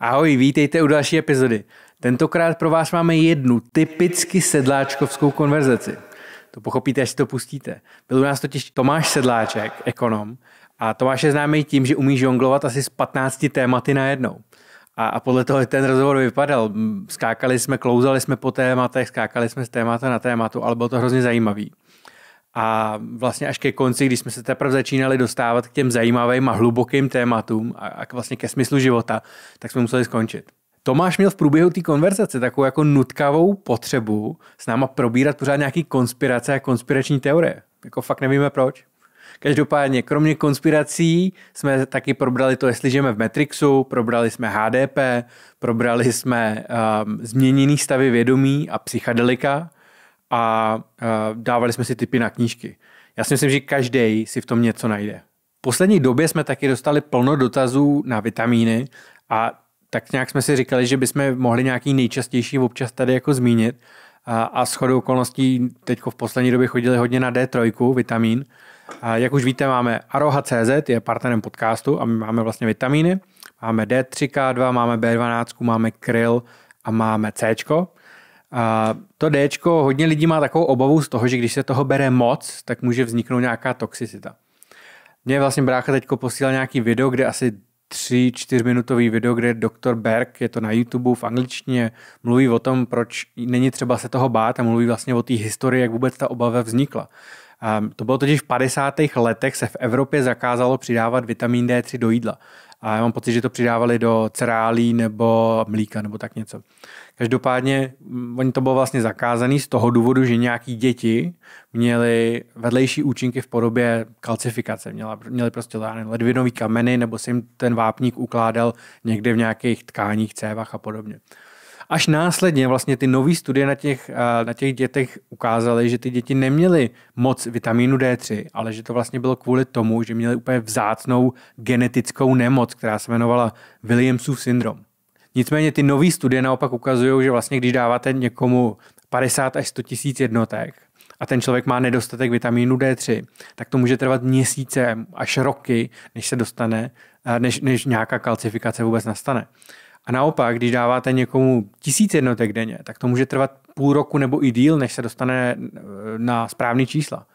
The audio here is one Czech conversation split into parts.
Ahoj, vítejte u další epizody. Tentokrát pro vás máme jednu typicky sedláčkovskou konverzaci. To pochopíte, až si to pustíte. Byl u nás totiž Tomáš Sedláček, ekonom, a Tomáš je známý tím, že umí žonglovat asi z 15 tématy najednou. A, a podle toho ten rozhovor vypadal. Skákali jsme, klouzali jsme po tématech, skákali jsme z témata na tématu, ale bylo to hrozně zajímavý. A vlastně až ke konci, když jsme se teprve začínali dostávat k těm zajímavým a hlubokým tématům a, k vlastně ke smyslu života, tak jsme museli skončit. Tomáš měl v průběhu té konverzace takovou jako nutkavou potřebu s náma probírat pořád nějaký konspirace a konspirační teorie. Jako fakt nevíme proč. Každopádně, kromě konspirací jsme taky probrali to, jestli žijeme v Matrixu, probrali jsme HDP, probrali jsme um, změněný stavy vědomí a psychedelika, a dávali jsme si typy na knížky. Já si myslím, že každý si v tom něco najde. V poslední době jsme taky dostali plno dotazů na vitamíny a tak nějak jsme si říkali, že bychom mohli nějaký nejčastější občas tady jako zmínit. A, a s chodou okolností teď v poslední době chodili hodně na D3, vitamín. A jak už víte, máme Aroha.cz, je partnerem podcastu a my máme vlastně vitamíny. Máme D3K2, máme B12, máme kryl a máme C. A to D, hodně lidí má takovou obavu z toho, že když se toho bere moc, tak může vzniknout nějaká toxicita. Mě vlastně brácha teď posílal nějaký video, kde asi 3-4 minutový video, kde doktor Berg, je to na YouTube v angličtině, mluví o tom, proč není třeba se toho bát a mluví vlastně o té historii, jak vůbec ta obava vznikla. Um, to bylo totiž v 50. letech se v Evropě zakázalo přidávat vitamin D3 do jídla. A já mám pocit, že to přidávali do cereálí nebo mlíka nebo tak něco. Každopádně mm, oni to bylo vlastně zakázaný z toho důvodu, že nějaký děti měly vedlejší účinky v podobě kalcifikace. Měla, měly prostě ledvinový kameny nebo si jim ten vápník ukládal někde v nějakých tkáních, cévách a podobně. Až následně vlastně ty nové studie na těch, eh, na těch dětech ukázaly, že ty děti neměly moc vitamínu D3, ale že to vlastně bylo kvůli tomu, že měly úplně vzácnou genetickou nemoc, která se jmenovala Williamsův syndrom. Nicméně ty nové studie naopak ukazují, že vlastně když dáváte někomu 50 až 100 tisíc jednotek a ten člověk má nedostatek vitamínu D3, tak to může trvat měsíce až roky, než se dostane, eh, než, než nějaká kalcifikace vůbec nastane. A naopak, když dáváte někomu tisíc jednotek denně, tak to může trvat půl roku nebo i díl, než se dostane eh, na správný čísla.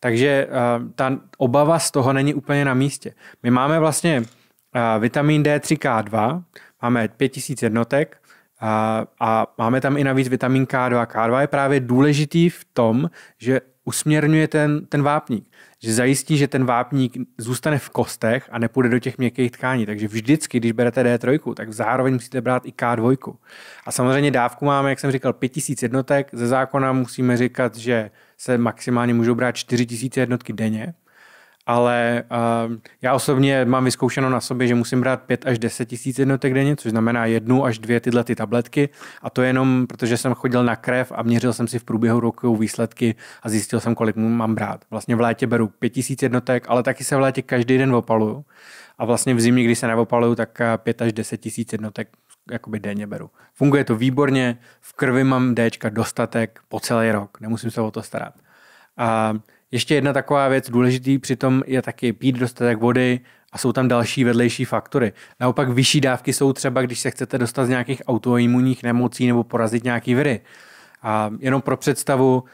Takže eh, ta obava z toho není úplně na místě. My máme vlastně vitamin D3K2, máme 5000 jednotek a, a máme tam i navíc vitamin K2. K2 je právě důležitý v tom, že usměrňuje ten, ten vápník, že zajistí, že ten vápník zůstane v kostech a nepůjde do těch měkkých tkání. Takže vždycky, když berete D3, tak zároveň musíte brát i K2. A samozřejmě dávku máme, jak jsem říkal, 5000 jednotek. Ze zákona musíme říkat, že se maximálně můžou brát 4000 jednotky denně, ale uh, já osobně mám vyzkoušeno na sobě, že musím brát 5 až 10 tisíc jednotek denně, což znamená jednu až dvě tyhle ty tabletky a to jenom, protože jsem chodil na krev a měřil jsem si v průběhu roku výsledky a zjistil jsem, kolik mám brát. Vlastně v létě beru 5 tisíc jednotek, ale taky se v létě každý den opaluju a vlastně v zimě, když se neopaluju, tak 5 eh, až 10 tisíc jednotek jakoby denně beru. Funguje to výborně, v krvi mám Dčka dostatek po celý rok, nemusím se o to starat. A ještě jedna taková věc důležitý přitom je taky pít dostatek vody a jsou tam další vedlejší faktory. Naopak vyšší dávky jsou třeba, když se chcete dostat z nějakých autoimunních nemocí nebo porazit nějaký viry. A jenom pro představu,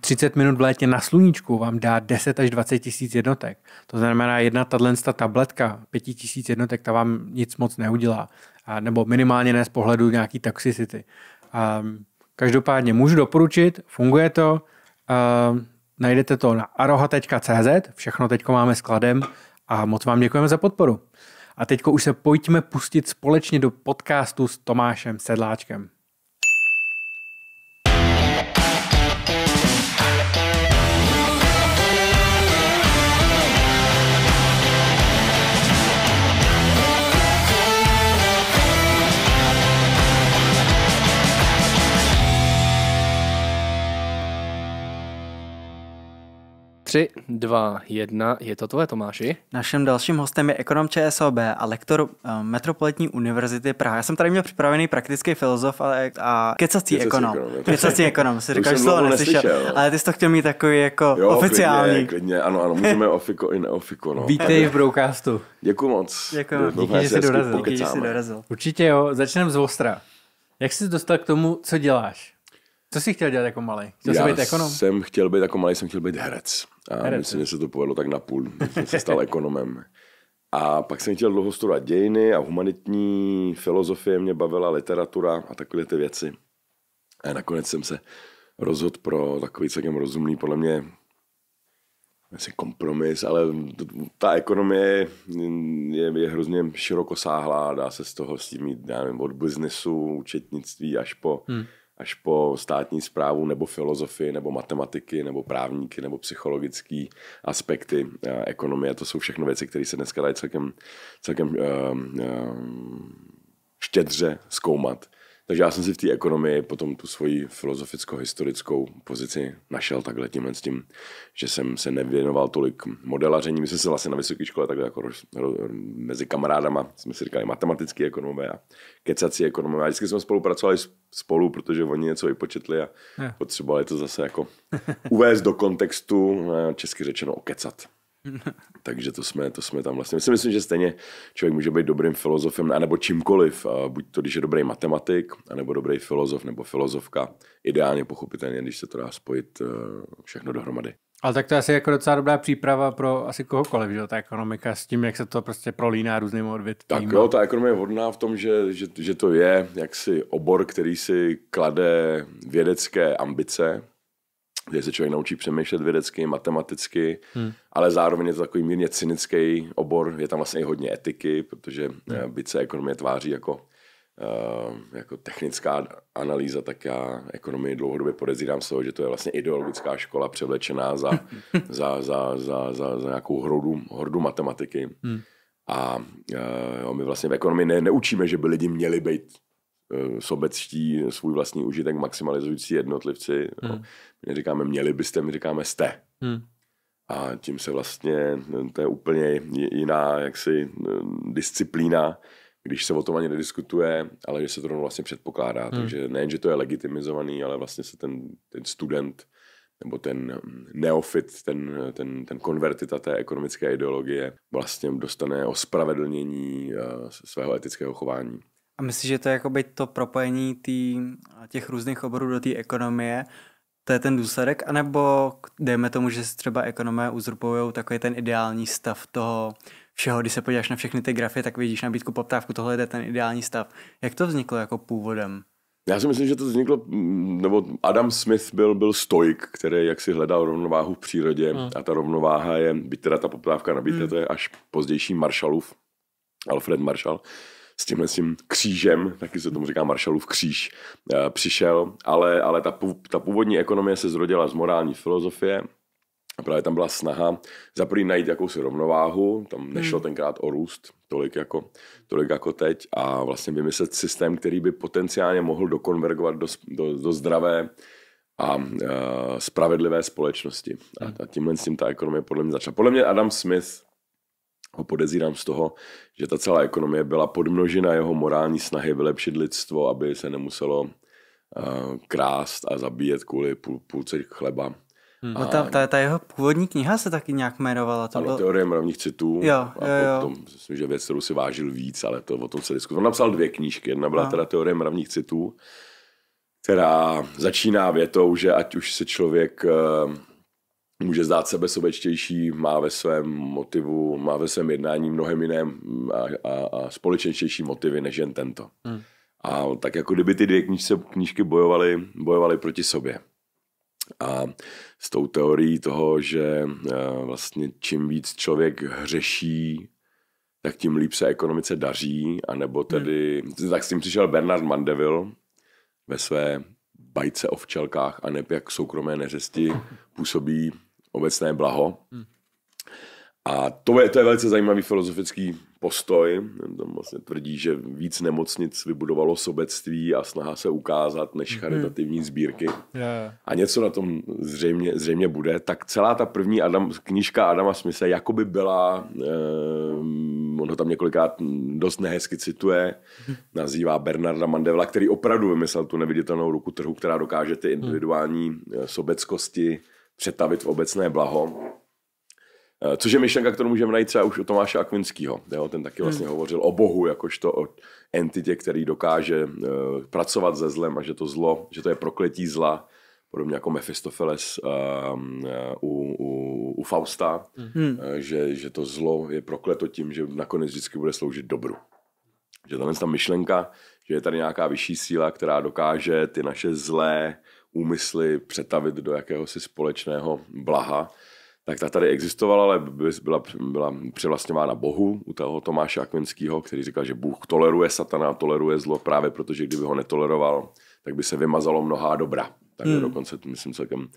30 minut v létě na sluníčku vám dá 10 až 20 tisíc jednotek. To znamená, jedna tato tabletka 5 tisíc jednotek, ta vám nic moc neudělá. A, nebo minimálně ne z pohledu nějaký toxicity. A, každopádně můžu doporučit, funguje to. A, Najdete to na aroha.cz, všechno teď máme skladem a moc vám děkujeme za podporu. A teď už se pojďme pustit společně do podcastu s Tomášem Sedláčkem. 3, 2, 1, je to tvoje Tomáši. Naším dalším hostem je ekonom ČSOB a lektor uh, Metropolitní univerzity Praha. Já jsem tady měl připravený praktický filozof a, a kecací ekonom. kecací ekonom, si říkal, že slovo neslyšel, ale ty jsi to chtěl mít takový jako jo, oficiální. Klidně, klidně, ano, ano, můžeme ofiko i neofiko. No. Vítej v Broadcastu. Děkuji moc. Děkuji, díky, díky, že jsi dorazil. Díky, že jsi dorazil. Určitě jo, začneme z Ostra. Jak jsi dostal k tomu, co děláš? Co jsi chtěl dělat jako malý? Chtěl Já jsi být ekonom? jsem chtěl být jako malý, jsem chtěl být herec. A herec. myslím, že se to povedlo tak na půl. jsem se stal ekonomem. A pak jsem chtěl dlouho studovat dějiny a humanitní filozofie, mě bavila literatura a takové ty věci. A nakonec jsem se rozhodl pro takový celkem rozumný, podle mě, asi kompromis, ale ta ekonomie je, je hrozně širokosáhlá, dá se z toho s tím mít, já nevím, od biznesu, účetnictví až po... Hmm až po státní zprávu nebo filozofii, nebo matematiky, nebo právníky, nebo psychologické aspekty eh, ekonomie. To jsou všechno věci, které se dneska dají celkem, celkem um, um, štědře zkoumat. Takže já jsem si v té ekonomii potom tu svoji filozoficko-historickou pozici našel takhle tímhle s tím, že jsem se nevěnoval tolik modelaření. My jsme se vlastně na vysoké škole takhle jako mezi kamarádama jsme si říkali matematický ekonomové a kecací ekonomové. A vždycky jsme spolupracovali spolu, protože oni něco vypočetli a potřebovali to zase jako uvést do kontextu, eh, česky řečeno okecat. Takže to jsme, to jsme tam vlastně. Myslím, myslím, že stejně člověk může být dobrým filozofem, nebo čímkoliv. buď to, když je dobrý matematik, anebo dobrý filozof, nebo filozofka. Ideálně pochopitelně, když se to dá spojit eh, všechno dohromady. Ale tak to je asi jako docela dobrá příprava pro asi kohokoliv, že ta ekonomika s tím, jak se to prostě prolíná různým odvětvím. Tak jo, ta ekonomie je vhodná v tom, že, že, že to je jaksi obor, který si klade vědecké ambice, kde se člověk naučí přemýšlet vědecky, matematicky, hmm. ale zároveň je to takový mírně cynický obor, je tam vlastně i hodně etiky, protože hmm. Eh, byť se ekonomie tváří jako, eh, jako technická analýza, tak já ekonomii dlouhodobě podezírám z toho, že to je vlastně ideologická škola převlečená za, za, za, za, za, za nějakou hrodu, hordu matematiky. Hmm. A jo, eh, my vlastně v ekonomii ne, neučíme, že by lidi měli být Eh, sobectí, svůj vlastní užitek maximalizující jednotlivci. Hmm. No. My říkáme měli byste, my říkáme jste. Hmm. A tím se vlastně, eh, to je úplně jiná jaksi eh, disciplína, když se o tom ani nediskutuje, ale že se to vlastně předpokládá. Hmm. Takže nejen, že to je legitimizovaný, ale vlastně se ten, ten student nebo ten mm, neofit, ten, ten, ten konvertita té ekonomické ideologie vlastně dostane ospravedlnění svého etického chování. A myslím, že to je být to propojení tý, těch různých oborů do té ekonomie, to je ten důsledek, anebo dejme tomu, že si třeba ekonomé uzurpují takový ten ideální stav toho všeho, když se podíváš na všechny ty grafy, tak vidíš nabídku, poptávku, tohle je ten ideální stav. Jak to vzniklo jako původem? Já si myslím, že to vzniklo, mm, nebo Adam Smith byl, byl stoik, který jak si hledal rovnováhu v přírodě hmm. a ta rovnováha je, byť teda ta poptávka nabídka, hmm. to je až pozdější Marshallův, Alfred Marshall, s tímhle tím křížem, taky se tomu říká Marshallův kříž, eh, přišel, ale, ale ta, ta původní ekonomie se zrodila z morální filozofie, a právě tam byla snaha za prvý najít jakousi rovnováhu, tam hmm. nešlo tenkrát o růst tolik jako, tolik jako teď a vlastně vymyslet systém, který by potenciálně mohl dokonvergovat do, do, do zdravé a uh, spravedlivé společnosti. A, hmm. a tímhle s tím ta ekonomie podle mě začala. Podle mě Adam Smith ho podezírám z toho, že ta celá ekonomie byla podmnožena jeho morální snahy vylepšit lidstvo, aby se nemuselo uh, krást a zabíjet kvůli půl, půlce chleba. Hmm. A ta, ta, ta jeho původní kniha se taky nějak jmenovala. To ano, bylo... teorie mravních citů. Jo, a jo, potom, myslím, že věc, kterou si vážil víc, ale to o tom se diskutuje. On napsal dvě knížky. Jedna byla no. teda teorie mravních citů, která začíná větou, že ať už se člověk uh, může zdát sebe sobečtější, má ve svém motivu, má ve svém jednání mnohem jiné a, a, a společenštější motivy než jen tento. Hmm. A tak jako kdyby ty dvě knížce, knížky bojovaly, bojovaly proti sobě. A s tou teorií toho, že e, vlastně čím víc člověk hřeší, tak tím líp se ekonomice daří, anebo hmm. tedy, hmm. tak s tím přišel Bernard Mandeville ve své bajce o včelkách a neb jak soukromé neřesti působí obecné blaho. Hmm. A to je, to je velice zajímavý filozofický postoj. Tam vlastně tvrdí, že víc nemocnic vybudovalo sobectví a snaha se ukázat než mhm. charitativní sbírky. Yeah. A něco na tom zřejmě, zřejmě bude. Tak celá ta první Adam, knížka Adama Smise jakoby byla, eh, on ho tam několikrát dost nehezky cituje, nazývá Bernarda Mandevla, který opravdu vymyslel tu neviditelnou ruku trhu, která dokáže ty hmm. individuální eh, sobeckosti přetavit v obecné blaho. Eh, což je myšlenka, kterou můžeme najít třeba už u Tomáše Akvinského. Ten taky vlastně hmm. hovořil o Bohu, jakožto o entitě, který dokáže eh, pracovat ze zlem a že to zlo, že to je prokletí zla, podobně jako Mefistofeles eh, u, u, u Fausta, hmm. že, že to zlo je prokleto tím, že nakonec vždycky bude sloužit dobru. Že je ta myšlenka, že je tady nějaká vyšší síla, která dokáže ty naše zlé úmysly přetavit do jakéhosi společného blaha, tak ta tady existovala, ale byla, byla přivlastňována Bohu u toho Tomáše Akvinského, který říkal, že Bůh toleruje satana, toleruje zlo právě proto, že kdyby ho netoleroval, tak by se vymazalo mnohá dobra. Tak hmm. dokonce, myslím, celkem,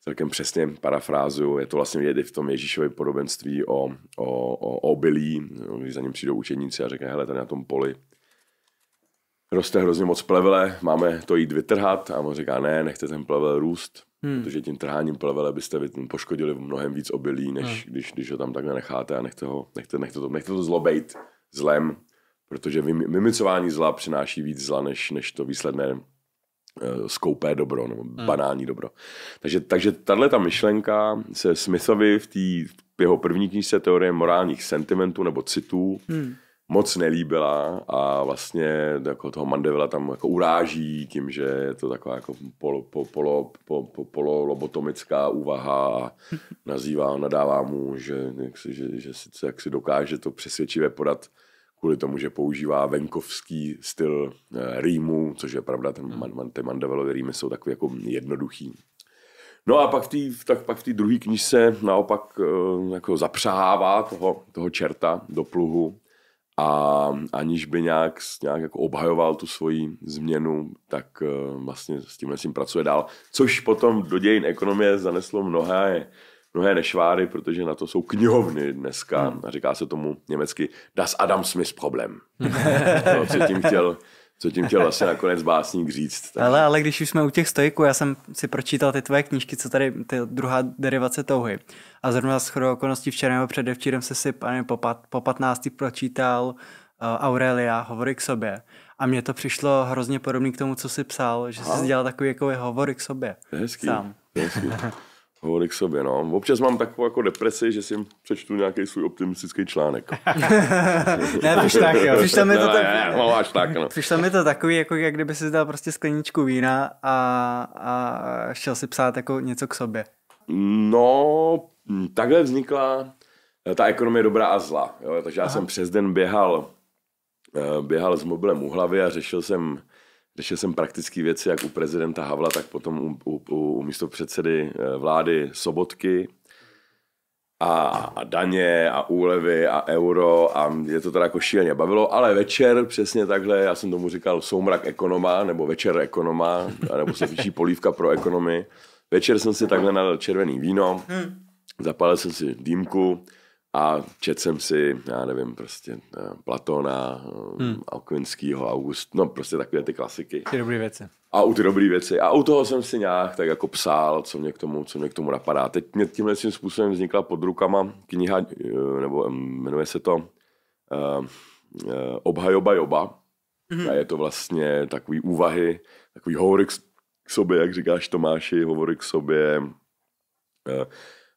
celkem přesně parafrázu, Je to vlastně vidět v tom Ježíšově podobenství o, o, o obilí, když za ním přijdou učeníci a řekne, hele, ten na tom poli roste hrozně moc plevele, máme to jít vytrhat a on říká, ne, nechte ten plevel růst, hmm. protože tím trháním plevele byste poškodili mnohem víc obilí, než hmm. když, když ho tam takhle necháte a nechte, ho, nechte, nechte, to, nechte to zlobejt zlem, protože mimicování zla přináší víc zla, než, než to výsledné eh, skoupé dobro nebo hmm. banální dobro. Takže, takže tahle ta myšlenka se Smithovi v té jeho první knížce teorie morálních sentimentů nebo citů hmm moc nelíbila a vlastně jako toho Mandevila tam jako uráží tím, že je to taková jako polo, po, polo, po, polo lobotomická úvaha a nazývá, nadává mu, že, jak si, že, že sice jak si dokáže to přesvědčivě podat kvůli tomu, že používá venkovský styl e, rýmu, což je pravda, ten, man, hmm. man, ty Mandevilovy rýmy jsou takový jako jednoduchý. No a pak v té tak pak v té druhé knižce naopak e, jako zapřahává toho, toho čerta do pluhu a aniž by nějak, nějak jako obhajoval tu svoji změnu, tak eh, vlastně s tím s tím pracuje dál. Což potom do dějin ekonomie zaneslo mnohé, mnohé nešváry, protože na to jsou knihovny dneska. Hmm. A říká se tomu německy Das Adam Smith problém. to, co tím chtěl co tím chtěl vlastně nakonec básník říct. Tak. Ale, ale když už jsme u těch stojků, já jsem si pročítal ty tvoje knížky, co tady, ty druhá derivace touhy. A zrovna s chodou okolností včera nebo předevčírem se si pane, po, pat, po 15. pročítal uh, Aurelia Hovory k sobě. A mně to přišlo hrozně podobné k tomu, co jsi psal, že jsi dělal takový jako hovory k sobě. Hezký. Sám. Hezký. Hovory k sobě, no. Občas mám takovou jako depresi, že si přečtu nějaký svůj optimistický článek. ne, to tak, jo. Přišlo mi to, tak, ne, ne, no, tak, no. mi to takový, jako jak kdyby si dal prostě skleničku vína a, a šel si psát jako něco k sobě. No, takhle vznikla eh, ta ekonomie dobrá a zla. Jo. Takže já Aha. jsem přes den běhal, eh, běhal s mobilem u hlavy a řešil jsem Řešil jsem praktické věci jak u prezidenta Havla, tak potom u, u, u předsedy eh, vlády Sobotky a, a daně a úlevy a euro a je to teda jako šíleně bavilo, ale večer přesně takhle, já jsem tomu říkal soumrak ekonoma nebo večer ekonoma, nebo se píší polívka pro ekonomy. Večer jsem si takhle nadal červený víno, hmm. zapálil jsem si dýmku, a čet jsem si, já nevím, prostě eh, Platona, eh, hmm. Alkvinskýho, August, no prostě takové ty klasiky. Ty dobré věci. A u ty dobré věci. A u toho jsem si nějak tak jako psal, co mě k tomu, co mě k tomu napadá. Teď mě tímhle tím způsobem vznikla pod rukama kniha, eh, nebo jmenuje se to uh, uh, Obhajoba Joba. hmm A je to vlastně takový úvahy, takový hovory k sobě, jak říkáš Tomáši, hovory k sobě, uh,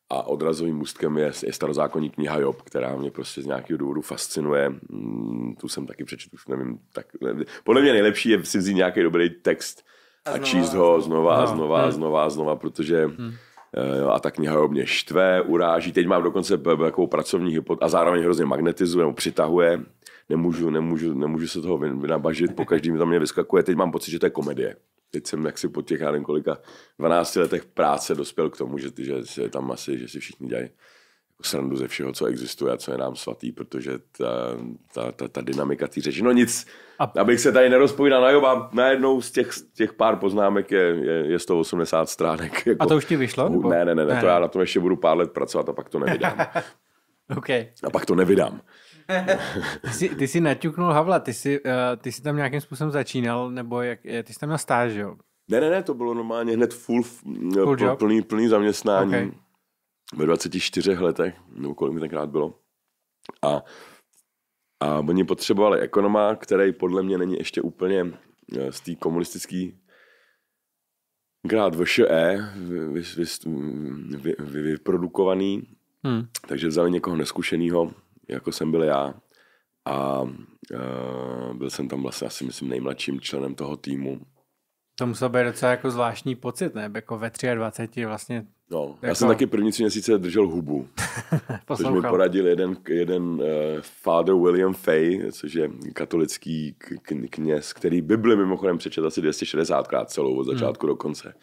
a odrazovým ústkem je, je starozákonní kniha Job, která mě prostě z nějakého důvodu fascinuje. Hmm, tu jsem taky přečetl, už nevím. Tak, Ne, Podle mě nejlepší je si vzít nějaký dobrý text a, a číst ho no, no. znova a znova a znova a znova, hmm. znova, znova protože... Hmm eh, a ta kniha ho mě štve, uráží. Teď mám dokonce takovou pracovní hypotézu a zároveň hrozně magnetizuje přitahuje. Nemůžu, nemůžu, nemůžu se toho vynabažit, po každým tam mě vyskakuje. Teď mám pocit, že to je komedie teď jsem jaksi po těch, já nevím, kolika, 12 letech práce dospěl k tomu, že, že se tam asi, že si všichni dělají jako srandu ze všeho, co existuje a co je nám svatý, protože ta, ta, ta, ta dynamika té řeči, no nic, a... abych se tady nerozpovídal na joba, najednou z těch, těch pár poznámek je, je, je 180 stránek. Jako, a to už ti vyšlo? Nebo? Ne, ne, ne, ne, to já na tom ještě budu pár let pracovat a pak to nevydám. okay. A pak to nevydám ty, jsi, ty jsi naťuknul Havla, ty jsi, uh, ty jsi tam nějakým způsobem začínal, nebo jak, eh, ty jsi tam měl stáž, jo? Ne, ne, ne, to bylo normálně hned full, full pl, plný, plný zaměstnání. Okay. Ve 24 letech, nebo kolik mi tenkrát bylo. A, a oni potřebovali ekonoma, který podle mě není ještě úplně eh, z té komunistické grát VŠE vyprodukovaný, vy, vy, vy, vy, vyprodukovaný, hmm. takže vzali někoho neskušeného, jako jsem byl já. A uh, byl jsem tam vlastně asi, myslím, nejmladším členem toho týmu. To musel být docela jako zvláštní pocit, ne? Jako ve 23 vlastně. No, jako... já jsem taky první tři měsíce držel hubu. což mi poradil jeden, jeden uh, father William Fay, což je katolický k- kněz, který Bibli mimochodem přečet asi 260krát celou od hmm. začátku hmm. do konce.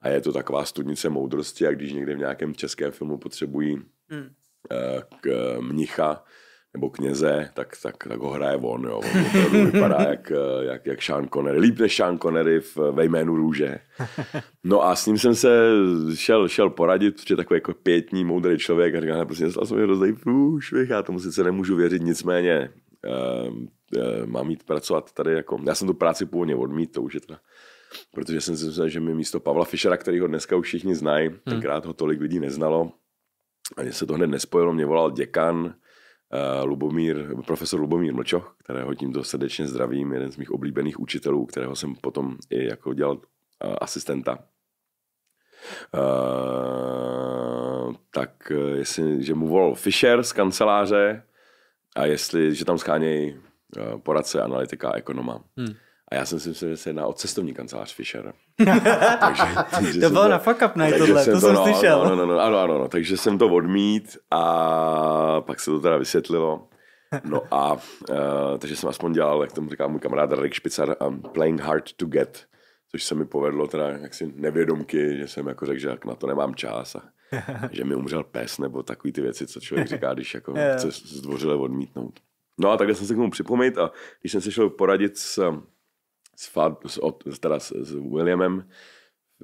A je to taková studnice moudrosti a když někde v nějakém českém filmu potřebují hmm Eh, k eh, mnicha nebo kněze, tak, tak, tak ho hraje on. Jo. On vypadá jak, eh, jak, jak Sean Connery. Líp než Sean Connery v, ve jménu růže. No a s ním jsem se šel, šel poradit, protože takový jako pětní, moudrý člověk a říkal, prostě dostal jsem hrozný průšvih, já tomu sice nemůžu věřit, nicméně uh, uh, mám jít pracovat tady jako, já jsem tu práci původně odmít, to už je teda protože jsem si myslel, že mi místo Pavla Fischera, který ho dneska už všichni znají, hmm. tenkrát ho tolik lidí neznalo, mně se to hned nespojilo, mě volal děkan uh, Lubomír, profesor Lubomír Mlčoch, kterého tímto srdečně zdravím, jeden z mých oblíbených učitelů, kterého jsem potom i jako dělal uh, asistenta. Uh, tak jestli, že mu volal Fischer z kanceláře a jestli, že tam schánějí poradce, analytika, ekonoma. Hmm. A já jsem si myslel, že se jedná o cestovní kancelář Fisher. takže, takže to bylo na fuck up night tohle, jsem to, jsem no, slyšel. No, no, no, no, ano, ano, no, takže jsem to odmít a pak se to teda vysvětlilo. No a uh, takže jsem aspoň dělal, jak tomu říká můj kamarád Radek Špicar, um, playing hard to get, což se mi povedlo teda jaksi nevědomky, že jsem jako řekl, že na to nemám čas a že mi umřel pes nebo takový ty věci, co člověk říká, když jako chce zdvořile odmítnout. No a takhle jsem se k tomu připomněl a když jsem se šel poradit s s, s, s, od, teda s, s Williamem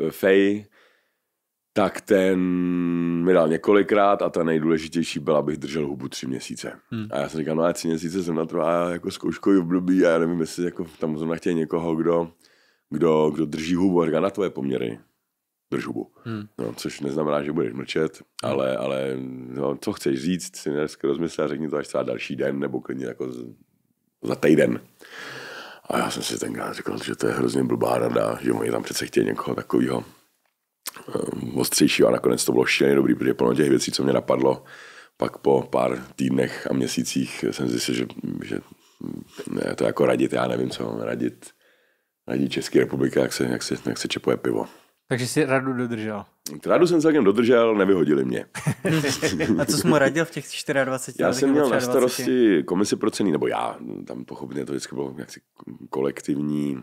eh, Fay, tak ten mi dal několikrát a ta nejdůležitější byla, abych držel hubu tři měsíce. Hmm. A já jsem říkal, no a tři měsíce jsem na trvá jako zkouškový období a já nevím, jestli jako tam zrovna chtějí někoho, kdo, kdo, kdo drží hubu a říká, na tvoje poměry drž hubu. Hmm. No, což neznamená, že budeš mlčet, hmm. ale, ale no, co chceš říct, si dnes rozmysl a řekni to až třeba další den nebo klidně jako z, za týden. A já jsem si tenkrát říkal, že to je hrozně blbá rada, že oni tam přece chtějí někoho takového um, ehm, ostřejšího a nakonec to bylo šíleně dobrý, protože plno těch věcí, co mě napadlo, pak po pár týdnech a měsících jsem zjistil, že, že hm, ne, to jako radit, já nevím, co mám radit, radit České republiky, jak se, jak se, jak se čepuje pivo. Takže si radu dodržel. Trádu jsem celkem dodržel, nevyhodili mě. a co jsi mu radil v těch 24? Já jsem měl 24. na starosti komisi pro ceny, nebo já, tam pochopitelně to vždycky bylo jaksi kolektivní,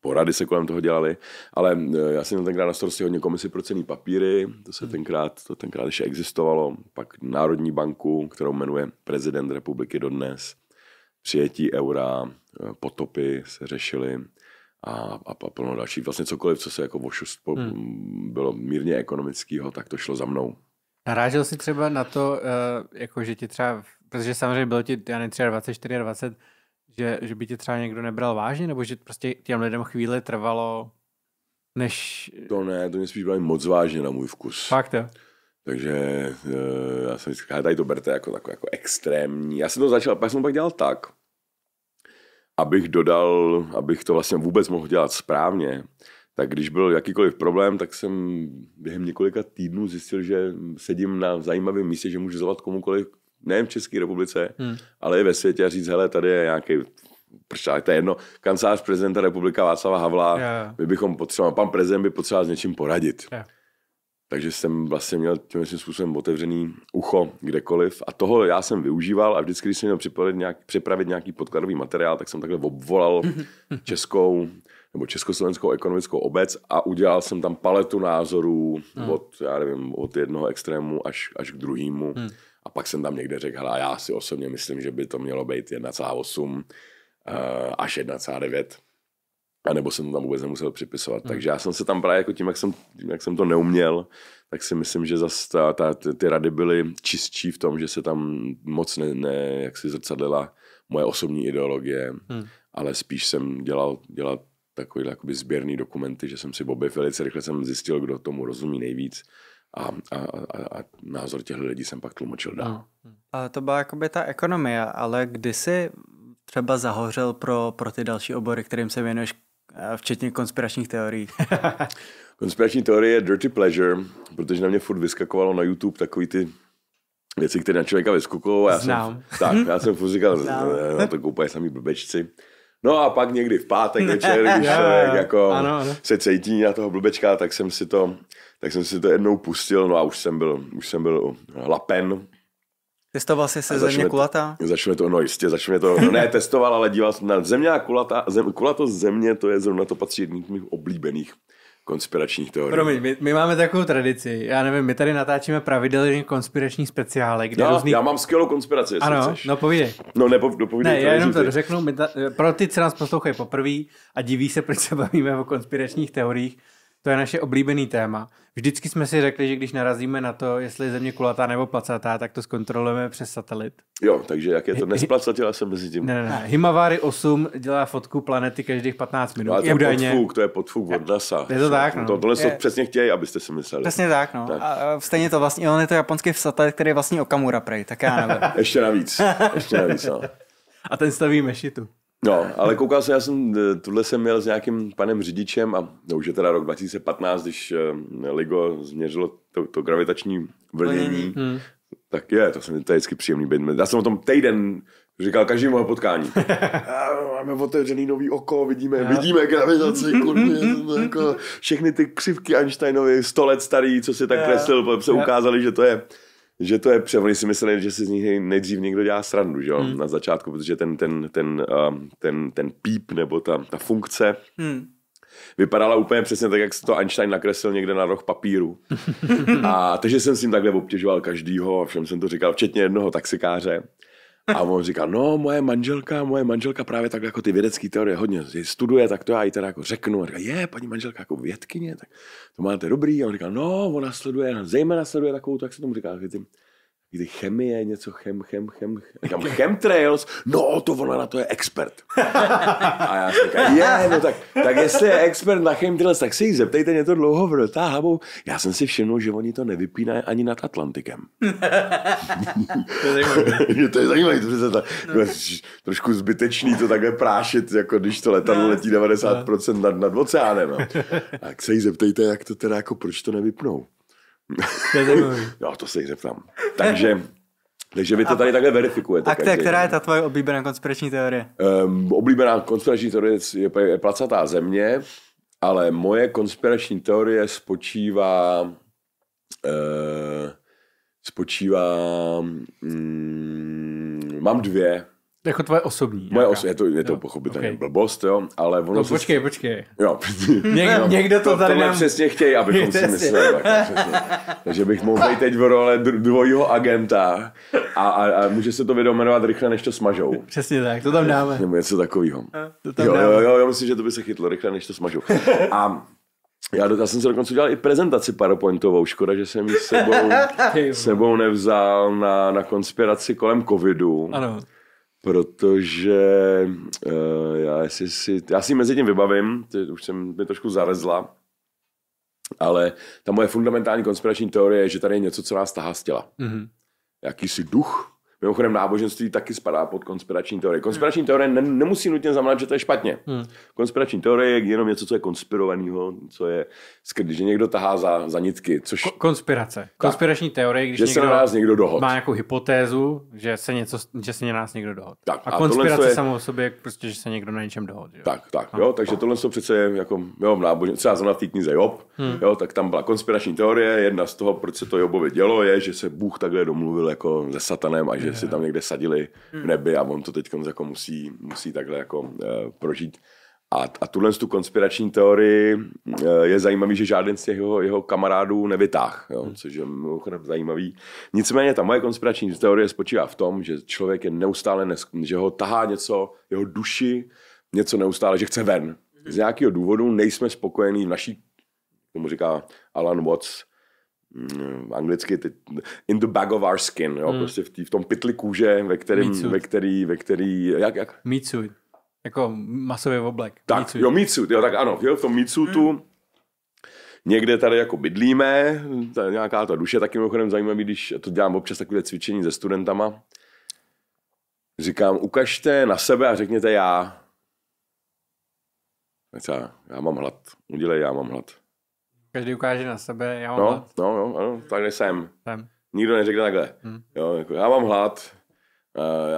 porady se kolem toho dělali, ale e, já jsem měl tenkrát na starosti hodně komisi pro cený papíry, to se hmm. tenkrát, to tenkrát ještě existovalo, pak Národní banku, kterou jmenuje prezident republiky dodnes, přijetí eura, e, potopy se řešily, a, a, a plno dalších. Vlastně cokoliv, co se jako vošust hmm. bylo mírně ekonomického, tak to šlo za mnou. Narážel jsi třeba na to, eh, jako že ti třeba, protože samozřejmě bylo ti, já ne 24, 20, že, že by tě třeba někdo nebral vážně, nebo že prostě těm lidem chvíli trvalo, než... To ne, to mě spíš bylo moc vážně na můj vkus. Fakt jo. Takže eh, já jsem říkal, tady to berte jako jako, jako extrémní. Já jsem to začal, pak jsem to pak dělal tak, abych dodal, abych to vlastně vůbec mohl dělat správně, tak když byl jakýkoliv problém, tak jsem během několika týdnů zjistil, že sedím na zajímavém místě, že můžu zavolat komukoliv, nejen v České republice, hmm. ale i ve světě a říct, hele, tady je nějaký pršák, to je jedno, kancelář prezidenta republika Václava Havla, yeah. my bychom potřebovali, pan prezident by potřeboval s něčím poradit. Yeah takže jsem vlastně měl tím způsobem otevřený ucho kdekoliv a toho já jsem využíval a vždycky, když jsem měl připravit, nějak, připravit nějaký podkladový materiál, tak jsem takhle obvolal českou nebo československou ekonomickou obec a udělal jsem tam paletu názorů hmm. od, já nevím, od jednoho extrému až, až k druhému. Hmm. A pak jsem tam někde řekl, já si osobně myslím, že by to mělo být 1,8 eh, až 1,9 a nebo jsem tam vůbec nemusel připisovat. Hmm. Takže já jsem se tam právě jako tím, jak jsem, tím, jak jsem to neuměl, tak si myslím, že zas ta, ta, ty, ty rady byly čistší v tom, že se tam moc ne, ne jak si zrcadlila moje osobní ideologie, hmm. ale spíš jsem dělal, dělal takový jakoby sběrný dokumenty, že jsem si Bobby velice rychle jsem zjistil, kdo tomu rozumí nejvíc a, a, a, a názor těch lidí jsem pak tlumočil dál. Hmm. A to byla jakoby ta ekonomie, ale kdy jsi třeba zahořel pro, pro ty další obory, kterým se věnuješ, Eh, včetně konspiračních teorií. Konspirační teorie je dirty pleasure, protože na mě furt vyskakovalo na YouTube takový ty věci, které na člověka vyskakují. Já Znám. Jsem, tak, já jsem furt říkal, na to koupají sami blbečci. No a pak někdy v pátek večer, když člověk jako ano, ano. se cítí na toho blbečka, tak jsem si to tak jsem si to jednou pustil, no a už jsem byl, už jsem byl lapen, Testoval jsi se země kulatá? začne to, no jistě, začne to, no ne testoval, ale díval jsem na země a kulatá, zem, kulato země, to je zrovna to patří jedním z mých oblíbených konspiračních teorií. Promiň, my, my máme takovou tradici, já nevím, my tady natáčíme pravidelně konspirační speciály, kde já, různý... já mám skvělou konspiraci, jestli Ano, chceš. no povídej. No nepo, dopovídej. No, ne, já jenom to řeknu, my ta, pro ty, co nás poslouchají poprvé a diví se, proč se bavíme o konspiračních teoriích, to je naše oblíbený téma. Vždycky jsme si řekli, že když narazíme na to, jestli je země kulatá nebo placatá, tak to zkontrolujeme přes satelit. Jo, takže jak je to nesplacatila jsem mezi tím. Ne, ne, ne. Himavary 8 dělá fotku planety každých 15 minut. No, to je údajně. podfuk, to je podfuk od NASA. Je to tak, no. To, tohle je... přesně chtějí, abyste si mysleli. Přesně tak, no. Tak. A stejně to vlastně, on je to japonský satelit, který je vlastně Okamura prej, tak já nevím. Ještě navíc. Ještě navíc, no. A ten staví mešitu. No, ale koukal jsem, já jsem, eh, tuhle jsem měl s nějakým panem řidičem a no, už je teda rok 2015, když eh, Ligo změřilo to, to gravitační vlnění, hmm. tak je, to, jsem, to je vždycky příjemný být. Já jsem o tom týden říkal každý moje potkání. Ah, máme otevřený nový oko, vidíme, Já. vidíme gravitaci, kurně, jako všechny ty křivky Einsteinovy, sto let starý, co si tak Já. kreslil, se ukázali, že to je že to je pře, oni si mysleli, že si z nich nejdřív někdo dělá srandu, že jo, hmm. na začátku, protože ten, ten, ten, um, ten, ten píp nebo ta, ta funkce hmm. vypadala úplně přesně tak, jak to Einstein nakreslil někde na roh papíru. a takže jsem s ním takhle obtěžoval každýho, všem jsem to říkal, včetně jednoho taxikáře. A on říká, no, moje manželka, moje manželka právě tak jako ty vědecké teorie hodně studuje, tak to já jí teda jako řeknu. A říká, je, paní manželka jako vědkyně, tak to máte dobrý. A on říká, no, ona sleduje, zejména sleduje takovou, tak se tomu říká, ty kdy chemie, něco chem, chem, chem, říkám chemtrails, no to ona na to je expert. A já jsem říkal, je, no tak, tak jestli je expert na chemtrails, tak si jich zeptejte, mě to dlouho vrotá hlavou. Já jsem si všiml, že oni to nevypínají ani nad Atlantikem. to je zajímavé. to je zajímavé, protože ta, no. trošku zbytečný to takhle prášit, jako když to letadlo no. letí 90% nad, nad oceánem. No. Tak se jí zeptejte, jak to teda, jako proč to nevypnou. To je jo, to se jich zeptám. Takže, takže vy to tady takhle verifikujete. A které, která je ta tvoje oblíbená konspirační teorie? Um, oblíbená konspirační teorie je, je placatá země, ale moje konspirační teorie spočívá uh, spočívá um, mám dvě jako tvoje osobní. Moje osobní. je to, je to jo. pochopitelně okay. blbost, jo, ale ono... No, se... počkej, počkej. Jo. Něk, jo. Někdo to, to tady nám... přesně chtějí, abychom si mysleli. Tak, Takže bych mohl být teď v role dvojího agenta a, a, a, může se to vydomenovat rychle, než to smažou. Přesně tak, to tam dáme. Nebo něco takového. To jo, jo, jo, myslím, že to by se chytlo rychle, než to smažou. A já, já jsem se dokonce udělal i prezentaci PowerPointovou. Škoda, že jsem ji sebou, sebou nevzal na, na konspiraci kolem covidu. Ano protože uh, já, jestli si, já si mezi tím vybavím, ty, už jsem mi trošku zarezla, ale ta moje fundamentální konspirační teorie je, že tady je něco, co nás tahá z těla. Mm-hmm. Jakýsi duch, Mimochodem náboženství taky spadá pod konspirační teorie. Konspirační hmm. teorie ne, nemusí nutně znamenat, že to je špatně. Hmm. Konspirační teorie je jenom něco, co je konspirovaného, co je skrytý, že někdo tahá za, za nitky. Což... Ko- konspirace. Konspirační teorie, když že někdo, se na nás někdo dohod. má nějakou hypotézu, že se, něco, že se na nás někdo dohod. Tak, a, a konspirace je... samo o sobě, prostě, že se někdo na něčem dohod. Jo? Tak, tak, no. jo, takže tohle jsou přece jako, jo, v náboženství, třeba zrovna v té knize Job, hmm. jo, tak tam byla konspirační teorie, jedna z toho, proč se to Jobovi dělo, je, že se Bůh takhle domluvil jako se satanem a že že si tam někde sadili v hmm. nebi a on to teď jako musí, musí takhle jako uh, prožít. A, a tuhle tu konspirační teorii eh, je zajímavý, že žádný z těch jeho, jeho kamarádů nevytáh, jo, hmm. což je mimochodem zajímavý. Nicméně ta moje konspirační teorie spočívá v tom, že člověk je neustále, nes, že ho tahá něco, jeho duši, něco neustále, že chce ven. Hmm. Z nějakého důvodu nejsme spokojení v naší, tomu říká Alan Watts, Mm, anglicky in the bag of our skin, jo, hmm. prostě v, tý, v tom pytli kůže, ve kterým, ve který, ve který, jak, jak? Meat suit. Jako masový oblek. Tak, meat suit. jo, meat suit, jo, tak ano, jo, v tom meat suitu, hmm někde tady jako bydlíme, ta nějaká ta duše, taky mimochodem zajímavý, když to dělám občas takové cvičení se studentama, říkám, ukažte na sebe a řekněte já. já mám hlad, udělej, já mám hlad. Každý ukáže na sebe, já mám no, hlad. No, no, ano, tak nejsem. jsem. Nikdo neřekne takhle. Hmm. Jo, jako, já mám hlad.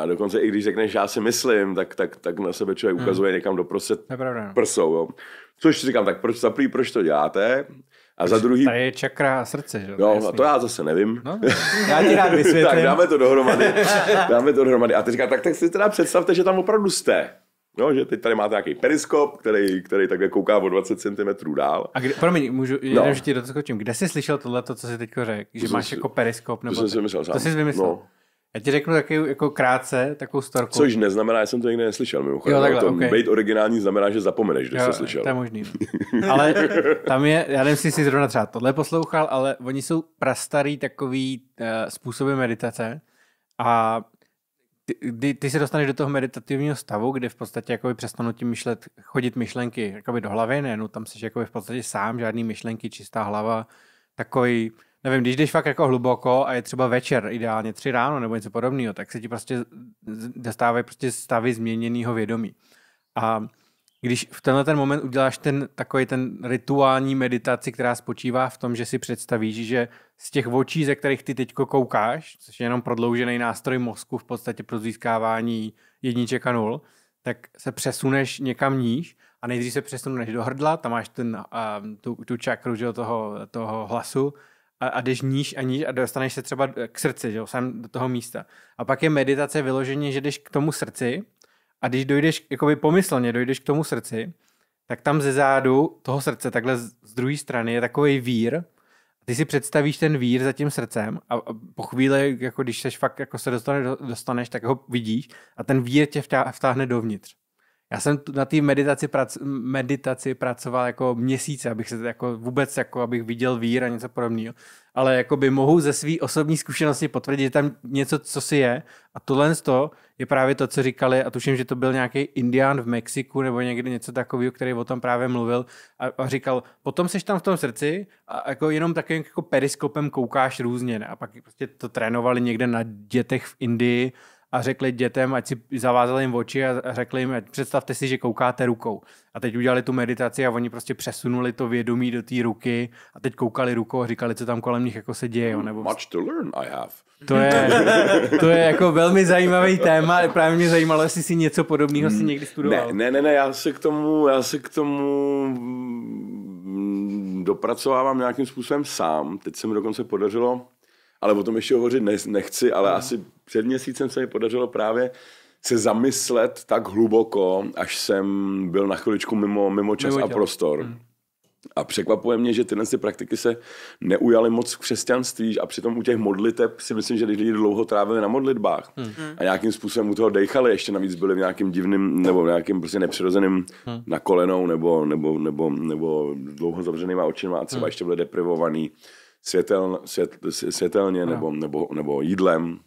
A eh, dokonce i když řekneš, já si myslím, tak, tak, tak na sebe člověk hmm. ukazuje hmm. někam prostřed no. prsou. Jo. Což říkám, tak proč, za proč to děláte? A za druhý... Tady je čakra a srdce, že? Jo, no, a to já zase nevím. No, já ti rád vysvětlím. tak dáme to dohromady. dáme to dohromady. A teďka, tak, tak si teda představte, že tam opravdu jste. No, že teď tady máte nějaký periskop, který, který takhle kouká o 20 cm dál. A kde, promiň, můžu, no. jenom, že ti doskočím. Kde jsi slyšel tohle, co jsi teď řekl? Že to máš jsi, jako periskop? Nebo to jsem si vymyslel sám. To jsi vymyslel. No. Já ti řeknu taky jako krátce takovou storku. Což neznamená, že jsem to nikdy neslyšel. Mimochodem, jo, takhle, to okay. být originální znamená, že zapomeneš, že jsi slyšel. To je možný. ale tam je, já nevím, jestli jsi zrovna třeba tohle poslouchal, ale oni jsou prastarý takový uh, způsoby meditace. A ty, ty, se dostaneš do toho meditativního stavu, kde v podstatě jakoby přestanou ti myšlet, chodit myšlenky jakoby do hlavy, ne, no tam jsi jakoby v podstatě sám, žádný myšlenky, čistá hlava, takový, nevím, když jdeš fakt jako hluboko a je třeba večer, ideálně tři ráno nebo něco podobného, tak se ti prostě dostávají prostě stavy změněného vědomí. A když v tenhle ten moment uděláš ten takový ten rituální meditaci, která spočívá v tom, že si představíš, že z těch očí, ze kterých ty teď koukáš, což je jenom prodloužený nástroj mozku v podstatě pro získávání jedniček a nul, tak se přesuneš někam níž a nejdřív se přesuneš do hrdla, tam máš ten, a, tu, tu čakru že, toho, toho hlasu a, a jdeš níž a níž a dostaneš se třeba k srdci, že, sem do toho místa. A pak je meditace vyloženě, že jdeš k tomu srdci, a když dojdeš, jakoby pomyslně dojdeš k tomu srdci, tak tam ze zádu toho srdce, takhle z druhé strany, je takový vír. Ty si představíš ten vír za tím srdcem a po chvíli, jako když seš fakt, jako se dostane, dostaneš, tak ho vidíš a ten vír tě vtáhne dovnitř. Já jsem na té meditaci, prac, meditaci pracoval jako měsíce, abych se jako vůbec jako abych viděl vír a něco podobného. Ale jako by mohu ze své osobní zkušenosti potvrdit, že tam něco, co si je. A tohle toho je právě to, co říkali, a tuším, že to byl nějaký indián v Mexiku nebo někde něco takového, který o tom právě mluvil a, a říkal, potom seš tam v tom srdci a jako jenom takovým jako periskopem koukáš různě. Ne? A pak prostě to trénovali někde na dětech v Indii a řekli dětem, ať si zavázali jim oči a řekli jim, představte si, že koukáte rukou. A teď udělali tu meditaci a oni prostě přesunuli to vědomí do té ruky a teď koukali rukou a říkali, co tam kolem nich jako se děje. Nebo... Much to learn I have. To je, to je jako velmi zajímavý téma. Právě mě zajímalo, jestli si něco podobného si hmm. někdy studoval. Ne, ne, ne, ne já se k tomu, já se k tomu mm, dopracovávám nějakým způsobem sám. Teď se mi dokonce podařilo ale o tom ještě hovořit nechci, ale no. asi před měsícem se mi podařilo právě se zamyslet tak hluboko, až jsem byl na chviličku mimo, mimo čas mimo a prostor. Hmm. A překvapuje mě, že tyhle ty praktiky se neujaly moc v křesťanství a přitom u těch modliteb si myslím, že když lidi dlouho trávili na modlitbách hmm. hmm. a nějakým způsobem u toho dejchali, ještě navíc byli v nějakým divným nebo v nějakým prostě nepřirozeným hmm. na kolenou nebo, nebo, nebo, nebo dlouho zavřenýma očima a třeba hmm. ještě byli deprivovaný, světel, svět, světelně no. nebo, nebo, nebo jídlem,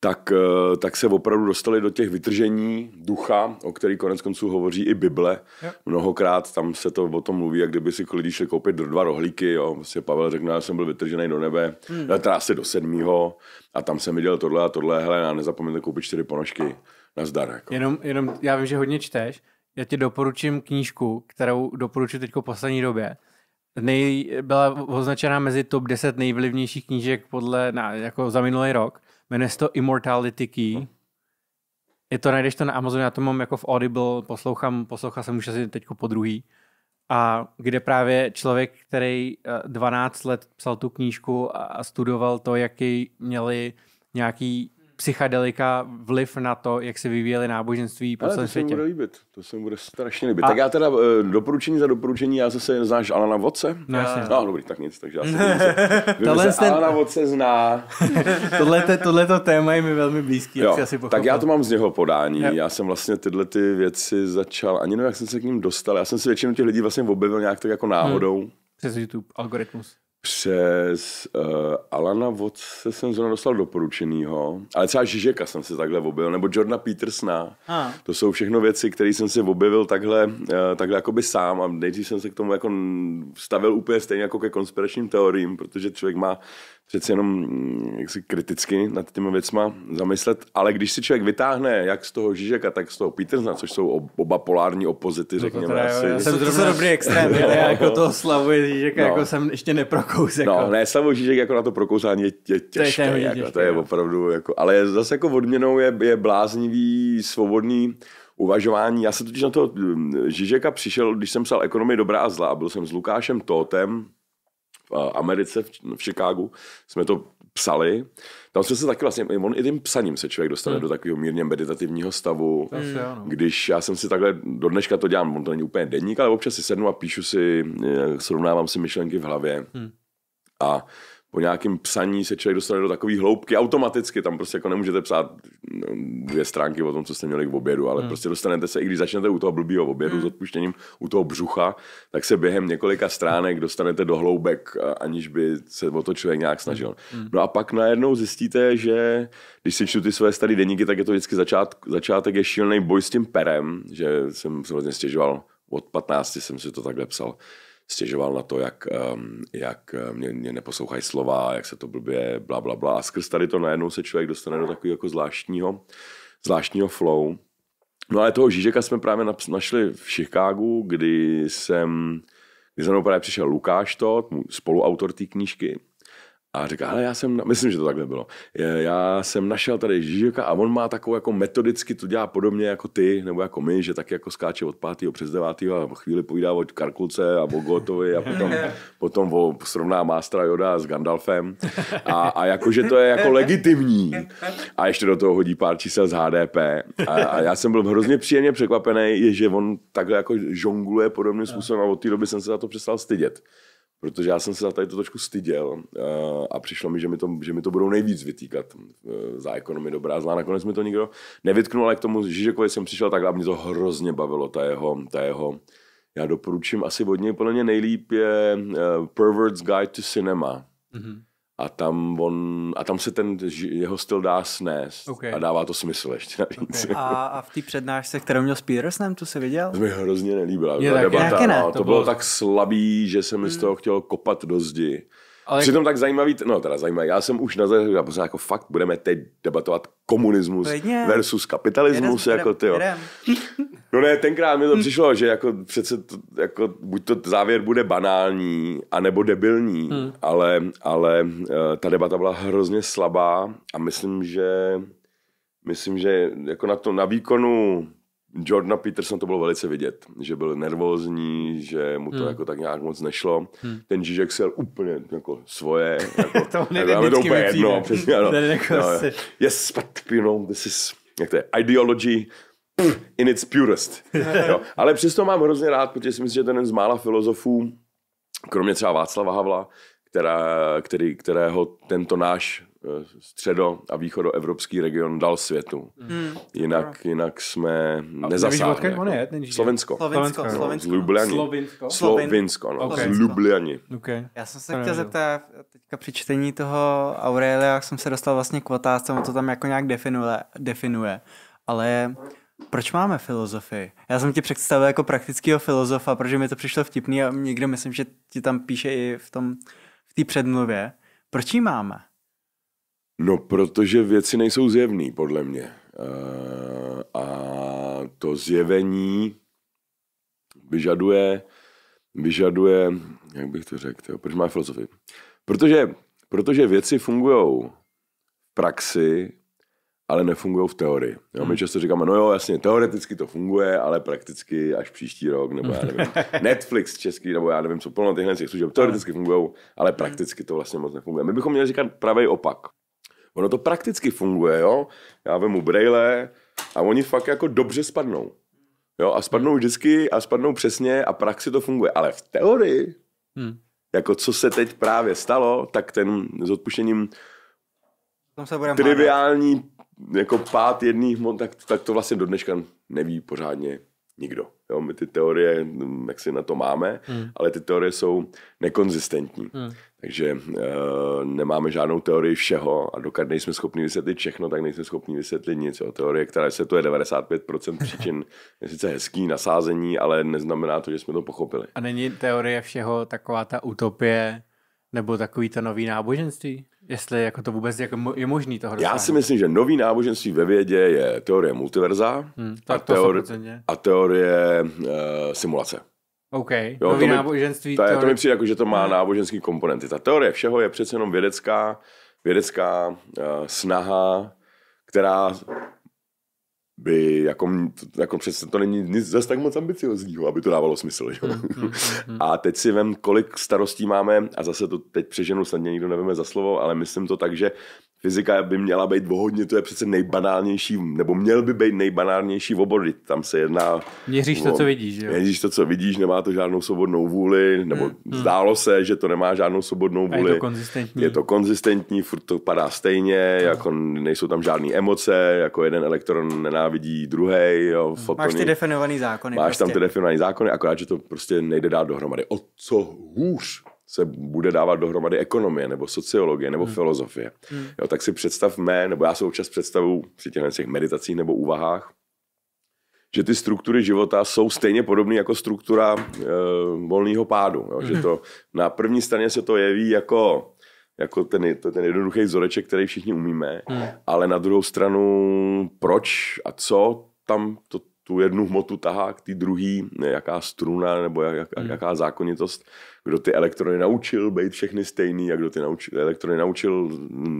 tak, eh, tak se opravdu dostali do těch vytržení ducha, o který konec konců hovoří i Bible. Jo. Mnohokrát tam se to o tom mluví, jak kdyby si lidi šli koupit dva rohlíky. Jo. Vlastně Pavel řekl, já jsem byl vytržený do nebe, hmm. teda asi do sedmého a tam jsem viděl tohle a tohle, hele, a nezapomeňte koupit čtyři ponožky. zdar. Jako. Jenom, jenom, já vím, že hodně čteš. Já ti doporučím knížku, kterou doporučuji teď po poslední době nej, byla označena mezi top 10 nejvlivnějších knížek podle, na, jako za minulý rok. Jmenuje se to Immortality Key. Je to, najdeš to na Amazonu, já to mám jako v Audible, poslouchám, poslouchal jsem už asi teď po druhý. A kde právě člověk, který 12 eh, let psal tu knížku a studoval to, jaký měli nějaký psychedelika vliv na to, jak se vyvíjely náboženství po celém světě. To se bude líbit, to se bude strašně líbit. A... Tak já teda eh, doporučení za doporučení, já zase znáš Alana Voce? No jasně. No dobrý, tak nic, takže já se Tohle ten... Alana Voce zná. tohle, to téma je mi velmi blízký, jo, jak si asi pochopil. Tak já to mám z něho podání. Yep. Já jsem vlastně tyhle ty věci začal, ani nevím, jak jsem se k ním dostal. Já jsem se většinu těch lidí vlastně objevil nějak tak jako náhodou. Hmm. Přes YouTube, algoritmus. Přes uh, Alana Vodce jsem zrovna dostal doporučenýho, ale třeba Žižeka jsem se takhle objevil, nebo Jordana Petersna. A. To jsou všechno věci, které jsem se objevil takhle, uh, takhle jakoby sám a nejdřív jsem se k tomu jako stavil úplně stejně jako ke konspiračním teoriím, protože člověk má přece jenom mm, si kriticky nad těmi věcma zamyslet, ale když si člověk vytáhne jak z toho Žižeka, tak z toho Petersna, což jsou oba polární opozity, jako řekněme. To to, to, to, jsem zrovna... to dobrý extrém, já jako toho slavuji Žižeka, no. jako jsem ještě neprokl prokouzek. No, ne, samo Žižek jako na to prokouzání je, těžké. To je, jako, těžké, to je no. opravdu, jako, ale zase jako odměnou je, je bláznivý, svobodný uvažování. Já se totiž na to mm, Žižeka přišel, když jsem psal Ekonomii dobrá a zlá. Byl jsem s Lukášem Totem v eh, Americe, v, v Chicagu. Jsme to psali. Tam jsme se taky vlastně, on i tím psaním se člověk dostane hmm. do takového mírně meditativního stavu. Hmm. Když já jsem si takhle, do dneška to dělám, on to není úplně denník, ale občas si sednu a píšu si, eh, srovnávám si myšlenky v hlavě. Hmm. A po nějakém psaní se člověk dostane do takové hloubky automaticky, tam prostě jako nemůžete psát no, dvě stránky o tom, co jste měli k obědu, ale hmm. prostě dostanete se, i když začnete u toho blbýho obědu hmm. s odpuštěním, u toho břucha, tak se během několika stránek dostanete do hloubek, aniž by se o to člověk nějak snažil. Hmm. hmm. No a pak najednou zjistíte, že když si čtu ty své staré denníky, tak je to vždycky začátek, začátek je šílený boj s tím perem, že jsem se hodně stěžoval, od 15 jsem si to takhle psal stěžoval na to, jak, ehm, jak eh, mě, mě neposlouchají slova, jak se to blbě, bla, bla, bla. A skrz tady to najednou se člověk dostane do takového jako zvláštního, zvláštního flow. No ale toho Žižeka jsme právě našli v Chicagu, kdy jsem, kdy za mnou právě přišel Lukáš Tot, spoluautor té knížky, a říká, ale já jsem, myslím, že to takhle bylo, já jsem našel tady Žižeka a on má takovou jako metodicky, to dělá podobně jako ty, nebo jako my, že taky jako skáče od pátého přes devátého a chvíli povídá o Karkulce a o Gotovi a potom, potom o, srovná Mástra Joda s Gandalfem a, a jakože to je jako legitimní a ještě do toho hodí pár čísel z HDP a, a já jsem byl hrozně příjemně překvapený, že on takhle jako žongluje podobným způsobem a od té doby jsem se za to přestal stydět protože já jsem se za tady to trošku styděl eh, a přišlo mi, že mi to, že mi to budou nejvíc vytýkat eh, za ekonomii dobrá zlá. Nakonec mi to nikdo nevytknul, ale k tomu Žižekovi jsem přišel tak a mě to hrozně bavilo, ta jeho, ta jeho já doporučím asi od něj podle mě nejlíp je eh, Pervert's Guide to Cinema. Mm-hmm a tam, on, a tam se ten jeho styl dá snést okay. a dává to smysl ještě navíc. Okay. A, a v té přednášce, kterou měl s Petersonem, tu se viděl? To mi hrozně nelíbila. Je, tak, debata, ne, no. to, to bylo, bylo tak slabý, že se mi hmm. z toho chtěl kopat do zdi. Ale... Přitom tak zajímavý, no teda zajímavý, já jsem už na já pořád jako fakt budeme teď debatovat komunismus Lidně. versus kapitalismus, jako ty jo. No ne, tenkrát mi to hm. přišlo, že jako přece to, jako buď to závěr bude banální, anebo debilní, hmm. ale, ale eh, ta debata byla hrozně slabá a myslím, že myslím, že jako na to na výkonu Jordana Peterson to bylo velice vidět, že byl nervózní, že mu to hmm. jako tak nějak moc nešlo. Hmm. Ten Žižek se úplně jako svoje. Jako, to nevím, jako, to jedno, přesně, ano. Jako no, si... Yes, but you know, this is, jak to je, ideology in its purest. jo. Ale přesto mám hrozně rád, protože si myslím, že ten jeden z mála filozofů, kromě třeba Václava Havla, která, který, kterého tento náš Eh, středo a východoevropský region dal světu. Hmm. Jinak, hmm. jinak jsme nezasáhli. Jako. je? Slovensko. Slovensko. Slovensko. No, Ljubljani. Slovinsko. Slovinsko, no. Okay. Z Ljubljani. Okay. Já jsem se chtěl zeptat, teďka při čtení toho Aurelia jsem se dostal vlastně k otázce, on to tam jako nějak definuje, definuje. ale proč máme filozofii? Já jsem ti představil jako praktického filozofa, protože mi to přišlo vtipný a někdo myslím, že ti tam píše i v tom v té předmluvě. Proč ji máme? No, protože věci nejsou zjevné, podle mě. Eh, a to zjevení vyžaduje, vyžaduje, jak bych to řekl, jo, proč má filozofii? Protože, protože věci fungují v praxi, ale nefungují v teorii. Jo, my hmm. často říkáme, no jo, jasně, teoreticky to funguje, ale prakticky až příští rok, nebo já nevím, Netflix český, nebo já nevím, co plno těchhle těch služeb, teoreticky fungují, ale prakticky to vlastně moc nefunguje. My bychom měli říkat pravý opak. Ono to prakticky funguje, jo. Já vemu brejle a oni fakt jako dobře spadnou. Jo, a spadnou vždycky a spadnou přesně a praxi to funguje. Ale v teorii, hmm. jako co se teď právě stalo, tak ten s odpuštěním se triviální hádat. jako pát jedných, tak, tak to vlastně do dneška neví pořádně nikdo. Jo, my ty teorie, hm, jak si na to máme, hmm. ale ty teorie jsou nekonzistentní. Hmm. Takže e, nemáme žádnou teorii všeho a dokud nejsme schopni vysvětlit všechno, tak nejsme schopni vysvětlit nic. Jo. Teorie, která to je 95% příčin, je sice hezký nasázení, ale neznamená to, že jsme to pochopili. A není teorie všeho taková ta utopie, nebo takový to nový náboženství? Jestli jako to vůbec jako je možný toho dosáhnout. Já si myslím, že nový náboženství ve vědě je teorie multiverza hmm, tak a, teori- a teorie uh, simulace. OK, jo, nový to mi, náboženství. Ta, teori- to mi přijde jako, že to má hm. náboženský komponenty. Ta teorie všeho je přece jenom vědecká, vědecká uh, snaha, která by jako, jako přece to není nic zase tak moc ambiciozního, aby to dávalo smysl. Jo? Mm, mm, mm. A teď si vem, kolik starostí máme, a zase to teď přeženu, snad někdo nevíme za slovo, ale myslím to tak, že fyzika by měla být vohodně, to je přece nejbanálnější, nebo měl by být nejbanálnější obor, tam se jedná... Měříš o, to, co vidíš, jo? Měříš to, co vidíš, nemá to žádnou svobodnou vůli, nebo hmm. hmm. zdálo se, že to nemá žádnou svobodnou vůli. A je to konzistentní. Je to konzistentní, furt to padá stejně, hmm. jako nejsou tam žádné emoce, jako jeden elektron nenávidí druhý. Jo, hmm. Máš ty definovaný zákony. Máš prostě. tam ty definovaný zákony, akorát, že to prostě nejde dát dohromady. O co hůř se bude dávat dohromady ekonomie, nebo sociologie, nebo hmm. filozofie. Hmm. Jo, tak si představme, nebo já se občas představu při těch meditacích nebo úvahách, že ty struktury života jsou stejně podobné jako struktura e, volného pádu. Jo? Že hmm. to na první straně se to jeví jako, jako ten, to, ten jednoduchý vzoreček, který všichni umíme, hmm. ale na druhou stranu proč a co tam to tu jednu hmotu tahá k té druhé, jaká struna nebo jak, jak, hmm. jaká zákonitost, kdo ty elektrony naučil být všechny stejný a kdo ty naučil, elektrony naučil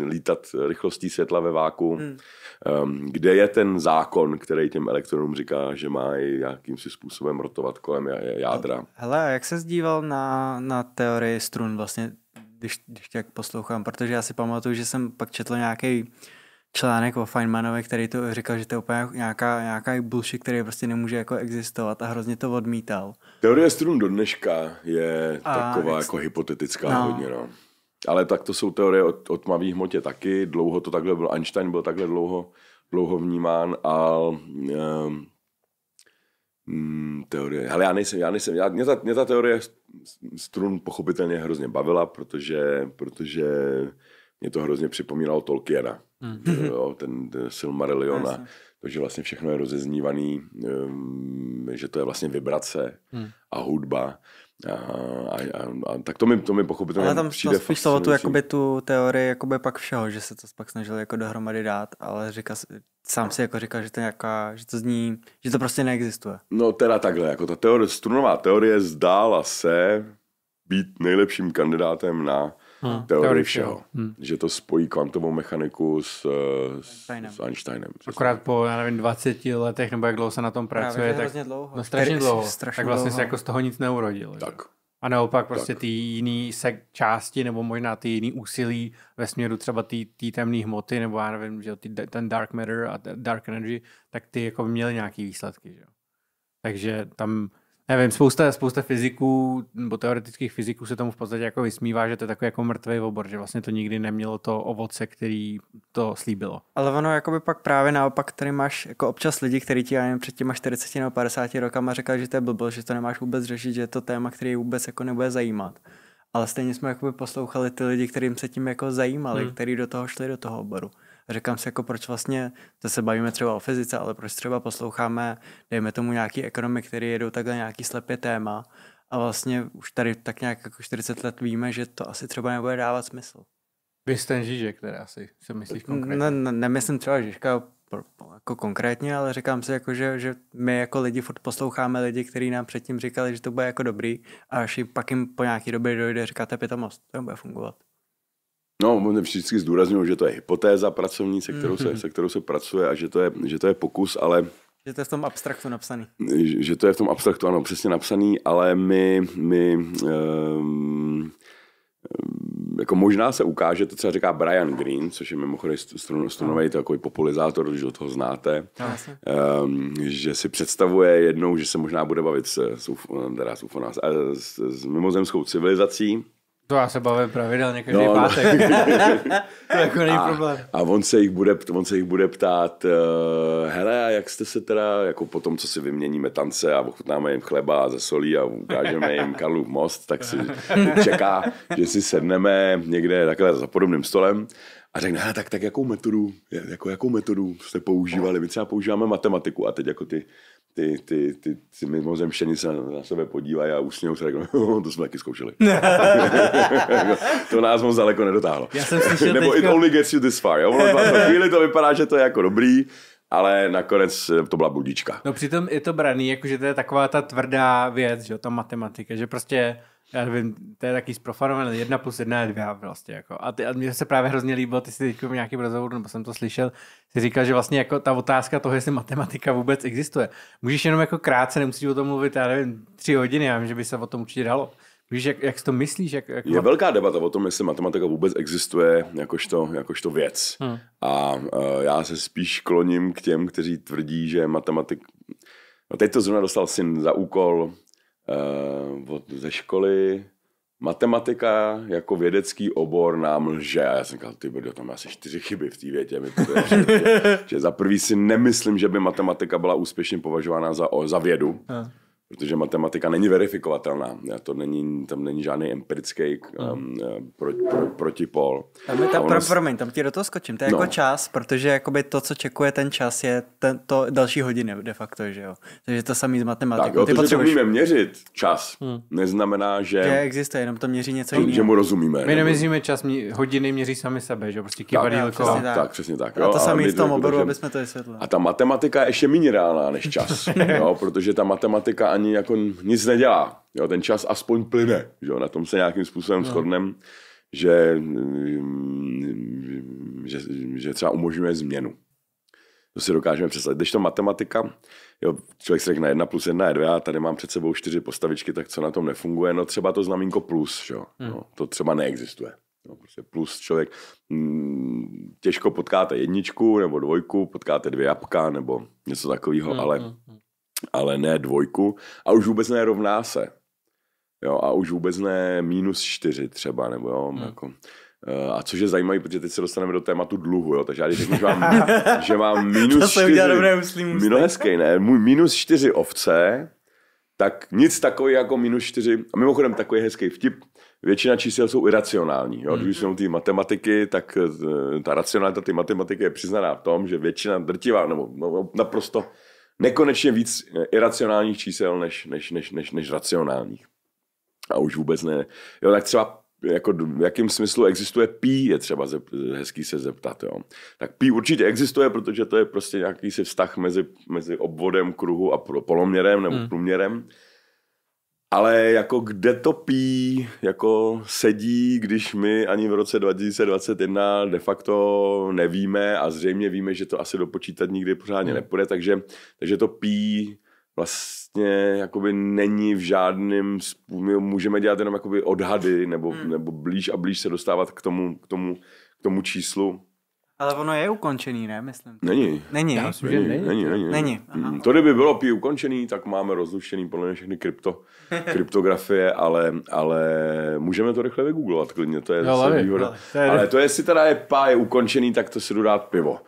lítat rychlostí světla ve váku, hmm. um, kde je ten zákon, který těm elektronům říká, že mají jakýmsi způsobem rotovat kolem jádra. No, hele, jak se zdíval na, na teorii strun vlastně, když, když tě jak poslouchám, protože já si pamatuju, že jsem pak četl nějaký článek o Feynmanovi, který to říkal, že to je úplně nějaká, nějaká bullshit, který prostě nemůže jako existovat a hrozně to odmítal. Teorie strun do dneška je a taková ex... jako hypotetická no. hodně, no. Ale tak to jsou teorie o, o tmavý hmotě taky, dlouho to takhle byl, Einstein byl takhle dlouho, dlouho vnímán a um, ehm, mm, teorie. Ale já nejsem, já nejsem, já, mě, ta, mě ta teorie strun pochopitelně hrozně bavila, protože, protože mě to hrozně připomínalo Tolkiena mm. jo, ten, ten Silmarillion. Jasně. Takže vlastně všechno je rozeznívaný, ehm, že to je vlastně vibrace mm. a hudba. A, a, a, a, tak to mi, to mi pochopitelně Ale tam přijde spíš toho tu, jakoby, tu teorii jakoby pak všeho, že se to pak snažili jako dohromady dát, ale říká, sám si jako říkal, že to, nějaká, že to zní, že to prostě neexistuje. No teda takhle, jako ta teorie, strunová teorie zdála se být nejlepším kandidátem na hmm. teorii všeho. Hmm. Že to spojí kvantovou mechaniku s, s eh, Einsteinem. S Einsteinem Akorát po, já nevím, 20 letech, nebo jak dlouho se na tom pracuje. Právě, tak, hrozně dlouho. No strašně dlouho. Strašně tak vlastně dlouho. se jako z toho nic neurodil. Tak. A naopak prostě ty jiný se části nebo možná ty jiný úsilí ve směru třeba té temné hmoty nebo já nevím, že tý, ten dark matter a dark energy, tak ty jako měly nějaký výsledky. Že? Takže tam nevím, spousta, spousta fyziků nebo teoretických fyziků se tomu v podstatě jako vysmívá, že to je takový jako mrtvý obor, že vlastně to nikdy nemělo to ovoce, který to slíbilo. Ale ono jakoby pak právě naopak, tady máš jako občas lidi, kteří ti já nevím, před těma 40 nebo 50 rokama říkali, že to je blbost, že to nemáš vůbec řešit, že je to téma, který vůbec jako nebude zajímat. Ale stejně jsme poslouchali ty lidi, kterým se tím jako zajímali, hmm. kteří do toho šli do toho oboru říkám si, jako proč vlastně, zase bavíme třeba o fyzice, ale proč třeba posloucháme, dejme tomu nějaký ekonomy, který jedou takhle nějaký slepě téma a vlastně už tady tak nějak jako 40 let víme, že to asi třeba nebude dávat smysl. Bys ten Žižek který asi, se myslíš konkrétně? Ne, ne, nemyslím třeba Žižka jako konkrétně, ale říkám si, jako, že, že my jako lidi furt posloucháme lidi, kteří nám předtím říkali, že to bude jako dobrý a až jim, pak jim po nějaký době dojde, říkáte pitomost, to bude fungovat. No, on vždycky zdůraznil, že to je hypotéza pracovní, se kterou, se, mhm. se kterou se pracuje a že to je, že to je pokus, ale že to je v tom abstraktu napsaný. Že to je v tom abstraktu, ano, přesně napsaný, ale my, my um, jako možná se ukáže, to třeba říká Brian Green, což je mimochodem strun, strunový takový populizátor, že toho znáte, um, že si představuje jednou, že se možná bude bavit s, s, teda s, eh, s, s mimozemskou civilizací, to já se bavím pravidelně každý no, no. pátek. No. to jako není a, problém. A on se jich bude, on se jich bude ptát, uh, hele, a jak jste se teda, jako po tom, co si vyměníme tance a ochutnáme jim chleba a ze solí a ukážeme jim Karlův most, tak si čeká, že si sedneme někde takhle za podobným stolem a řekne, hele, tak, tak jakou metodu, jako, jakou metodu jste používali? My třeba používáme matematiku a teď jako ty ty, ty, ty, ty mimozemštěny se na sebe podívají a úsměvou se řeknou, no, to jsme taky zkoušeli. to nás moc daleko nedotáhlo. Já jsem slyšel Nebo teďko... it only gets you this far. Jo? Ono to chvíli to vypadá, že to je jako dobrý, ale nakonec eh, to byla budička. No přitom je to braný, jakože to je taková ta tvrdá věc, že jo, ta matematika, že prostě já nevím, to je taky zprofanované, jedna plus jedna je dvě vlastně jako. A, ty, a mně se právě hrozně líbilo, ty jsi teď v nějakém rozhovoru, nebo jsem to slyšel, jsi říkal, že vlastně jako ta otázka toho, jestli matematika vůbec existuje. Můžeš jenom jako krátce, nemusíš o tom mluvit, já nevím, tři hodiny, já vím, že by se o tom určitě dalo. Víš, jak, jak to myslíš? Jak, jak... Je velká debata o tom, jestli matematika vůbec existuje jakožto, jakožto věc. Hmm. A uh, já se spíš kloním k těm, kteří tvrdí, že matematik... No teď to zrovna dostal syn za úkol, Eh, od, ze školy, matematika jako vědecký obor nám lže. A já jsem říkal, ty brdo, tam asi čtyři chyby v té větě. Mi to že, za prvý si nemyslím, že by matematika byla úspěšně považována za, za vědu. A protože matematika není verifikovatelná. To není, tam není žádný empirický no. um, eh, pro, pro, protipol. Tam, je tam, pro, promiň, tam ti do toho skočím. To je jako no. jako čas, protože jakoby to, co čekuje ten čas, je ten, to další hodiny de facto, že jo? Takže to samý s matematikou. Tak, jo, Ty to, potřebuješ... že umíme měřit čas, hmm. neznamená, že... Že existuje, jenom to měří něco jiného. Že mu rozumíme. My neměříme čas, mě, hodiny měří sami sebe, že Prostě tak, Tak, tak, tak, přesně tak. Jo? A to samý v tom oboru, aby jsme to vysvětlili. A ta matematika je ještě méně reálná než čas, jo? protože ta matematika ani ani jako nic nedělá. Jo, ten čas aspoň plyne, že jo, na tom se nějakým způsobem no. shodneme, že, mm, že, že třeba umožňuje změnu. To si dokážeme představit. Když to matematika, jo, člověk si řekne 1 plus 1 je 2, tady mám před sebou čtyři postavičky, tak co na tom nefunguje? No třeba to znamínko plus, jo. Hmm. No, to třeba neexistuje. No, prostě plus člověk, mm, těžko potkáte jedničku nebo dvojku, potkáte dvě jabka nebo něco takového, mm, ale... mm ale ne dvojku a už vůbec ne rovná se. Jo, a už vůbec ne minus čtyři třeba, nebo jo, hmm. jako, eh, a což je zajímavé, protože teď se dostaneme do tématu dluhu, jo, takže já když řeknu, že mám, že mám minus čtyři, minus hezký, ne, můj minus čtyři ovce, tak nic takový jako minus čtyři, a mimochodem takový hezký vtip, většina čísel jsou iracionální. Jo? Když hmm. jsou ty matematiky, tak eh, ta racionalita ty matematiky je přiznaná v tom, že většina drtivá, nebo no, naprosto nekonečně víc iracionálních čísel než, než, než, než, než racionálních. A už vůbec ne. Jo, tak třeba jako v jakém smyslu existuje pí, je třeba zep, hezký se zeptat. Jo. Tak pí určitě existuje, protože to je prostě nějaký si vztah mezi, mezi obvodem kruhu a poloměrem nebo hmm. průměrem. Ale jako kde to pí, jako sedí, když my ani v roce 2021 de facto nevíme a zřejmě víme, že to asi dopočítat nikdy pořádně hmm. nepůjde, takže, takže to pí vlastně jakoby není v žádném, my můžeme dělat jenom jakoby odhady nebo, hmm. nebo blíž a blíž se dostávat k tomu, k tomu, k tomu číslu ale ono je ukončený, ne? Myslím. Není. Není. Já myslím, není, že není. Není, není. není. Mm, to kdyby bylo pí ukončený, tak máme rozluštěný podle mě všechny krypto, kryptografie, ale, ale můžeme to rychle vygooglovat klidně, to je no, zase ale, výhoda. Ale, to ale to, jestli teda je pá je ukončený, tak to se jdu dát pivo.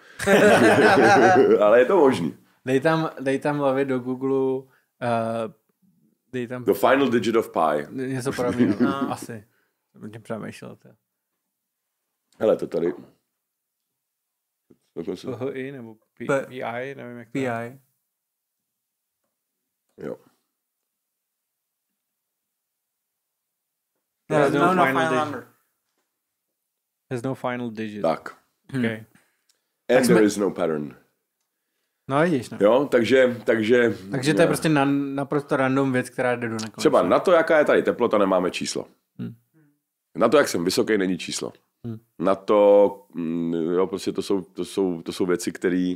ale je to možný. Dej tam, dej tam hlavě do Google uh, dej tam... The final digit of pi. Něco podobného, no. asi. Mě přemýšlel. Hele, to tady dokonce. PHI nebo PI, nevím jak to PI. Jo. No, There's no, no, no, final, final number. There's no final digit. Tak. Hmm. Hmm. Okay. And tak there jsme... is no pattern. No vidíš, no. Jo, takže, takže... Takže to je prostě na, naprosto random věc, která jde do nekonečna. Třeba na to, jaká je tady teplota, nemáme číslo. Hmm. Na to, jak jsem vysoký, není číslo hmm. na to, mm, jo, prostě to jsou, to jsou, to jsou věci, které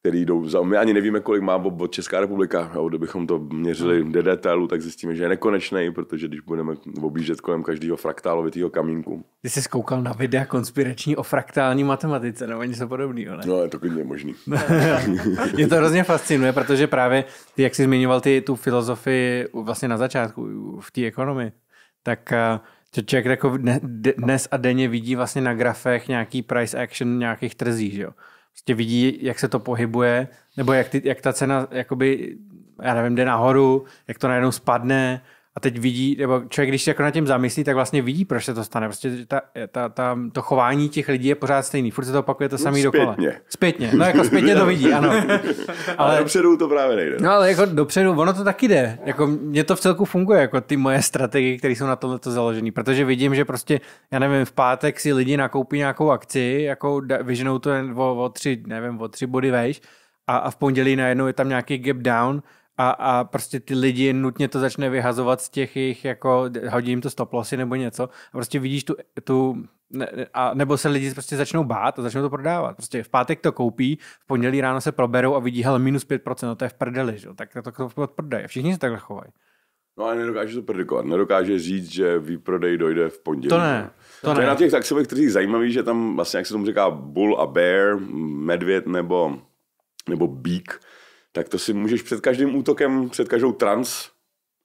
který jdou za... My ani nevíme, kolik má Bob Česká republika. Jo, kdybychom to měřili hmm. do detailu, tak zjistíme, že je nekonečný, protože když budeme objíždět kolem každého fraktálovitého kamínku. Ty jsi koukal na videa konspirační o fraktální matematice, nebo něco podobného, ne? No, je to klidně možný. Mě to hrozně fascinuje, protože právě, ty, jak jsi zmiňoval ty, tu filozofii vlastně na začátku v té ekonomii, tak uh, to člověk jako dnes a denně vidí vlastně na grafech nějaký price action nějakých trzí, že jo? Prostě vidí, jak se to pohybuje, nebo jak, ty, jak ta cena, jakoby, já nevím, jde nahoru, jak to najednou spadne, a teď vidí, nebo člověk, když se jako na tím zamyslí, tak vlastně vidí, proč se to stane. Prostě ta, ta, ta, to chování těch lidí je pořád stejný, furt se to opakuje to no, samý dokola. Zpětně. No jako zpětně to vidí, ano. Ale dopředu to právě nejde. No ale jako dopředu, ono to taky jde. Jako mě to v celku funguje, jako ty moje strategie, které jsou na tohle založené, protože vidím, že prostě, já nevím, v pátek si lidi nakoupí nějakou akci, jako vyženou to o, o, tři, nevím, o tři body vejš, a, a v pondělí najednou je tam nějaký gap down, a, a prostě ty lidi nutně to začne vyhazovat z těch jich, jako hodí jim to stoplosy nebo něco a prostě vidíš tu, tu ne, a nebo se lidi prostě začnou bát a začnou to prodávat. Prostě v pátek to koupí, v pondělí ráno se proberou a vidí, hele, minus 5%, no to je v prdeli, že? tak to, to prodaje. Všichni se takhle chovají. No a nedokáže to predikovat, nedokáže říct, že výprodej dojde v pondělí. To ne. To, to je na těch taxových trzích zajímavý, že tam vlastně, jak se tomu říká, bull a bear, medvěd nebo, nebo bík, tak to si můžeš před každým útokem, před každou trans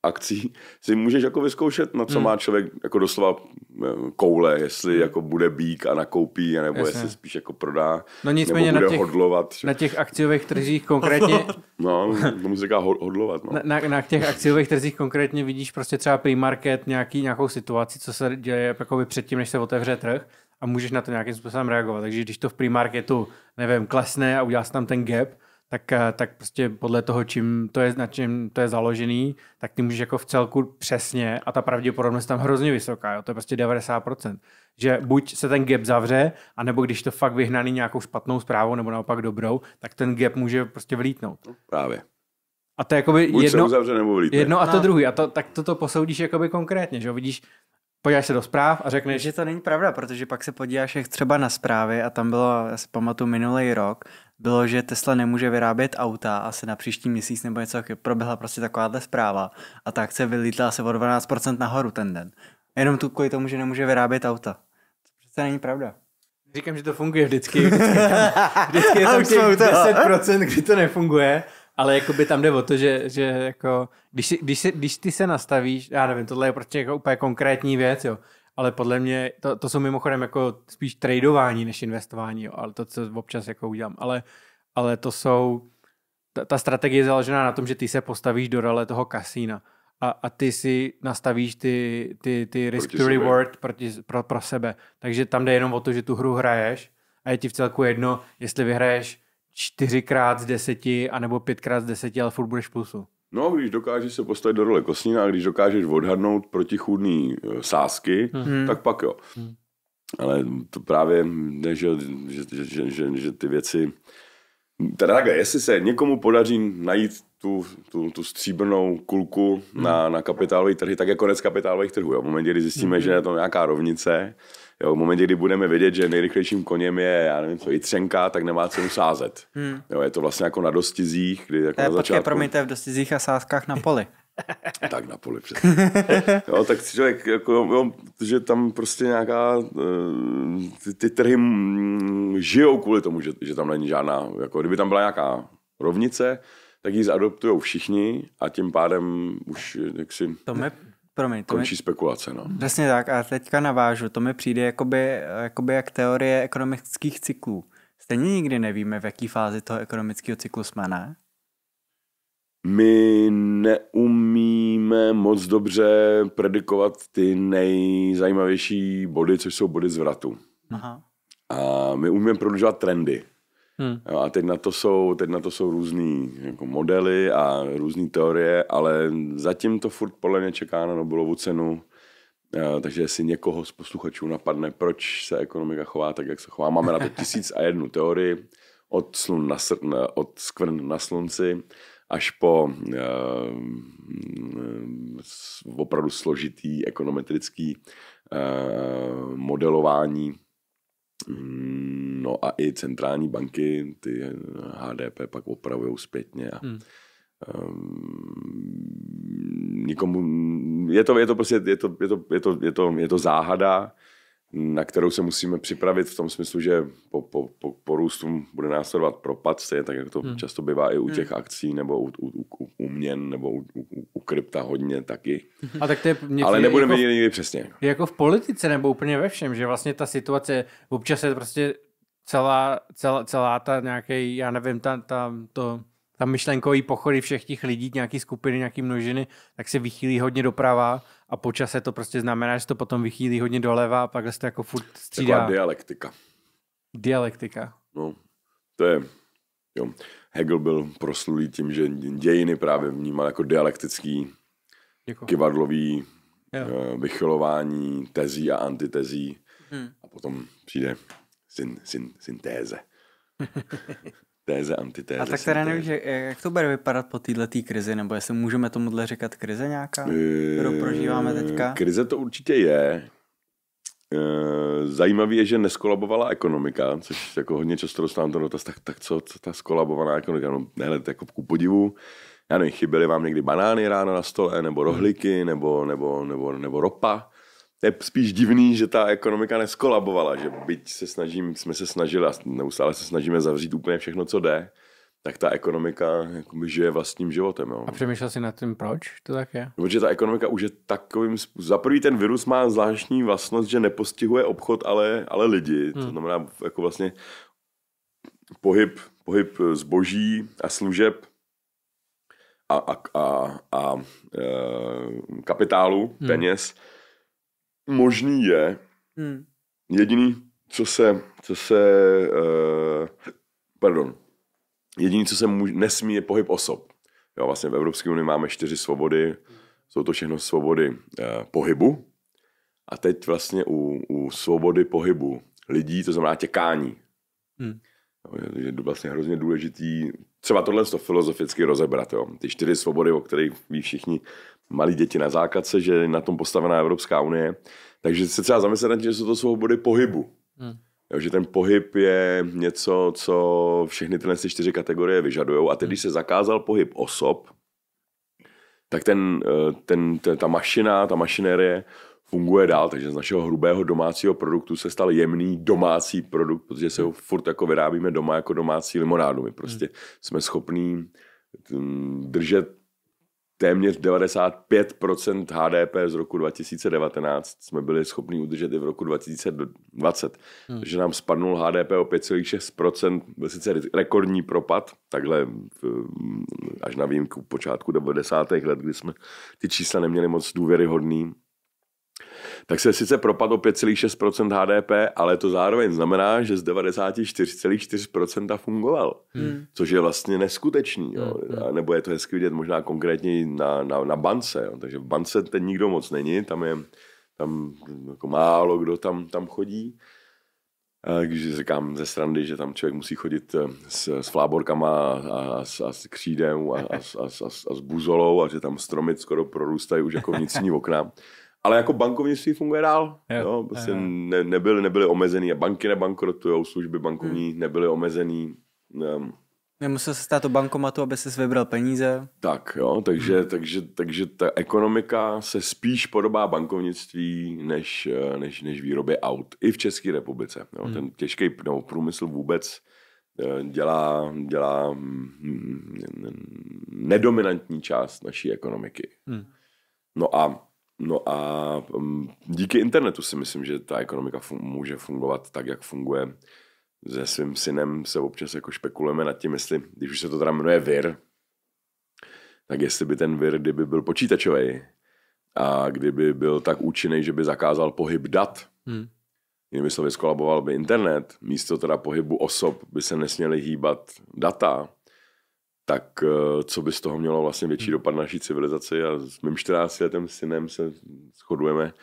akcí si můžeš jako vyzkoušet, na co hmm. má člověk jako doslova eh, koule, jestli hmm. jako bude bík a nakoupí, nebo Jasně. jestli spíš jako prodá, no nicméně nebo bude na těch, hodlovat. Že... Na těch akciových trzích konkrétně... no, to mu říká hodlovat. No. Na, na, na, těch akciových trzích konkrétně vidíš prostě třeba pre-market nějaký, nějakou situaci, co se děje by předtím, než se otevře trh a můžeš na to nějakým způsobem reagovat. Takže když to v pre-marketu, nevím, klesne a udělá se tam ten gap, tak, eh, tak prostě podle toho, čím to je, na čím to je založený, tak ty můžeš jako v celku přesně, a ta pravděpodobnost tam hrozně vysoká, jo, to je prostě 90%, že buď se ten gap zavře, anebo když to fakt vyhnaný nějakou špatnou zprávou, nebo naopak dobrou, tak ten gap může prostě vlítnout. No, právě. A to je jakoby buď jedno, uzavře, nebo jedno a to no. druhý. A to, tak to, to posoudíš jakoby konkrétně, že jo? Vidíš, podíváš se do zpráv a řekneš... Že to není pravda, protože pak se podíváš třeba na zprávy a tam bylo, já si pamatuju, minulý rok, bylo, že Tesla nemůže vyrábět auta asi na příští měsíc nebo něco, proběhla prostě takováhle zpráva a ta akce vylítla se o 12% nahoru ten den. Jenom tu kvůli tomu, že nemůže vyrábět auta. To přece není pravda. Říkám, že to funguje vždycky. Vždycky, vždycky je tam těch 10%, kdy to nefunguje. Ale jako by tam jde o to, že, že jako, když, když, když ty se nastavíš, já nevím, tohle je prostě jako úplně konkrétní věc, jo ale podle mě, to, to jsou mimochodem jako spíš tradování než investování, jo, ale to, co občas jako udělám, ale, ale to jsou, ta, ta strategie je založená na tom, že ty se postavíš do role toho kasína a, a ty si nastavíš ty, ty, ty risk proti to sebe. reward proti, pro, pro sebe. Takže tam jde jenom o to, že tu hru hraješ a je ti v celku jedno, jestli vyhraješ čtyřikrát z deseti anebo pětkrát z deseti, ale furt budeš plusu. No, když dokážeš se postavit do role Kosnina a když dokážeš odhadnout protichůdný e, sásky, mm-hmm. tak pak jo. Mhm. Ale to právě, ne, že, že, že, že, že, že ty věci... Teda takhle, jestli se někomu podaří najít tu, tu, tu stříbrnou kulku mm. na, mhm. na kapitálových trhy, tak je konec kapitálových trhů. V momentě, kdy zjistíme, mm-hmm. že je to nějaká rovnice, Jo, v momentě, kdy budeme vědět, že nejrychlejším koněm je, já nevím co, jitřenka, tak nemá cenu sázet. Hmm. Jo, je to vlastně jako na dostizích, kdy jako je na počkej, začátku... promiňte, v dostizích a sázkách na poli. tak na poli, přesně. jo, tak člověk, jako, jo, že tam prostě nějaká, eh, ty, ty trhy mm, žijou kvůli tomu, že, že tam není žádná, jako kdyby tam byla nějaká rovnice, tak ji zadoptují všichni a tím pádem už jak si... To mi Promiň, to končí mi... spekulace. No. Přesně tak a teďka navážu, to mi přijde jakoby, jakoby jak teorie ekonomických cyklů. Stejně nikdy nevíme, v jaký fázi toho ekonomického cyklu jsme, ne? My neumíme moc dobře predikovat ty nejzajímavější body, což jsou body zvratu. Aha. A my umíme prodlužovat trendy. Hmm. Jo, a teď na to jsou, teď na to jsou různý jako modely a různé teorie, ale zatím to furt podle mě čeká na Nobelovu cenu. Eh, takže jestli někoho z posluchačů napadne, proč se ekonomika chová tak, jak se chová. Máme na to tisíc a jednu teorii, od, slun na srn, od skvrn na slunci až po uh, opravdu složitý ekonometrický uh, modelování No a i centrální banky ty HDP pak opravují zpětně. A, hmm. um, nikomu, je to, je to prostě, je to, je to, je to, je to, je to záhada, na kterou se musíme připravit v tom smyslu, že po, po, po, po růstu bude následovat propad, stejně tak, jak to hmm. často bývá i u hmm. těch hmm. akcí nebo u, u, u, u měn nebo u, u, u krypta hodně taky. A tak to je Ale nebudeme jako, nikdy přesně. Jako v politice nebo úplně ve všem, že vlastně ta situace občas je prostě celá, celá, celá ta nějaký, já nevím, ta, ta, to tam myšlenkový pochody všech těch lidí, nějaký skupiny, nějaký množiny, tak se vychýlí hodně doprava a počase to prostě znamená, že se to potom vychýlí hodně doleva a pak se to jako furt střídá. Taková dialektika. Dialektika. No, to je, jo. Hegel byl proslulý tím, že dějiny právě vnímal jako dialektický Děkuji. Jako- kivadlový jo. Eh, vychylování tezí a antitezí hmm. a potom přijde syn, syn, syntéze. téze, antitéze. A tak teda nevím, že, eh, jak to bude vypadat po této krizi, nebo jestli můžeme tomuhle říkat krize nějaká, kterou eh, prožíváme teďka? Krize to určitě je. Eh, Zajímavé je, že neskolabovala ekonomika, což jako hodně často dostávám ten dotaz, tak, tak co, co ta skolabovaná ekonomika, no to jako ku podivu, já nevím, chyběly vám někdy banány ráno na stole, nebo rohlíky, nebo, nebo, nebo, nebo ropa, je spíš divný, že ta ekonomika neskolabovala, že byť se snažím, jsme se snažili a neustále se snažíme zavřít úplně všechno, co jde, tak ta ekonomika jakoby žije vlastním životem. Jo. A přemýšlel jsi nad tím, proč to tak je? Protože ta ekonomika už je takovým způsobem. Za prvý ten virus má zvláštní vlastnost, že nepostihuje obchod, ale, ale lidi. Hmm. To znamená jako vlastně pohyb, pohyb zboží a služeb a, a, a, a e, kapitálu, hmm. peněz možný je. Hmm. Jediný, co se, co se uh, pardon, jediný, co se mu, nesmí, je pohyb osob. Jo, vlastně v Evropské unii máme čtyři svobody, jsou to všechno svobody uh, pohybu. A teď vlastně u, u svobody pohybu lidí, to znamená těkání. Hmm. Je, je vlastně hrozně důležitý třeba tohle to filozoficky rozebrat. Jo. Ty čtyři svobody, o kterých ví všichni malí děti na základce, že je na tom postavená Evropská unie. Takže se třeba zamyslet na tím, že jsou to svobody pohybu. Hmm. Jo, že ten pohyb je něco, co všechny tyhle čtyři kategorie vyžadují. A tedy, hmm. když se zakázal pohyb osob, tak ten, eh, ten, ta mašina, ta mašinérie funguje dál, takže z našeho hrubého domácího produktu se stal jemný domácí produkt, protože se ho hmm. furt jako vyrábíme doma jako domácí limonádu. My hmm. prostě hmm. jsme schopní mm, držet téměř 95% HDP z roku 2019 jsme byli schopni udržet i v roku 2020. Hmm. Takže nám spadnul HDP o 5,6%, byl sice rekordní propad, takhle v, až na výjimku počátku 90. let, kdy jsme ty čísla neměli moc důvěryhodný, tak se sice propadlo 5,6% HDP, ale to zároveň znamená, že z 94,4% fungoval, hmm. což je vlastně neskutečný. Jo. Hmm. hmm. Nebo je to hezky vidět možná konkrétně na, na, na bance. Jo. Takže v bance ten nikdo moc není, tam je tam jako málo kdo tam, tam chodí. Když říkám ze strany, že tam člověk musí chodit eh, s, s fláborkama a, s, a s křídem a, a, a, a, a s buzolou a že tam stromy skoro prorůstají už jako vnitřní okna. ale jako bankovnictví funguje dál. Jo, jo, prostě jo. Ne, nebyly, nebyly omezený. Banky nebankrotují, služby bankovní hmm. nebyly omezený. Um, Nemusel se stát o bankomatu, aby se vybral peníze. Tak jo, takže, hmm. takže, takže ta ekonomika se spíš podobá bankovnictví než, eh, než, než výrobě aut. I v České republice. Jo, hmm. Ten těžký no, průmysl vůbec eh, dělá, dělá mm, mm, nedominantní část naší ekonomiky. Hmm. No a No a mm, díky internetu si myslím, že ta ekonomika fun- může fungovat tak, jak funguje. Se svým synem se občas jako špekulujeme nad tím, jestli, když už se to teda jmenuje vir, tak jestli by ten vir, kdyby byl počítačový a kdyby byl tak účinný, že by zakázal pohyb dat, hmm. jinými slovy skolaboval by internet, místo teda pohybu osob by se nesměly hýbat data, tak eh, co by z toho mělo vlastně větší hmm. dopad naší civilizaci a s mým 14 letem synem se shodujeme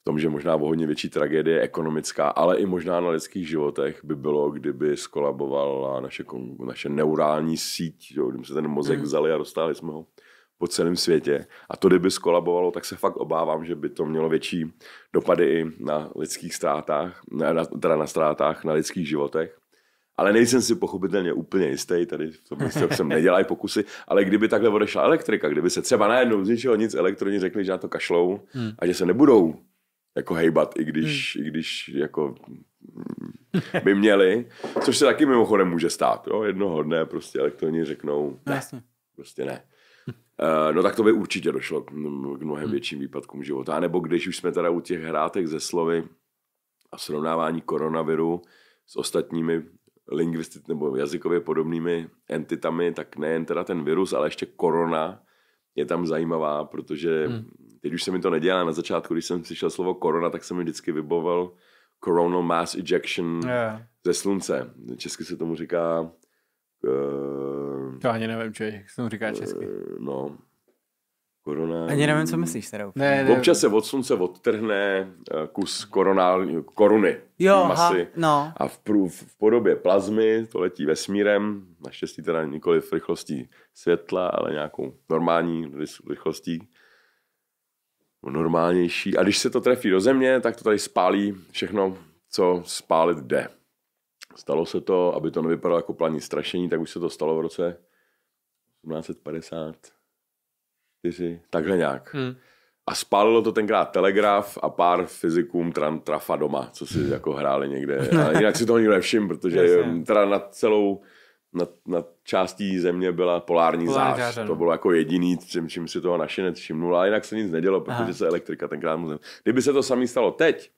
v tom, že možná o hodně větší tragédie ekonomická, ale i možná na lidských životech by bylo, kdyby skolabovala naše, naše neurální síť, jo, kdyby se ten mozek hmm. vzali a dostali jsme ho po celém světě. A to, kdyby skolabovalo, tak se fakt obávám, že by to mělo větší dopady i na lidských ztrátách, na, teda na ztrátách, na lidských životech. Ale nejsem si pochopitelně úplně jistý, tady v tom místě jsem nedělají pokusy, ale kdyby takhle odešla elektrika, kdyby se třeba najednou z ničeho nic elektroni řekli, že na to kašlou hmm. a že se nebudou jako hejbat, i když, hmm. i když jako by měli, což se taky mimochodem může stát. Jo? Jednoho dne prostě elektroni řeknou ne, Jasně. prostě ne. Eh, no tak to by určitě došlo k mnohem hmm. větším výpadkům života. A nebo když už jsme teda u těch hrátek ze slovy a srovnávání koronaviru s ostatními lingvistit nebo jazykově podobnými entitami, tak nejen teda ten virus, ale ještě korona je tam zajímavá, protože hmm. teď už se mi to nedělá. Na začátku, když jsem slyšel slovo korona, tak jsem mi vždycky vyboval coronal mass ejection yeah. ze slunce. Česky se tomu říká... Uh, to ani nevím, co jsem se tomu říká eh, česky. Uh, no, korona... Ani nevím, co myslíš teda. Úplně. Ne, ne, Občas se od slunce odtrhne eh, kus koronál, koruny jo, masy. Ha, no. A v, prů, v podobě plazmy to letí vesmírem, naštěstí teda nikoli v rychlosti světla, ale nějakou normální rychlostí no, normálnější. A když se to trefí do země, tak to tady spálí všechno, co spálit jde. Stalo se to, aby to nevypadalo jako plání strašení, tak už se to stalo v roce 1850 čtyři, takhle nějak. Hmm. A spálilo to tenkrát Telegraf a pár fyzikům tra- trafa doma, co si hmm. jako hráli někde. Ale jinak si toho nikdo nevšim, protože Jasně. Mm, teda nad celou nad, nad částí země byla polární, polární zář. To bylo jako jediný, čím, čím si toho naše všimnul. A jinak se nic nedělo, protože Aha. se elektrika tenkrát mu Kdyby se to samé stalo teď,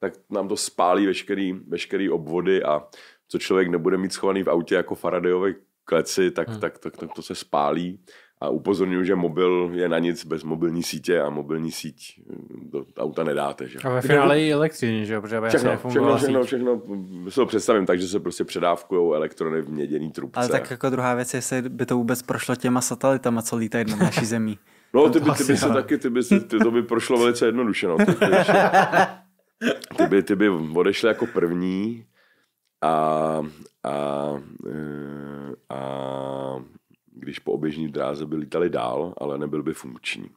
tak nám to spálí veškerý, veškerý obvody a co člověk nebude mít schovaný v autě jako Faradayové kleci, tak, hmm. tak, tak, tak to se spálí a upozorňuji, že mobil je na nic bez mobilní sítě a mobilní síť do eh, auta nedáte. Že? A ve finále i elektřiny, že jo? Protože všechno, všechno, všechno, všechno, se to představím tak, že se prostě předávkují elektrony v měděný trubce. Ale tak jako druhá věc je, jestli by to vůbec prošlo těma satelitama, co lítají na naší zemi. No, ty by, ty by se taky, ty by se, ty, to by prošlo velice jednoduše. No. Ty, ty, by, ty by odešly jako první a, a, eh, a, a když po oběžní dráze by lítali dál, ale nebyl by funkční.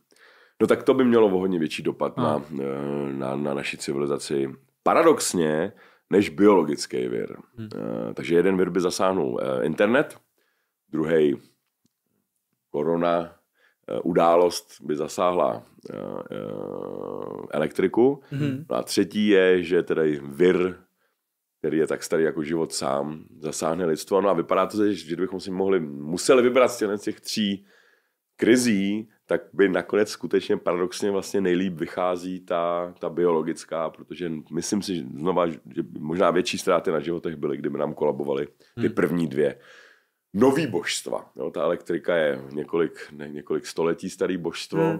No tak to by mělo hodně větší dopad no. na, eh, na, na naši civilizaci. Paradoxně, než biologický vir. Hmm. Takže jeden vir by zasáhnul eh, internet, druhý korona, událost by zasáhla elektriku. Hmm. A třetí je, že tedy vir který je tak starý jako život sám, zasáhne lidstvo. No a vypadá to, že kdybychom si mohli, museli vybrat z těch tří krizí, tak by nakonec skutečně paradoxně vlastně nejlíp vychází ta, ta biologická, protože myslím si, že znova, že možná větší ztráty na životech byly, kdyby nám kolabovaly ty hmm. první dvě. Nový božstva. Jo, ta elektrika je několik, ne, několik století starý božstvo. Hmm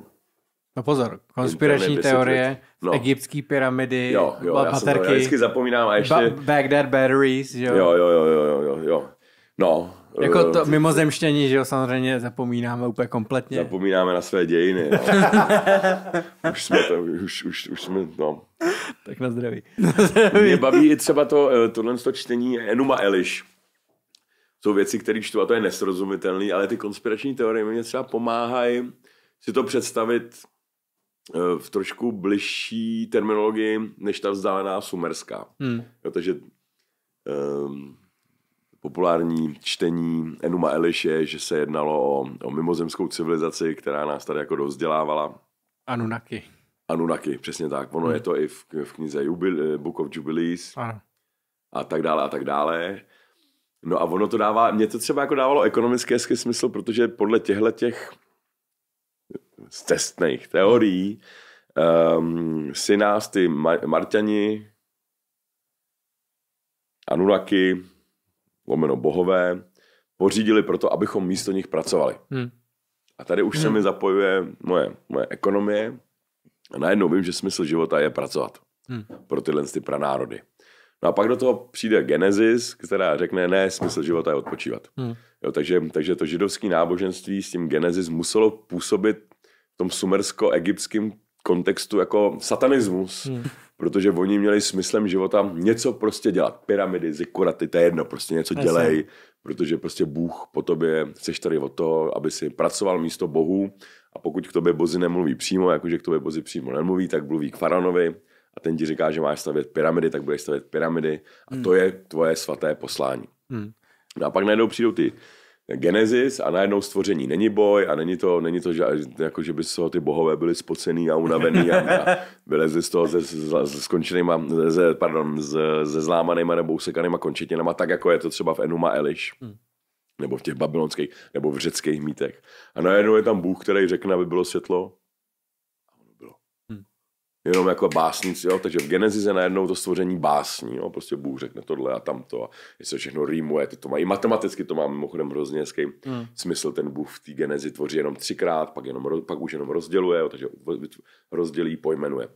No pozor, konspirační teorie, no. egyptský pyramidy, jo, jo, já baterky, jsem, já vždycky zapomínám a ještě... Ba- Baghdad batteries, jo? Jo, jo, jo, jo, jo, jo. No. Jako eh, to mimozemštění, že jo, samozřejmě zapomínáme úplně kompletně. Zapomínáme na své dějiny. jo. No. už jsme to, už, už, už jsme, no. Tak na zdraví. Na zdraví. Mě baví i třeba to, eh, tohle to čtení Enuma Eliš. Jsou věci, které čtu a to je nesrozumitelné, ale ty konspirační teorie mě třeba pomáhají si to představit Eh, v trošku bližší terminologii než ta vzdálená sumerská. Hmm. Jo, takže um, ehm, populární čtení Enuma Eliš je, že se jednalo o, o mimozemskou civilizaci, která nás tady jako dovzdělávala. Anunnaki. Anunnaki, přesně tak. Ono hmm. je to i v, v knize Jubil, eh, Book of Jubilees ano. a tak dále a tak dále. No a ono to dává, mě to třeba jako dávalo ekonomický smysl, protože podle těchto těch z testných teorií, um, ehm, si nás ty Ma- Marťani, Anunaky, lomeno bohové, pořídili proto, abychom místo nich pracovali. Hmm. A tady už hmm. se mi zapojuje moje, moje ekonomie a najednou vím, že smysl života je pracovat hmm. pro tyhle ty pranárody. No a pak do toho přijde Genesis, která řekne, ne, smysl života je odpočívat. Hmm. Jo, takže, takže to židovské náboženství s tím Genesis muselo působit tom sumersko-egyptském kontextu jako satanismus, hmm. protože oni měli smyslem života něco prostě dělat. Pyramidy, zikuraty, to je jedno, prostě něco Jasně. dělej, protože prostě Bůh po tobě, chceš tady o to, aby si pracoval místo Bohu a pokud k tobě bozi nemluví přímo, jakože k tobě bozi přímo nemluví, tak mluví k faranovi a ten ti říká, že máš stavět pyramidy, tak budeš stavět pyramidy a hmm. to je tvoje svaté poslání. Hmm. No a pak najednou přijdou ty Genesis a najednou stvoření není boj a není to, není to že, jako, že by z toho ty bohové byli spocený a unavený a, a vylezli z toho ze, ze, se skončenýma, ze, pardon, ze, ze zlámanýma nebo usekanýma končetinama, tak jako je to třeba v Enuma Eliš. Hmm nebo v těch babylonských, nebo v řeckých mýtech. A najednou je tam Bůh, který řekne, aby bylo světlo jenom jako básnici, jo? takže v Genesis je najednou to stvoření básní, jo? prostě Bůh řekne tohle a tamto a to všechno rýmuje, ty to mají matematicky, to má mimochodem hrozně hezký hmm. smysl, ten Bůh v té Genesis tvoří jenom třikrát, pak, jenom, pak už jenom rozděluje, jo? takže rozdělí, pojmenuje.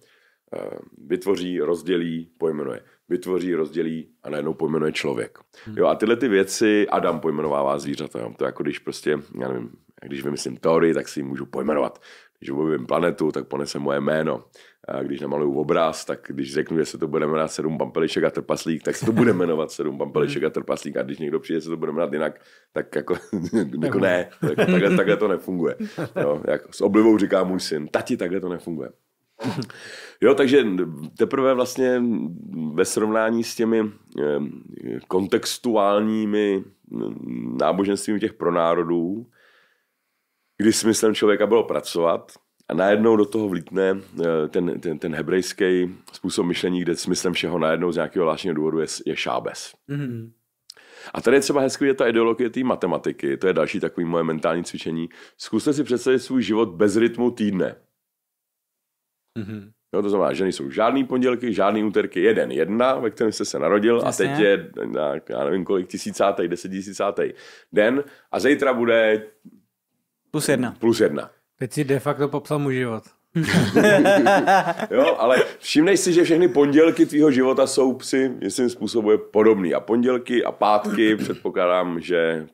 Eh, vytvoří, rozdělí, pojmenuje. Vytvoří, rozdělí a najednou pojmenuje člověk. Hmm. Jo, a tyhle ty věci Adam pojmenovává zvířata. Jo? To je jako když prostě, já nevím, když vymyslím teorii, tak si ji můžu pojmenovat. Když objevím planetu, tak ponese moje jméno a když namaluju obraz, tak když řeknu, že se to bude jmenovat sedm pampelišek a trpaslík, tak se to bude jmenovat sedm pampelišek a trpaslík. A když někdo přijde, se to bude jmenovat jinak, tak jako, jako ne, tak, jako takhle, takhle, to nefunguje. Jo, jak s oblivou říká můj syn, tati, takhle to nefunguje. Jo, takže teprve vlastně ve srovnání s těmi kontextuálními náboženstvími těch pronárodů, kdy smyslem člověka bylo pracovat, a najednou do toho vlítne eh, ten, ten, ten hebrejský způsob myšlení, kde smyslem všeho najednou z nějakého vláštního důvodu je, je šábes. Mm-hmm. A tady je třeba hezky vidět ta ideologie té matematiky, to je další takový moje mentální cvičení. Zkuste si představit svůj život bez rytmu týdne. Mm-hmm. Jo, to znamená, že nejsou žádný pondělky, žádný úterky, jeden, jedna, ve kterém jste se narodil Jasně. a teď je, na, já nevím kolik, tisícátej, deset den a zítra bude... Plus jedna. Plus jedna. Teď si de facto popsal mu život. jo, ale všimnej si, že všechny pondělky tvýho života jsou psy, jestli způsobuje podobný. A pondělky a pátky, předpokládám, že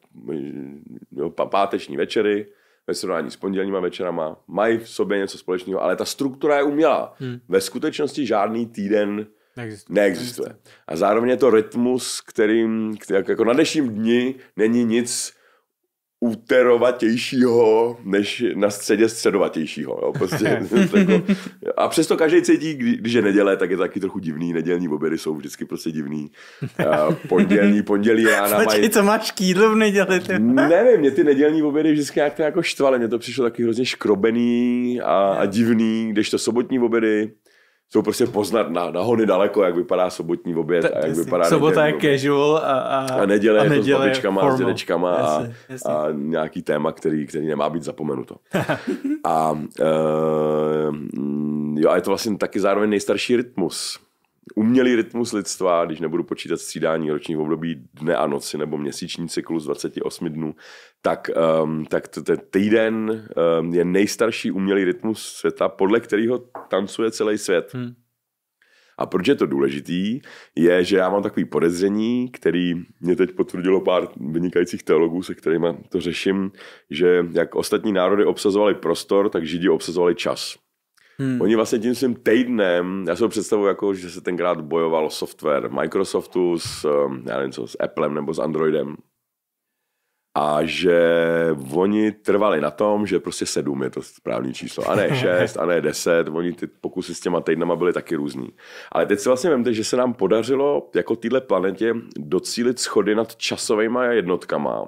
jo, páteční večery ve srovnání s pondělníma večerama mají v sobě něco společného, ale ta struktura je umělá. Hmm. Ve skutečnosti žádný týden Neexistuje. Neexistuje. A zároveň je to rytmus, kterým, který jako na dnešním dni není nic úterovatějšího než na středě středovatějšího. Jo, prostě, jako, a přesto každý cítí, když je neděle, tak je to taky trochu divný. Nedělní obědy jsou vždycky prostě divný. A pondělní, pondělí rána Počkej, mají... co máš kýdlo v neděli? Ty? Nevím, mě ty nedělní obědy vždycky nějak to jako štvaly. Mně to přišlo taky hrozně škrobený a, a divný, když to sobotní obědy jsou prostě poznat na, na hony daleko, jak vypadá sobotní oběd a jak jasný. vypadá Sobota je casual a, a, a neděle a je to s babičkama, formal. s dědečkama a, a nějaký téma, který, který nemá být zapomenuto. a uh, jo, a je to vlastně taky zároveň nejstarší rytmus. Umělý rytmus lidstva, když nebudu počítat střídání ročních období dne a noci nebo měsíční cyklus 28 dnů, tak, um, tak ten týden um, je nejstarší umělý rytmus světa, podle kterého tancuje celý svět. Hmm. A proč je to důležitý, je, že já mám takový podezření, který mě teď potvrdilo pár vynikajících teologů, se kterými to řeším, že jak ostatní národy obsazovali prostor, tak Židi obsazovali čas. Hmm. Oni vlastně tím svým týdnem, já si ho představu jako, že se tenkrát bojoval software Microsoftu s, ehm, já nevím co, s Applem nebo s Androidem a že oni trvali na tom, že prostě sedm je to správné číslo, a ne šest, a ne deset, oni ty pokusy s těma týdnama byly taky různý. Ale teď si vlastně vemte, že se nám podařilo jako téhle planetě docílit schody nad časovými jednotkama,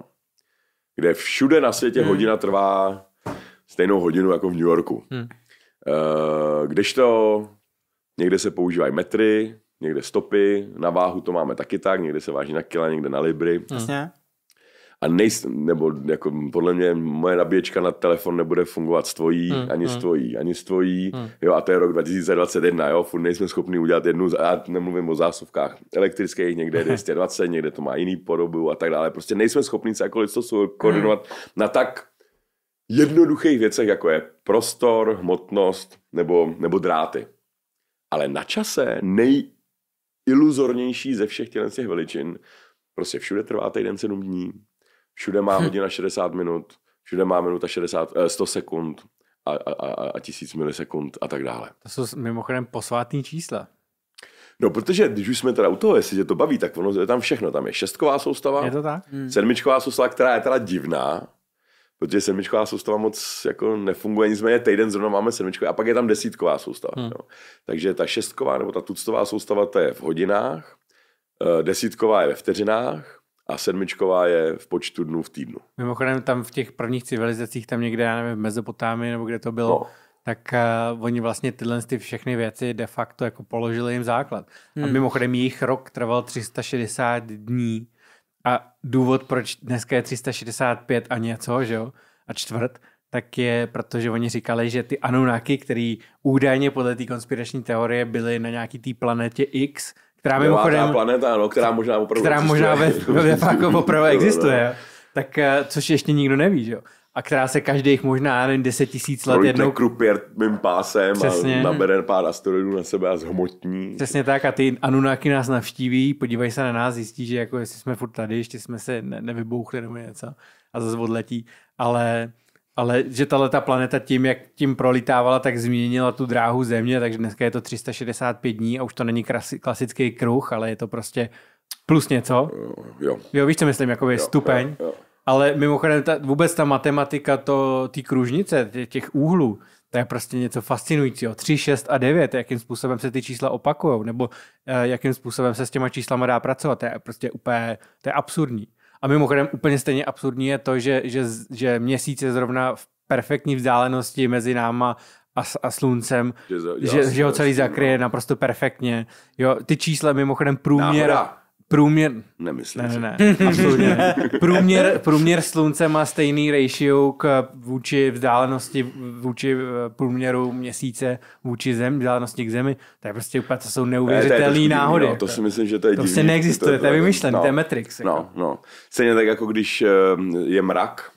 kde všude na světě hmm. hodina trvá stejnou hodinu jako v New Yorku. Hmm. Eh, kdežto někde se používají metry, někde stopy, na váhu to máme taky tak, někde se váží na kila, někde na libry. Hmm. Jasně. Hmm a nejst, nebo jako podle mě moje nabíječka na telefon nebude fungovat s tvojí, hmm, ani hmm. s tvojí, ani s tvojí, hmm. jo, a to je rok 2021, jo, furt nejsme schopni udělat jednu, já nemluvím o zásuvkách elektrických, někde je 220, někde to má jiný podobu a tak dále, prostě nejsme schopni se jako lidstvo koordinovat hmm. na tak jednoduchých věcech, jako je prostor, hmotnost nebo, nebo dráty. Ale na čase nejiluzornější ze všech těch veličin, prostě všude trvá týden sedm dní, Všude má hm. hodina 60 minut, všude má minuta 60, 100 eh, sekund a, a, a tisíc milisekund a tak dále. To jsou mimochodem posvátný čísla. No, protože když už jsme teda u toho, jestli tě to baví, tak ono je tam všechno. Tam je šestková soustava, je to tak? Hmm. sedmičková soustava, která je teda divná, protože sedmičková soustava moc jako nefunguje, nicméně týden zrovna máme sedmičková, a pak je tam desítková soustava. Hmm. Jo. Takže ta šestková nebo ta tuctová soustava, to je v hodinách, eh, desítková je ve vteřinách, a sedmičková je v počtu dnů v týdnu. Mimochodem tam v těch prvních civilizacích, tam někde, já nevím, v Mezopotámii nebo kde to bylo, no. tak uh, oni vlastně tyhle ty všechny věci de facto jako položili jim základ. Hmm. A mimochodem jejich rok trval 360 dní a důvod, proč dneska je 365 a něco, že jo, a čtvrt, tak je, protože oni říkali, že ty Anunnaki, který údajně podle té konspirační teorie byly na nějaký té planetě X, která mimochodem... planeta, no, která možná opravdu která možná ve, ve Věfáku no, no, no. opravdu existuje, no. tak eh, což ještě nikdo neví, že jo. A která se každých možná, nevím, 10 tisíc let Projde jednou... krupěr mým pásem Přesně. a nabere pár asteroidů na sebe a zhmotní. Přesně tak a ty Anunnaki nás navštíví, podívají se na nás, zjistí, že jako jestli jsme furt tady, ještě jsme se ne- nevybouchli nebo něco a zase odletí. Ale ale že tahle ta planeta tím, jak tím prolitávala, tak změnila tu dráhu Země, takže dneska je to 365 dní a už to není klasický kruh, ale je to prostě plus něco. Eh, jo. Jo, víš, co myslím, jakoby jo, stupeň. Jo, jo. Ale mimochodem ta, vůbec ta matematika to, ty kružnice, těch úhlů, to je prostě něco fascinujícího. 3, 6 a 9, jakým způsobem se ty čísla opakují, nebo eh, jakým způsobem se s těma číslama dá pracovat, to je prostě úplně, to je absurdní. A mimochodem úplně stejně absurdní je to, že, že, že měsíc je zrovna v perfektní vzdálenosti mezi náma a, a sluncem, že, že, že ho celý prostě, zakryje no. naprosto perfektně. Jo, ty čísla mimochodem průměra... náhoda. Průměr... Nemyslím ne, ne, ne, absolutně ne. Průměr, průměr slunce má stejný ratio k vůči vzdálenosti, vůči eh, průměru měsíce, vůči zem, vzdálenosti k zemi. To je prostě úplně, to jsou neuvěřitelné ne, no, náhody. No, to si myslím, že to je To prostě divný, se neexistuje, to je, je vymyšlené, no, to je Matrix. No, jako. no. Stejně tak, jako když ehm, je mrak,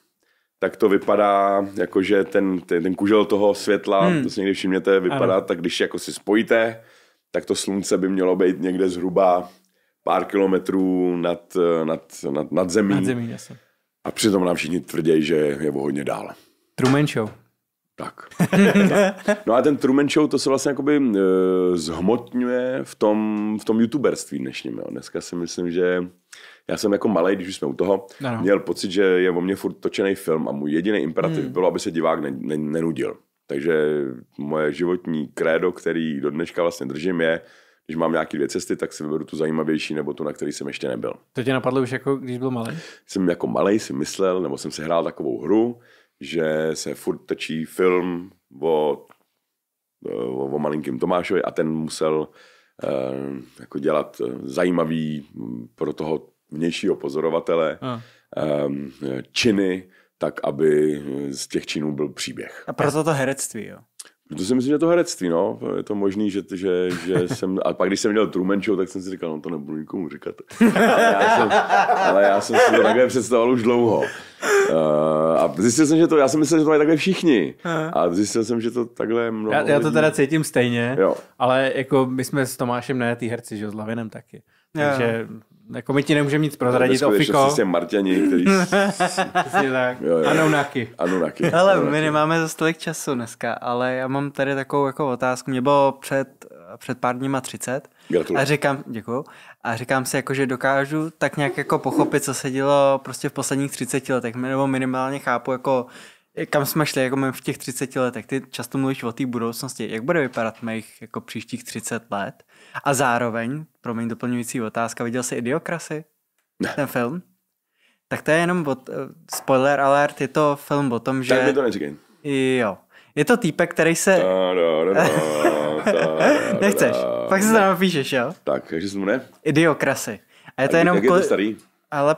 tak to vypadá, jakože ten, ten, ten kužel toho světla, hmm. to si někdy všimněte, vypadá, ano. tak když jako si spojíte, tak to slunce by mělo být někde zhruba pár kilometrů nad, nad, nad, nad zemí. Nad zemí, jasně. A přitom nám všichni tvrdí, že je o hodně dál. Truman Show. Tak. no a ten Truman Show, to se vlastně jakoby e, zhmotňuje v tom, v tom youtuberství dnešním. Jo. Dneska si myslím, že já jsem jako malý, když už jsme u toho, ano. měl pocit, že je o mě furt točený film a můj jediný imperativ hmm. bylo, aby se divák ne, ne, nenudil. Takže moje životní krédo, který do dneška vlastně držím, je když mám nějaké dvě cesty, tak si vyberu tu zajímavější nebo tu, na který jsem ještě nebyl. To tě napadlo už jako, když byl malý? Jsem jako malý si myslel, nebo jsem si hrál takovou hru, že se furt točí film o, o, o malinkým Tomášovi a ten musel eh, jako dělat zajímavý pro toho vnějšího pozorovatele eh, činy, tak aby z těch činů byl příběh. A proto to herectví, jo? No to si myslím, že to herectví, no. Je to možný, že, že, že jsem... A pak, když jsem měl Truman Show, tak jsem si říkal, no to nebudu nikomu říkat. Ale já jsem, ale já jsem si to takhle představoval už dlouho. Uh, a zjistil jsem, že to... Já jsem myslel, že to mají takhle všichni. A zjistil jsem, že to takhle mnoho Já, já to teda cítím stejně, jo. ale jako my jsme s Tomášem na té herci, že s Lavinem taky. Takže jo. Jako my ti nemůžeme nic prozradit no, Ofiko. Fiko. Jste Marťani, který... Přesně tak. Jo, jo. Anunnaki. Hele, my nemáme za tolik času dneska, ale já mám tady takovou jako otázku. Mě bylo před, před pár dníma 30. Gratuluju. A říkám, děkuju. A říkám si, jako, že dokážu tak nějak jako pochopit, co se dělo prostě v posledních 30 letech. Nebo minimálně chápu, jako, kam jsme šli jako v těch 30 letech. Ty často mluvíš o té budoucnosti. Jak bude vypadat mých jako příštích 30 let? A zároveň, promiň, doplňující otázka, viděl jsi Idiokrasy? Ne. Ten film? Tak to je jenom, od, eh, spoiler alert, je to film o tom, že... Tak mi to neříkej. Jo. Je to týpek, který se... Da, da, da, da, da, Nechceš, pak se to napíšeš, jo? Tak, že jsem ne. Idiokrasy. A je to a jenom... Jak je to starý? Ale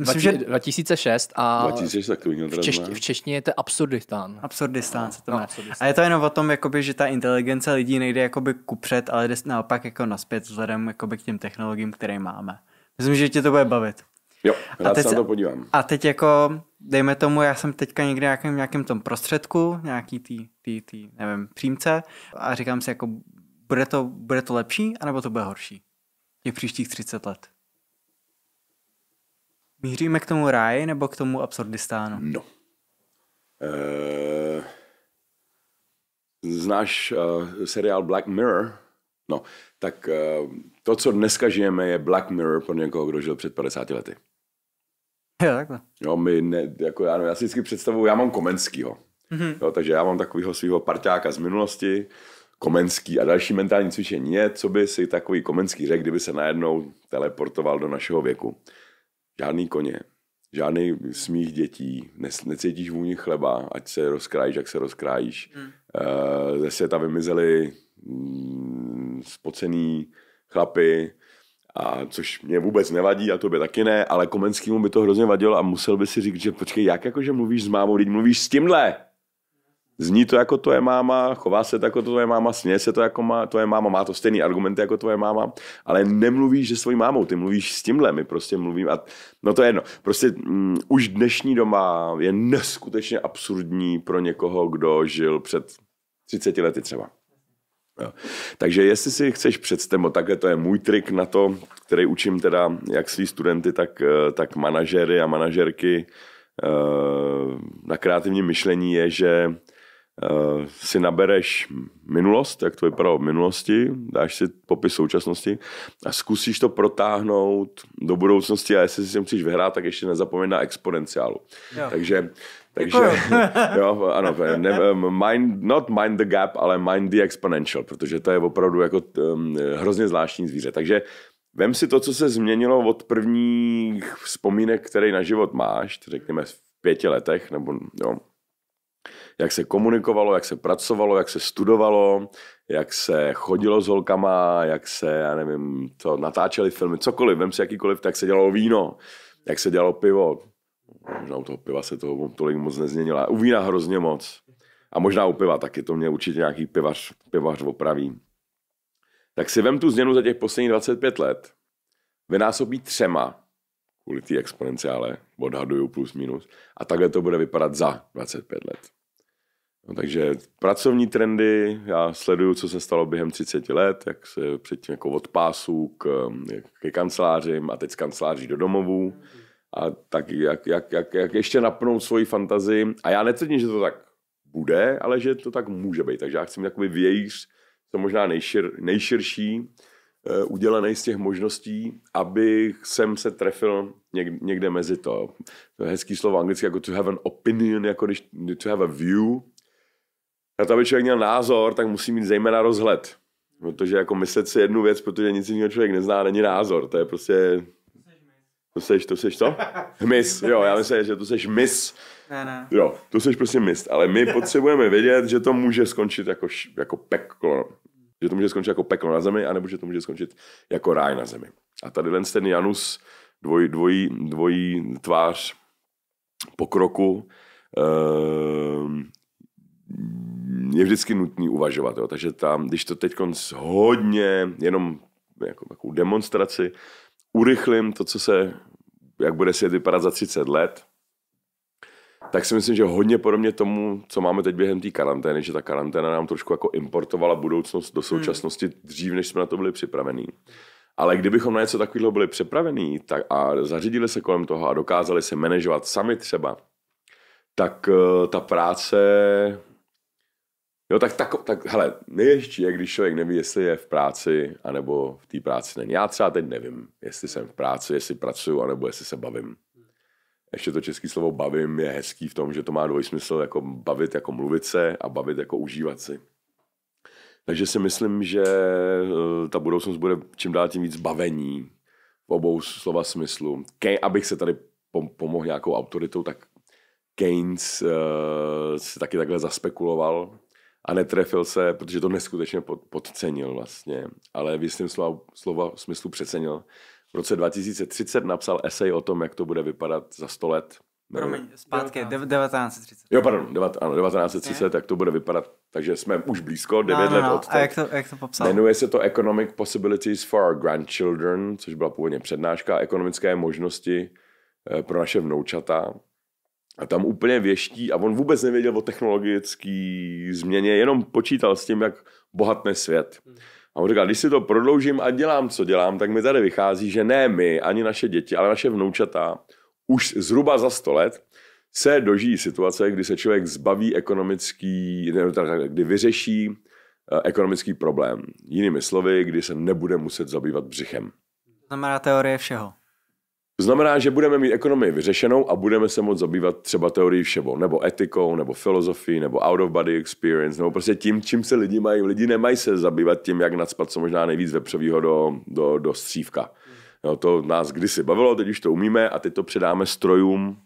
Myslím, že 2006 a 2006, v, češ, v češtině je to absurdistán. Absurdistán se to no, A je to jenom o tom, jakoby, že ta inteligence lidí nejde jakoby kupřed, ale jde naopak jako naspět vzhledem jakoby k těm technologiím, které máme. Myslím, že tě to bude bavit. Jo, rád a teď, se na to podívám. A teď jako, dejme tomu, já jsem teďka někde nějakém, nějakým tom prostředku, nějaký tý, tý, tý, nevím, přímce a říkám si jako, bude to, bude to lepší, anebo to bude horší? Je příštích 30 let. Míříme k tomu ráji nebo k tomu absurdistánu? No. Eee... Eh, znáš uh, seriál Black Mirror? No, tak uh, to, co dneska žijeme, je Black Mirror pro někoho, kdo žil před 50 lety. Jo, takhle. Jo, my ne, jako já, já si vždycky představuju, já mám Komenskýho. Mm-hmm. Jo, takže já mám takového svého parťáka z minulosti, Komenský a další mentální cvičení je, co by si takový Komenský řekl, kdyby se najednou teleportoval do našeho věku žádný koně, žádný smích dětí, necítíš vůni chleba, ať se rozkrájíš, jak se rozkrájíš. Hmm. Uh, eh, ze světa vymizely mm, spocený chlapy, a což mě vůbec nevadí a to by taky ne, ale Komenskýmu by to hrozně vadilo a musel by si říct, že počkej, jak jakože mluvíš s mámou, teď mluvíš s tímhle. Zní to jako tvoje máma, chová se to jako tvoje máma, směje se to jako má, tvoje máma, má to stejný argumenty jako tvoje máma, ale nemluvíš se svojí mámou, ty mluvíš s tímhle, my prostě mluvím a no to je jedno. Prostě mm, už dnešní doma je neskutečně absurdní pro někoho, kdo žil před 30 lety třeba. Jo. Takže jestli si chceš představit, no takhle to je můj trik na to, který učím teda jak svý studenty, tak, eh, tak manažery a manažerky eh, na kreativním myšlení je, že Eh, si nabereš minulost, jak to vypadalo v minulosti, dáš si popis současnosti a zkusíš to protáhnout do budoucnosti a jestli si tím chceš vyhrát, tak ještě nezapomeň na exponenciálu. Jo. Takže, takže jo, ano, ne, mind, not mind the gap, ale mind the exponential, protože to je opravdu jako um, hrozně zvláštní zvíře. Takže vem si to, co se změnilo od prvních vzpomínek, které na život máš, řekněme v pěti letech, nebo jo, jak se komunikovalo, jak se pracovalo, jak se studovalo, jak se chodilo s holkama, jak se, já nevím, to natáčeli filmy, cokoliv, vem si jakýkoliv, tak se dělalo víno, jak se dělalo pivo. Možná u toho piva se toho tolik moc nezměnilo. U vína hrozně moc. A možná u piva taky, to mě určitě nějaký pivař, pivař opraví. Tak si vem tu změnu za těch posledních 25 let, vynásobí třema, kvůli té exponenciále, odhaduju plus minus, a takhle to bude vypadat za 25 let. No, takže pracovní trendy, já sleduju, co se stalo během 30 let, jak se předtím jako od pásů k, ke kancelářím a teď z kanceláří do domovů a tak jak, jak, jak, jak ještě napnout svoji fantazii. A já netvrdím, že to tak bude, ale že to tak může být. Takže já chci mít takový vějíř, co možná nejšir, nejširší, e, udělaný z těch možností, abych jsem se trefil někde mezi to. to je hezký slovo anglicky, jako to have an opinion, jako když to have a view, na to, aby člověk měl názor, tak musí mít zejména rozhled. Protože jako myslet si jednu věc, protože nic jiného člověk nezná, není názor. To je prostě... To seš, to seš to? Hmyz, jo, já myslím, že to seš mis. Ne, ne. Jo, to seš prostě mis. ale my potřebujeme vědět, že to může skončit jako, jako peklo. Že to může skončit jako peklo na zemi, anebo že to může skončit jako ráj na zemi. A tady ten Janus, dvoj, dvojí, dvojí tvář pokroku, ehm, je vždycky nutný uvažovat. Jo. Takže tam, když to teď hodně, jenom jako takovou demonstraci, urychlím to, co se, jak bude svět vypadat za 30 let, tak si myslím, že hodně podobně tomu, co máme teď během té karantény, že ta karanténa nám trošku jako importovala budoucnost do současnosti hmm. dřív, než jsme na to byli připravení. Ale kdybychom na něco takového byli připravení tak a zařídili se kolem toho a dokázali se manažovat sami třeba, tak eh, ta práce Jo, tak, tak, tak hele, nejhezčí je, když člověk neví, jestli je v práci, anebo v té práci není. Já třeba teď nevím, jestli jsem v práci, jestli pracuju, anebo jestli se bavím. Ještě to české slovo bavím je hezký v tom, že to má dvojsmysl jako bavit jako mluvit se a bavit jako užívat si. Takže si myslím, že eh, ta budoucnost bude čím dál tím víc bavení v obou slova smyslu. Ke, abych se tady pomohl nějakou autoritou, tak Keynes uh, si taky takhle zaspekuloval, a netrefil se, protože to neskutečně pod, podcenil vlastně, ale v jistém slova, slova smyslu přecenil. V roce 2030 napsal esej o tom, jak to bude vypadat za 100 let. Promiň, zpátky, 1930. Jo, pardon, devat, ano, 1930, jak tak to bude vypadat, takže jsme už blízko, 9 no, no, let no. od A jak to, jak to popsal? Jmenuje se to Economic Possibilities for Our Grandchildren, což byla původně přednáška ekonomické možnosti eh, pro naše vnoučata a tam úplně věští a on vůbec nevěděl o technologické změně, jenom počítal s tím, jak bohatne svět. Hmm. A on říkal, když si to prodloužím a dělám, co dělám, tak mi tady vychází, že ne my, ani naše děti, ale naše vnoučata už zhruba za 100 let se dožijí situace, kdy se člověk zbaví ekonomický, kdy vyřeší eh, ekonomický problém. Jinými slovy, kdy se nebude muset zabývat břichem. To znamená teorie všeho. To znamená, že budeme mít ekonomii vyřešenou a budeme se moct zabývat třeba teorií všeho, nebo etikou, nebo filozofií, nebo out of body experience, nebo prostě tím, čím se lidi mají. Lidi nemají se zabývat tím, jak nadspat co možná nejvíc vepřového do, do, do střívka. No, to nás kdysi bavilo, teď už to umíme a teď to předáme strojům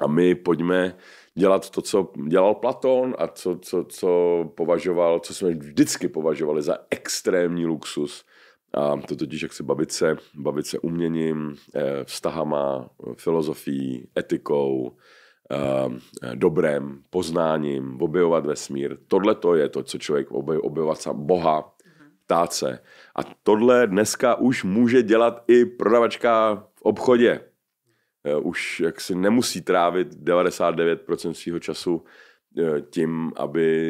a my pojďme dělat to, co dělal Platon a co, co, co považoval, co jsme vždycky považovali za extrémní luxus – a to totiž, jak se bavit se, bavit se uměním, eh, vztahama, filozofií, etikou, ehm, eh, dobrem, poznáním, objevovat vesmír. Tohle to je to, co člověk objev, objevovat sám Boha, mhm. ptát se. A tohle dneska už může dělat i prodavačka v obchodě. Eh, už jak si nemusí trávit 99% svého času Eh, tím, aby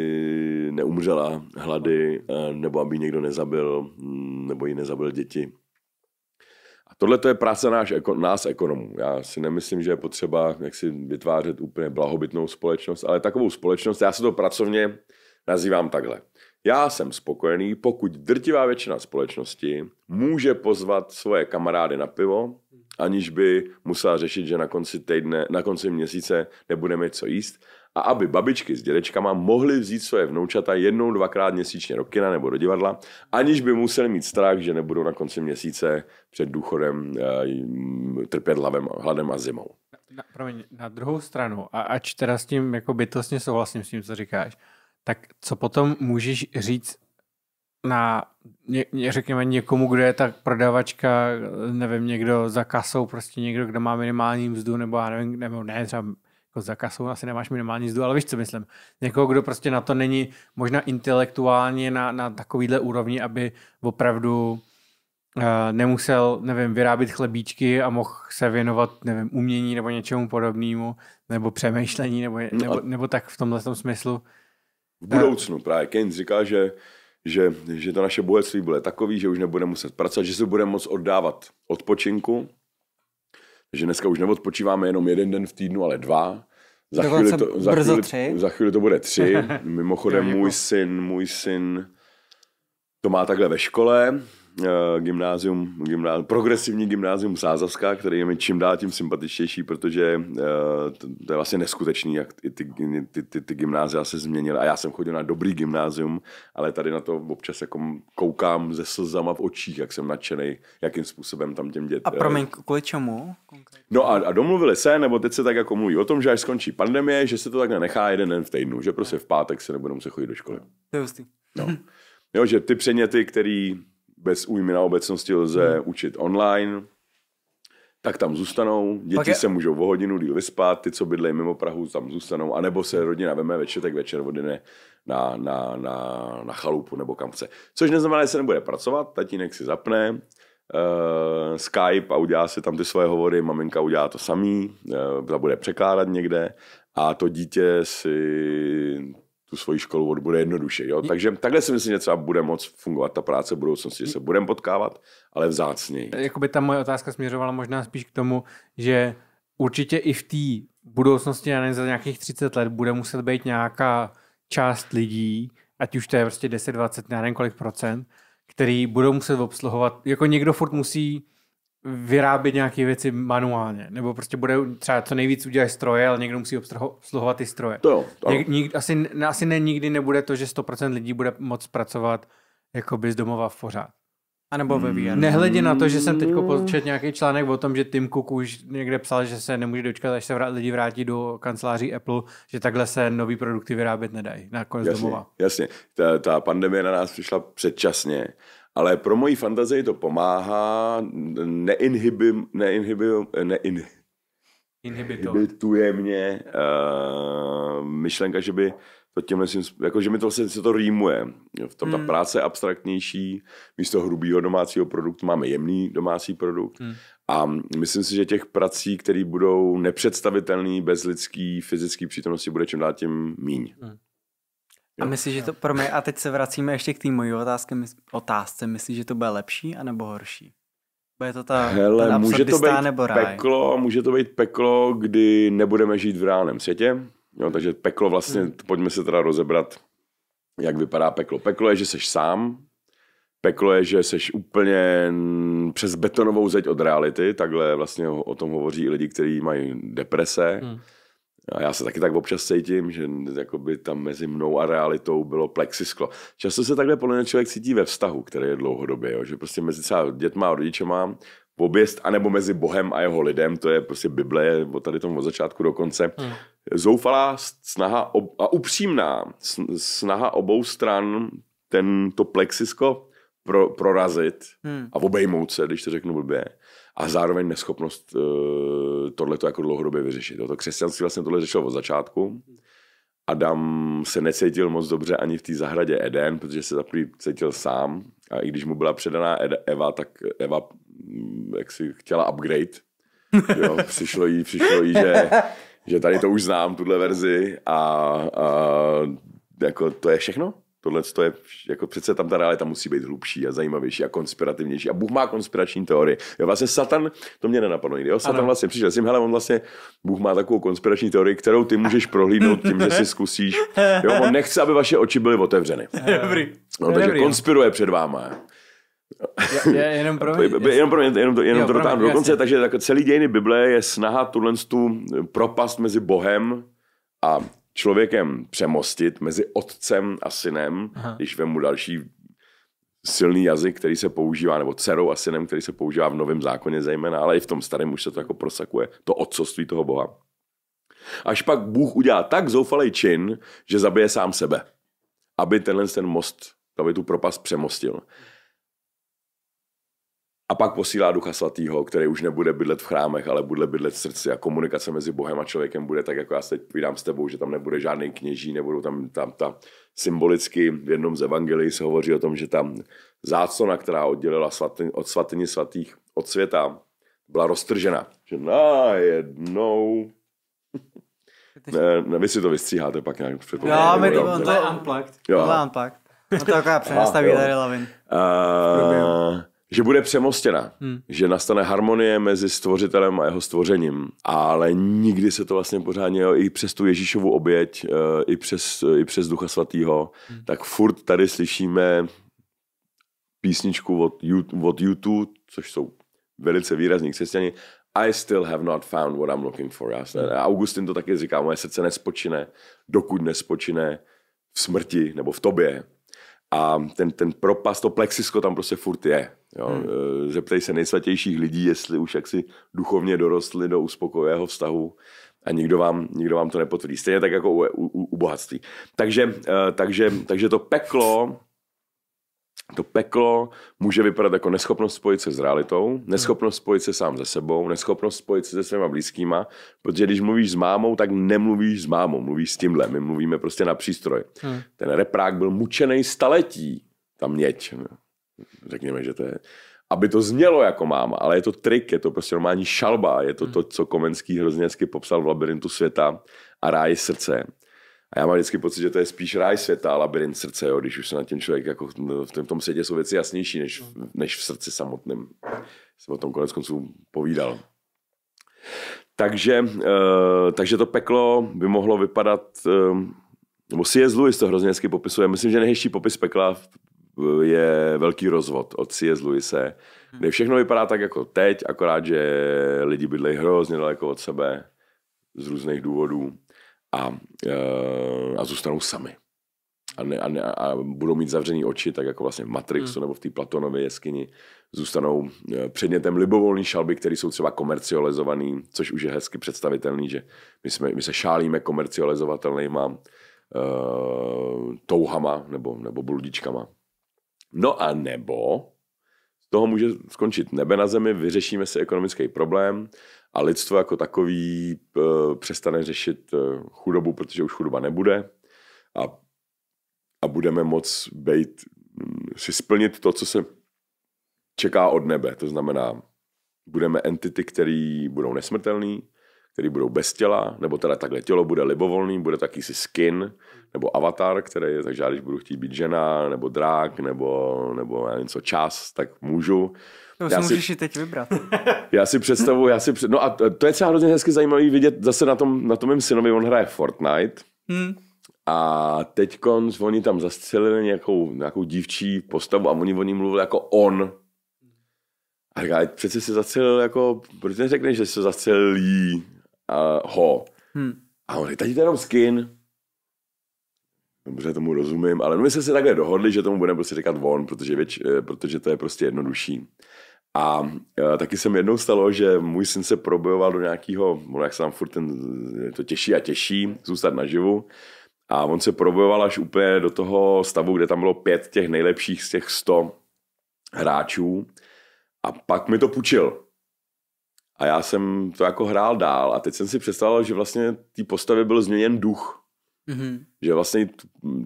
neumřela hlady, eh, nebo aby někdo nezabil, mm, nebo ji nezabil děti. A tohle to je práce náš, nás ekonomů. Já si nemyslím, že je potřeba jak si vytvářet úplně blahobytnou společnost, ale takovou společnost, já se to pracovně nazývám takhle. Já jsem spokojený, pokud drtivá většina společnosti může pozvat svoje kamarády na pivo, aniž by musela řešit, že na konci, týdne, na konci měsíce nebude mít co jíst, a aby babičky s dědečkama mohly vzít své vnoučata jednou, dvakrát měsíčně do kina nebo do divadla, aniž by museli mít strach, že nebudou na konci měsíce před důchodem eh, trpět hlavem, hladem a zimou. Na, promiň, na druhou stranu, a ač teda s tím jako bytostně souhlasím s tím, co říkáš, tak co potom můžeš říct na, ně, řekněme, někomu, kdo je tak prodavačka, nevím, někdo za kasou, prostě někdo, kdo má minimální mzdu, nebo já nevím, nebo ne, třeba jako za kasou asi nemáš minimální mzdu, ale víš, co myslím. Někoho, kdo prostě na to není možná intelektuálně na, na takovýhle úrovni, aby opravdu uh, nemusel, nevím, vyrábět chlebíčky a mohl se věnovat, nevím, umění nebo něčemu podobnému, nebo přemýšlení, nebo, no nebo, nebo tak v tomhle tom smyslu. V budoucnu právě Keynes říká, že že, že to naše bohatství bude takový, že už nebude muset pracovat, že se bude moct oddávat odpočinku že dneska už neodpočíváme jenom jeden den v týdnu, ale dva. Za chvíli, to, za, chvíli, tři. za chvíli to bude tři. Mimochodem, můj syn, můj syn to má takhle ve škole, Eh, gymnázium, gymnázium, progresivní gymnázium Sázavská, který je mi čím dál tím sympatičtější, protože eh, to je vlastně neskutečný, jak i ty, ty, ty, ty gymnázia se změnily. A já jsem chodil na dobrý gymnázium, ale tady na to občas jako koukám ze slzama v očích, jak jsem nadšený, jakým způsobem tam těm dětem. A promiň, kvůli čemu? Konkrétně? No a, a domluvili se, nebo teď se tak jako mluví o tom, že až skončí pandemie, že se to tak nechá jeden den v týdnu, že prostě v pátek se nebudou muset chodit do školy. To je No. Jo, že ty předměty, který bez újmy na obecnosti lze hmm. učit online, tak tam zůstanou, děti je... se můžou o hodinu díl vyspat, ty, co bydlejí mimo Prahu, tam zůstanou, anebo se rodina veme večer, tak večer odjede na, na, na, na chalupu nebo kam chce. Což neznamená, že se nebude pracovat, tatínek si zapne uh, Skype a udělá si tam ty svoje hovory, maminka udělá to samý, uh, bude překládat někde a to dítě si tu svoji školu odbude jednoduše. Jo? Takže takhle si myslím, že třeba bude moc fungovat ta práce v budoucnosti, že se budeme potkávat, ale vzácněji. Jakoby ta moje otázka směřovala možná spíš k tomu, že určitě i v té budoucnosti, já nevím, za nějakých 30 let bude muset být nějaká část lidí, ať už to je prostě 10, 20, nevím kolik procent, který budou muset obsluhovat, jako někdo furt musí vyrábět nějaké věci manuálně, nebo prostě bude třeba co nejvíc udělat stroje, ale někdo musí obsluhovat ty stroje. To jo, to Něk, nikdy, asi, asi ne, nikdy nebude to, že 100% lidí bude moc pracovat by z domova v pořád. A nebo ve VR. Mm. Nehledě na to, že jsem teď počet nějaký článek o tom, že Tim Cook už někde psal, že se nemůže dočkat, až se vrát, lidi vrátí do kanceláří Apple, že takhle se nový produkty vyrábět nedají na konec jasně, domova. Jasně, ta, ta pandemie na nás přišla předčasně ale pro moji fantazii to pomáhá, neinhibim, neinhibim, nein, inhibituje mě uh, myšlenka, že by to myslím jako že mi to vlastně se to rýmuje. V tom hmm. ta práce je abstraktnější, místo hrubého domácího produktu máme jemný domácí produkt hmm. a myslím si, že těch prací, které budou nepředstavitelné bez lidský fyzické přítomnosti, bude čím dál tím míň. Hmm. A myslíš, že to pro mě, a teď se vracíme ještě k té mojí otázce, mys, otázce, myslíš, že to bude lepší anebo horší? Bude to ta Hele, může to být nebo ráj? peklo, může to být peklo, kdy nebudeme žít v reálném světě, jo, takže peklo vlastně, hmm. pojďme se teda rozebrat, jak vypadá peklo. Peklo je, že seš sám, peklo je, že seš úplně přes betonovou zeď od reality, takhle vlastně o tom hovoří lidi, kteří mají deprese, hmm a já se taky tak občas cítím, že jakoby tam mezi mnou a realitou bylo plexisklo. Často se takhle podle mě člověk cítí ve vztahu, který je dlouhodobě, jo, že prostě mezi třeba dětma a rodičema oběst, anebo mezi Bohem a jeho lidem, to je prostě Bible od tady tomu od začátku do konce. Hmm. Zoufalá snaha ob, a upřímná snaha obou stran ten, to plexisko pro, prorazit hmm. a obejmout se, když to řeknu blbě, a zároveň neschopnost eh, tohle to jako dlouhodobě vyřešit. To křesťanství vlastně tohle řešilo od začátku. Adam se necítil moc dobře ani v té zahradě Eden, protože se zaprý cítil sám a i když mu byla předaná Eva, tak Eva mm, jak si chtěla upgrade. Jo, přišlo jí, přišlo jí, že, že tady to už znám, tuhle verzi a, a jako to je všechno tohle to je, jako přece tam ta realita musí být hlubší a zajímavější a konspirativnější. A Bůh má konspirační teorie. Jo, vlastně Satan, to mě nenapadlo nikdy, jo, Satan ano. vlastně přišel s tím, hele, on vlastně, Bůh má takovou konspirační teorii, kterou ty můžeš prohlídnout tím, že si zkusíš. Jo, on nechce, aby vaše oči byly otevřeny. Eh, dobrý. No, takže Dobrý, konspiruje před váma. Je, jenom pro mě. Jenom, pro, jenom, to, jenom jo, to pro mě, dokonce, takže celý dějiny Bible je snaha tuhle tu propast mezi Bohem a člověkem přemostit mezi otcem a synem, Aha. když vemu další silný jazyk, který se používá, nebo dcerou a synem, který se používá v Novém zákoně zejména, ale i v tom starém už se to jako prosakuje, to otcovství toho Boha. Až pak Bůh udělá tak zoufalý čin, že zabije sám sebe, aby tenhle ten most, aby tu propast přemostil. A pak posílá Ducha Svatého, který už nebude bydlet v chrámech, ale bude bydlet v srdci. A komunikace mezi Bohem a člověkem bude tak, jako já se teď povídám s tebou, že tam nebude žádný kněží, nebudou tam, tam ta symbolicky v jednom z evangelií se hovoří o tom, že tam zácona, která oddělila svatý, od svatyně svatých od světa, byla roztržena. Že najednou... ne, ne, vy si to vystříháte pak nějak předpokládám. Jo, my to, on to je unplugged. Jo. To je unplugged. No to taková přenastaví tady lavin. Uh, že bude přemostěna, hmm. že nastane harmonie mezi stvořitelem a jeho stvořením, ale nikdy se to vlastně pořádně, jo, i přes tu Ježíšovu oběť, eh, i přes, i přes Ducha Svatýho, hmm. tak furt tady slyšíme písničku od, od YouTube, což jsou velice výrazní křesťani, I still have not found what I'm looking for. Jasné? Hmm. A Augustin to taky říká, moje srdce nespočine, dokud nespočine v smrti nebo v tobě. A ten, ten propast, to plexisko tam prostě furt je. Jo, hmm. E, zeptej se nejsvatějších lidí, jestli už jaksi duchovně dorostli do uspokojivého vztahu a nikdo vám, nikdo vám to nepotvrdí. Stejně tak jako u, u, u bohatství. Takže, e, takže, takže to peklo to peklo může vypadat jako neschopnost spojit se s realitou, neschopnost hmm. spojit se sám se sebou, neschopnost spojit se se svýma blízkýma, protože když mluvíš s mámou, tak nemluvíš s mámou, mluvíš s tímhle. My mluvíme prostě na přístroj. Hmm. Ten reprák byl mučený staletí, ta měď řekněme, že to je, aby to znělo jako máma, ale je to trik, je to prostě normální šalba, je to hmm. to, co Komenský hrozně hezky popsal v labirintu světa a ráji srdce. A já mám vždycky pocit, že to je spíš ráj světa, labirint srdce, jo, když už se na tím člověk jako v tom, v tom světě jsou věci jasnější, než, hmm. než v srdci samotném. Jsem o tom konec konců povídal. Takže, uh, takže to peklo by mohlo vypadat, uh, nebo je zlu, to hrozně hezky popisuje, myslím, že nejhezčí popis pekla je velký rozvod od C.S. Luise, hmm. kde všechno vypadá tak jako teď, akorát, že lidi bydlejí hrozně daleko od sebe z různých důvodů a, eh, a zůstanou sami. A, ne, a, ne, a budou mít zavřený oči, tak jako vlastně v Matrixu hmm. nebo v té Platonové jeskyni, zůstanou eh, předmětem libovolný šalby, které jsou třeba komercializované, což už je hezky představitelný, že my, jsme, my se šálíme komercializovatelnýma uh, touhama nebo, nebo bludičkama. No a nebo z toho může skončit nebe na zemi, vyřešíme si ekonomický problém a lidstvo jako takový eh, přestane řešit eh, chudobu, protože už chudoba nebude a, a budeme moc být, hm, si splnit to, co se čeká od nebe. To znamená, budeme entity, které budou nesmrtelné, který budou bez těla, nebo teda takhle tělo bude libovolný, bude taky si skin, nebo avatar, který je, takže já když budu chtít být žena, nebo drák, nebo, nebo něco čas, tak můžu. To já si můžeš si teď vybrat. Já si představu, já si před... no a to je třeba hrozně hezky zajímavý vidět zase na tom, na tom mým synovi, on hraje Fortnite, hmm. A teď oni tam zastřelili nějakou, nějakou dívčí postavu a oni o ní mluvili jako on. A říká, přece se zastřelil jako, proč neřekneš, že se zastřelil jí? uh, ho. Hmm. A on říká, tady to jenom skin. Dobře, tomu rozumím, ale no, my jsme se takhle dohodli, že tomu budeme prostě říkat Von, protože, věč, eh, protože to je prostě jednodušší. A uh, taky se mi jednou stalo, že můj syn se probojoval do nějakého, on jak se nám furt ten, to těší a těší, zůstat naživu. A on se probojoval až úplně do toho stavu, kde tam bylo pět těch nejlepších z těch sto hráčů. A pak mi to půjčil. A já jsem to jako hrál dál a teď jsem si představil, že vlastně té postavě byl změněn duch. Mm-hmm. Že vlastně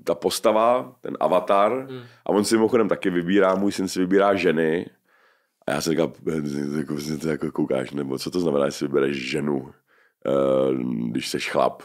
ta postava, ten avatar, mm. a on si mimochodem taky vybírá, můj syn si vybírá ženy. A já jsem říkal, eh, jako, jako koukáš, nebo co to znamená, že si vybereš ženu, eh, když jsi chlap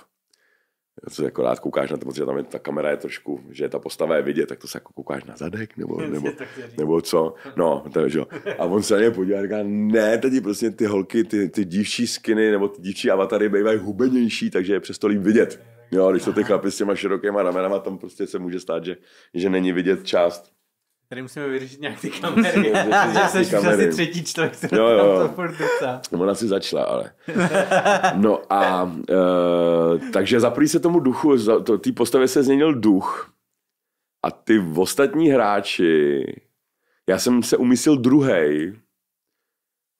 co jako rád koukáš na to, protože tam je ta kamera je trošku, že ta postava je vidět, tak to se jako koukáš na zadek, nebo, nebo, nebo co, no, takže, a on se na ně podívá a říká, ne, tady prostě ty holky, ty, ty dívčí skiny, nebo ty dívčí avatary bývají hubenější, takže je přesto líp vidět. Jo, když to ty chlapy s těma širokýma ramenama, tam prostě se může stát, že, že není vidět část Tady musíme vyřešit nějak ty kamery. jsi už asi třetí člověk, který jo, jo. to no, Ona si začala, ale. No a e, takže za se tomu duchu, za, to, té postavě se změnil duch a ty ostatní hráči, já jsem se umyslil druhý,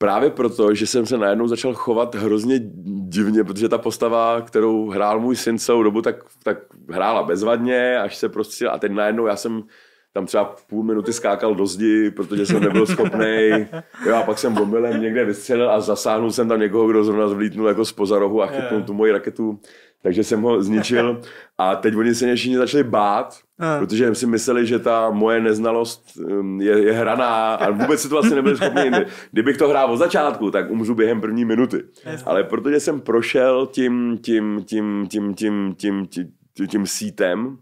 Právě proto, že jsem se najednou začal chovat hrozně divně, protože ta postava, kterou hrál můj syn celou dobu, tak, tak hrála bezvadně, až se prostě, a teď najednou já jsem tam třeba půl minuty skákal do zdi, protože jsem nebyl schopný. Jo, a pak jsem bombilem někde vystřelil a zasáhnul jsem tam někoho, kdo zrovna zvlítnul jako z rohu a chytnul tu moji raketu. Takže jsem ho zničil a teď oni se mě začali bát, a. protože si mysleli, že ta moje neznalost um, je, je hraná a vůbec si to vlastně nebyli schopni. Kdybych to hrál od začátku, tak umřu během první minuty. Ale protože jsem prošel tím, tím, tím, tím, tím, tím, tím, tím, tím sítem,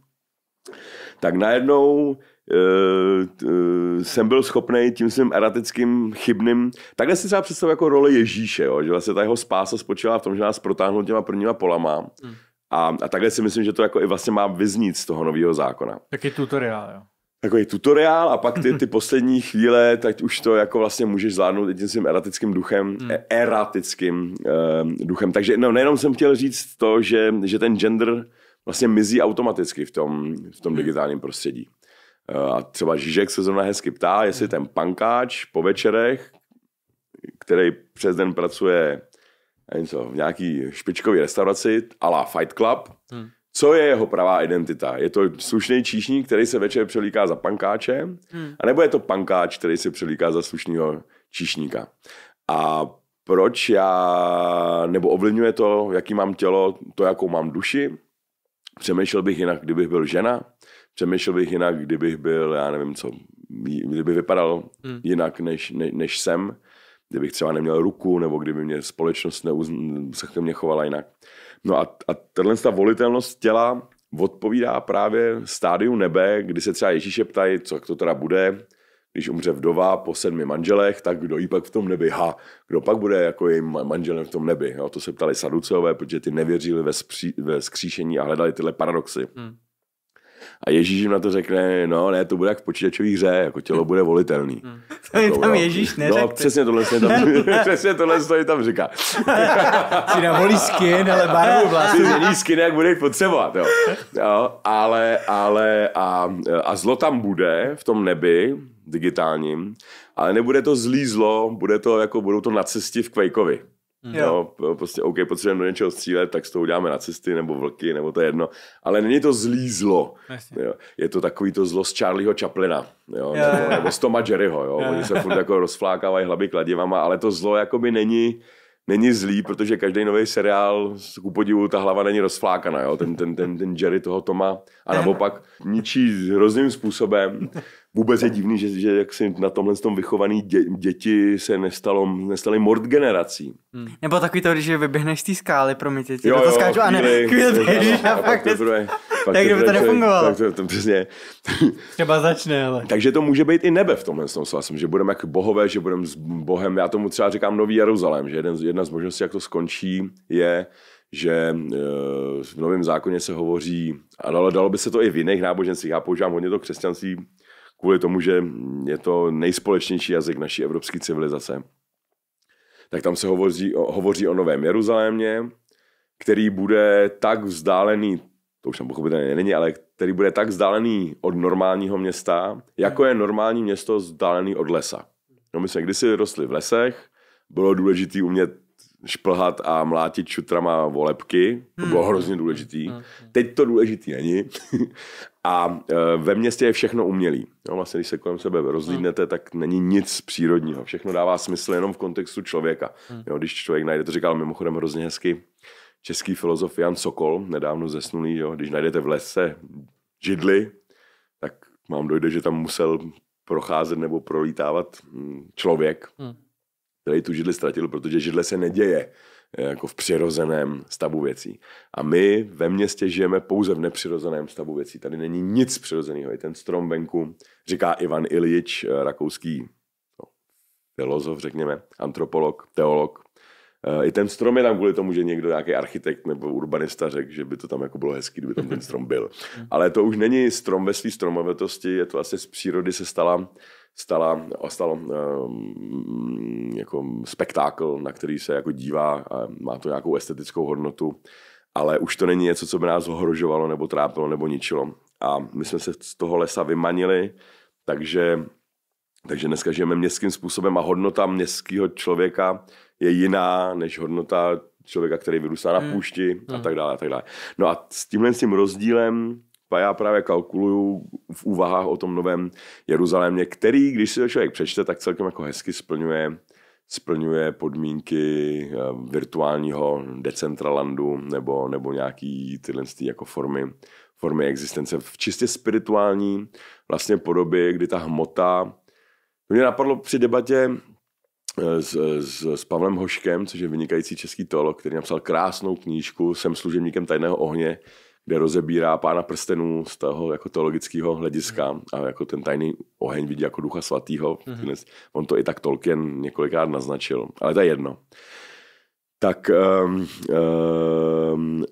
tak najednou Eh, eh, jsem byl schopný tím svým eratickým, chybným, takhle si třeba představu jako role Ježíše, jo? že vlastně ta jeho spása spočívá v tom, že nás protáhnul těma prvníma polama, hmm. A, a takhle si myslím, že to jako i vlastně má vyznít z toho nového zákona. Taky tutoriál, jo. Takový tutoriál a pak ty, ty poslední chvíle, tak už to jako vlastně můžeš zvládnout i tím svým eratickým duchem, hmm. E, eratickým uh, ehm, duchem. Takže no, nejenom jsem chtěl říct to, že, že ten gender vlastně mizí automaticky v tom, v tom hmm. digitálním prostředí. Eh, a třeba Žižek se zrovna hezky ptá, jestli ten pankáč po večerech, který přes den pracuje něco, v nějaký špičkové restauraci, ala Fight Club, hmm. co je jeho pravá identita? Je to slušný číšník, který se večer přelíká za pankáče, hmm. nebo je to pankáč, který se přelíká za slušného číšníka? A proč já, nebo ovlivňuje to, jaký mám tělo, to, jakou mám duši? Přemýšlel bych jinak, kdybych byl žena, přemýšlel bych jinak, kdybych byl, já nevím co, kdyby vypadal hmm. jinak, než, ne, než jsem, kdybych třeba neměl ruku, nebo kdyby mě společnost neuzn, se ke mně chovala jinak. No a, a tenhle ta volitelnost těla odpovídá právě stádiu nebe, kdy se třeba Ježíše ptají, co to teda bude, když umře vdova po sedmi manželech, tak kdo jí pak v tom nebi? Ha, kdo pak bude jako jejím manželem v tom nebi? Jo, to se ptali saduceové, protože ty nevěřili ve, spří, ve skříšení a hledali tyhle paradoxy. Hmm. A Ježíš jim na to řekne, no ne, to bude jak v počítačový hře, jako tělo bude volitelný. Hmm. Jako, to jako, tam no, Ježíš no, neřekl. No přesně tohle se tam, přesně tohle se tam říká. si navolí skin, ale barvu vlastně Ty změní skin, jak budeš potřebovat. Jo. Jo, ale, ale a, a zlo tam bude v tom nebi, digitálním, ale nebude to zlý zlo, bude to, jako budou to na cestě v Quakeovi. Mm. Jo, no, prostě OK, potřebujeme do něčeho střílet, tak s toho uděláme na cesty nebo vlky, nebo to je jedno. Ale není to zlý zlo. Jo, je to takový to zlo z Charlieho Chaplina, jo, yeah. nebo, nebo z Toma Jerryho. Jo. Yeah. Oni se furt jako rozflákávají hlavy kladivama, ale to zlo jakoby není není zlý, protože každý nový seriál, ku podivu, ta hlava není rozflákaná. Jo? Ten, ten, ten, ten Jerry toho Toma a naopak ničí hrozným způsobem Vůbec je divný, že, že jak si na tomhle tom vychovaný dě, děti se nestalo, nestali mord generací. Hmm. Nebo takový to, když vyběhneš z té skály, promiňte, ti jo, to skáču a ne, chvíli běžíš a, a pak teprve, pak tak kdyby to nefungovalo. Tak to, to přesně. Třeba začne, ale. Takže to může být i nebe v tomhle tom svazu, že budeme jak bohové, že budeme s Bohem, já tomu třeba říkám Nový Jeruzalém, že jeden, jedna z možností, jak to skončí, je, že eh, v Novém zákoně se hovoří, ale dalo by se to i v jiných náboženstvích, já používám hodně to křesťanství, kvůli tomu, že je to nejspolečnější jazyk naší evropské civilizace, tak tam se hovoří, hovoří o Novém Jeruzalémě, který bude tak vzdálený, to už tam pochopitelně není, ale který bude tak vzdálený od normálního města, jako je normální město vzdálený od lesa. No my jsme kdysi rostli v lesech, bylo důležité umět šplhat a mlátit šutrama volepky. To bylo hmm. hrozně důležitý. Hmm. Teď to důležitý není. a e, ve městě je všechno umělý. Jo, vlastně, když se kolem sebe rozlídnete, hmm. tak není nic přírodního. Všechno dává smysl jenom v kontextu člověka. Hmm. Jo, když člověk najde, to říkal mimochodem hrozně hezky, český filozof Jan Sokol, nedávno zesnulý, jo, když najdete v lese židly, tak mám dojde, že tam musel procházet nebo prolítávat mm, člověk. Hmm který tu židli ztratil, protože židle se neděje eh, jako v přirozeném stavu věcí. A my ve městě žijeme pouze v nepřirozeném stavu věcí. Tady není nic přirozeného. I ten strom venku, říká Ivan Ilič, eh, rakouský no, filozof, řekněme, antropolog, teolog. Eh, I ten strom je tam kvůli tomu, že někdo, nějaký architekt nebo urbanista řekl, že by to tam jako bylo hezký, kdyby tam ten strom byl. Ale to už není strom ve své stromovitosti, je to asi z přírody se stala stala, stalo um, jako spektákl, na který se jako dívá a má to nějakou estetickou hodnotu, ale už to není něco, co by nás ohrožovalo nebo trápilo nebo ničilo. A my jsme se z toho lesa vymanili, takže, takže dneska žijeme městským způsobem a hodnota městského člověka je jiná než hodnota člověka, který vyrůstá na hmm. půšti hmm. a tak dále a tak dále. No a s tímhle s tím rozdílem a já právě kalkuluju v úvahách o tom novém Jeruzalémě, který, když si to člověk přečte, tak celkem jako hezky splňuje splňuje podmínky eh, virtuálního decentralandu nebo, nebo nějaký tyhle jako formy, formy existence v čistě spirituální vlastně podobě, kdy ta hmota, to mě napadlo při debatě eh, s, s, s Pavlem Hoškem, což je vynikající český teolog, který napsal krásnou knížku Jsem služebníkem tajného ohně, kde rozebírá pána prstenů z toho jako teologického hlediska mm. a jako ten tajný oheň vidí jako ducha svatýho. Mm. On to i tak Tolkien několikrát naznačil, ale to je jedno. Tak um, um,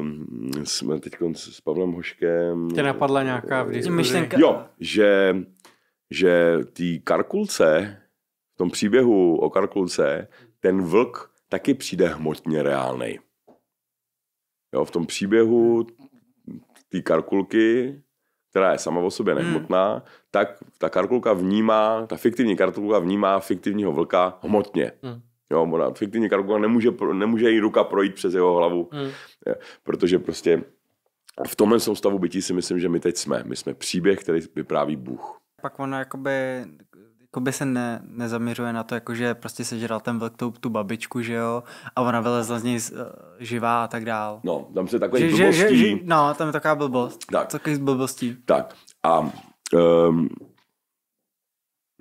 um, jsme teď s Pavlem Hoškem... Tě napadla nějaká v myšlenka. Jo, že, že tý Karkulce, v tom příběhu o Karkulce, ten vlk taky přijde hmotně reálnej. Jo, v tom příběhu té karkulky, která je sama o sobě hmm. nehmotná, hmm. tak ta karkulka vnímá, ta fiktivní karkulka vnímá fiktivního vlka hmotně. Hmm. Jo, ona, fiktivní karkulka nemůže, nemůže jí ruka projít přes jeho hlavu, hmm. protože prostě v tomhle soustavu bytí si myslím, že my teď jsme. My jsme příběh, který vypráví Bůh. Pak ono jakoby by se ne, nezaměřuje na to, jako že prostě sežral ten vlk tu, tu babičku, že jo, a ona vylezla z něj z, eh, živá a tak dál. No, tam se takové že, blbostí. Že, že, že, no, tam je taková blbost. Tak. Takový blbostí. Tak. A um,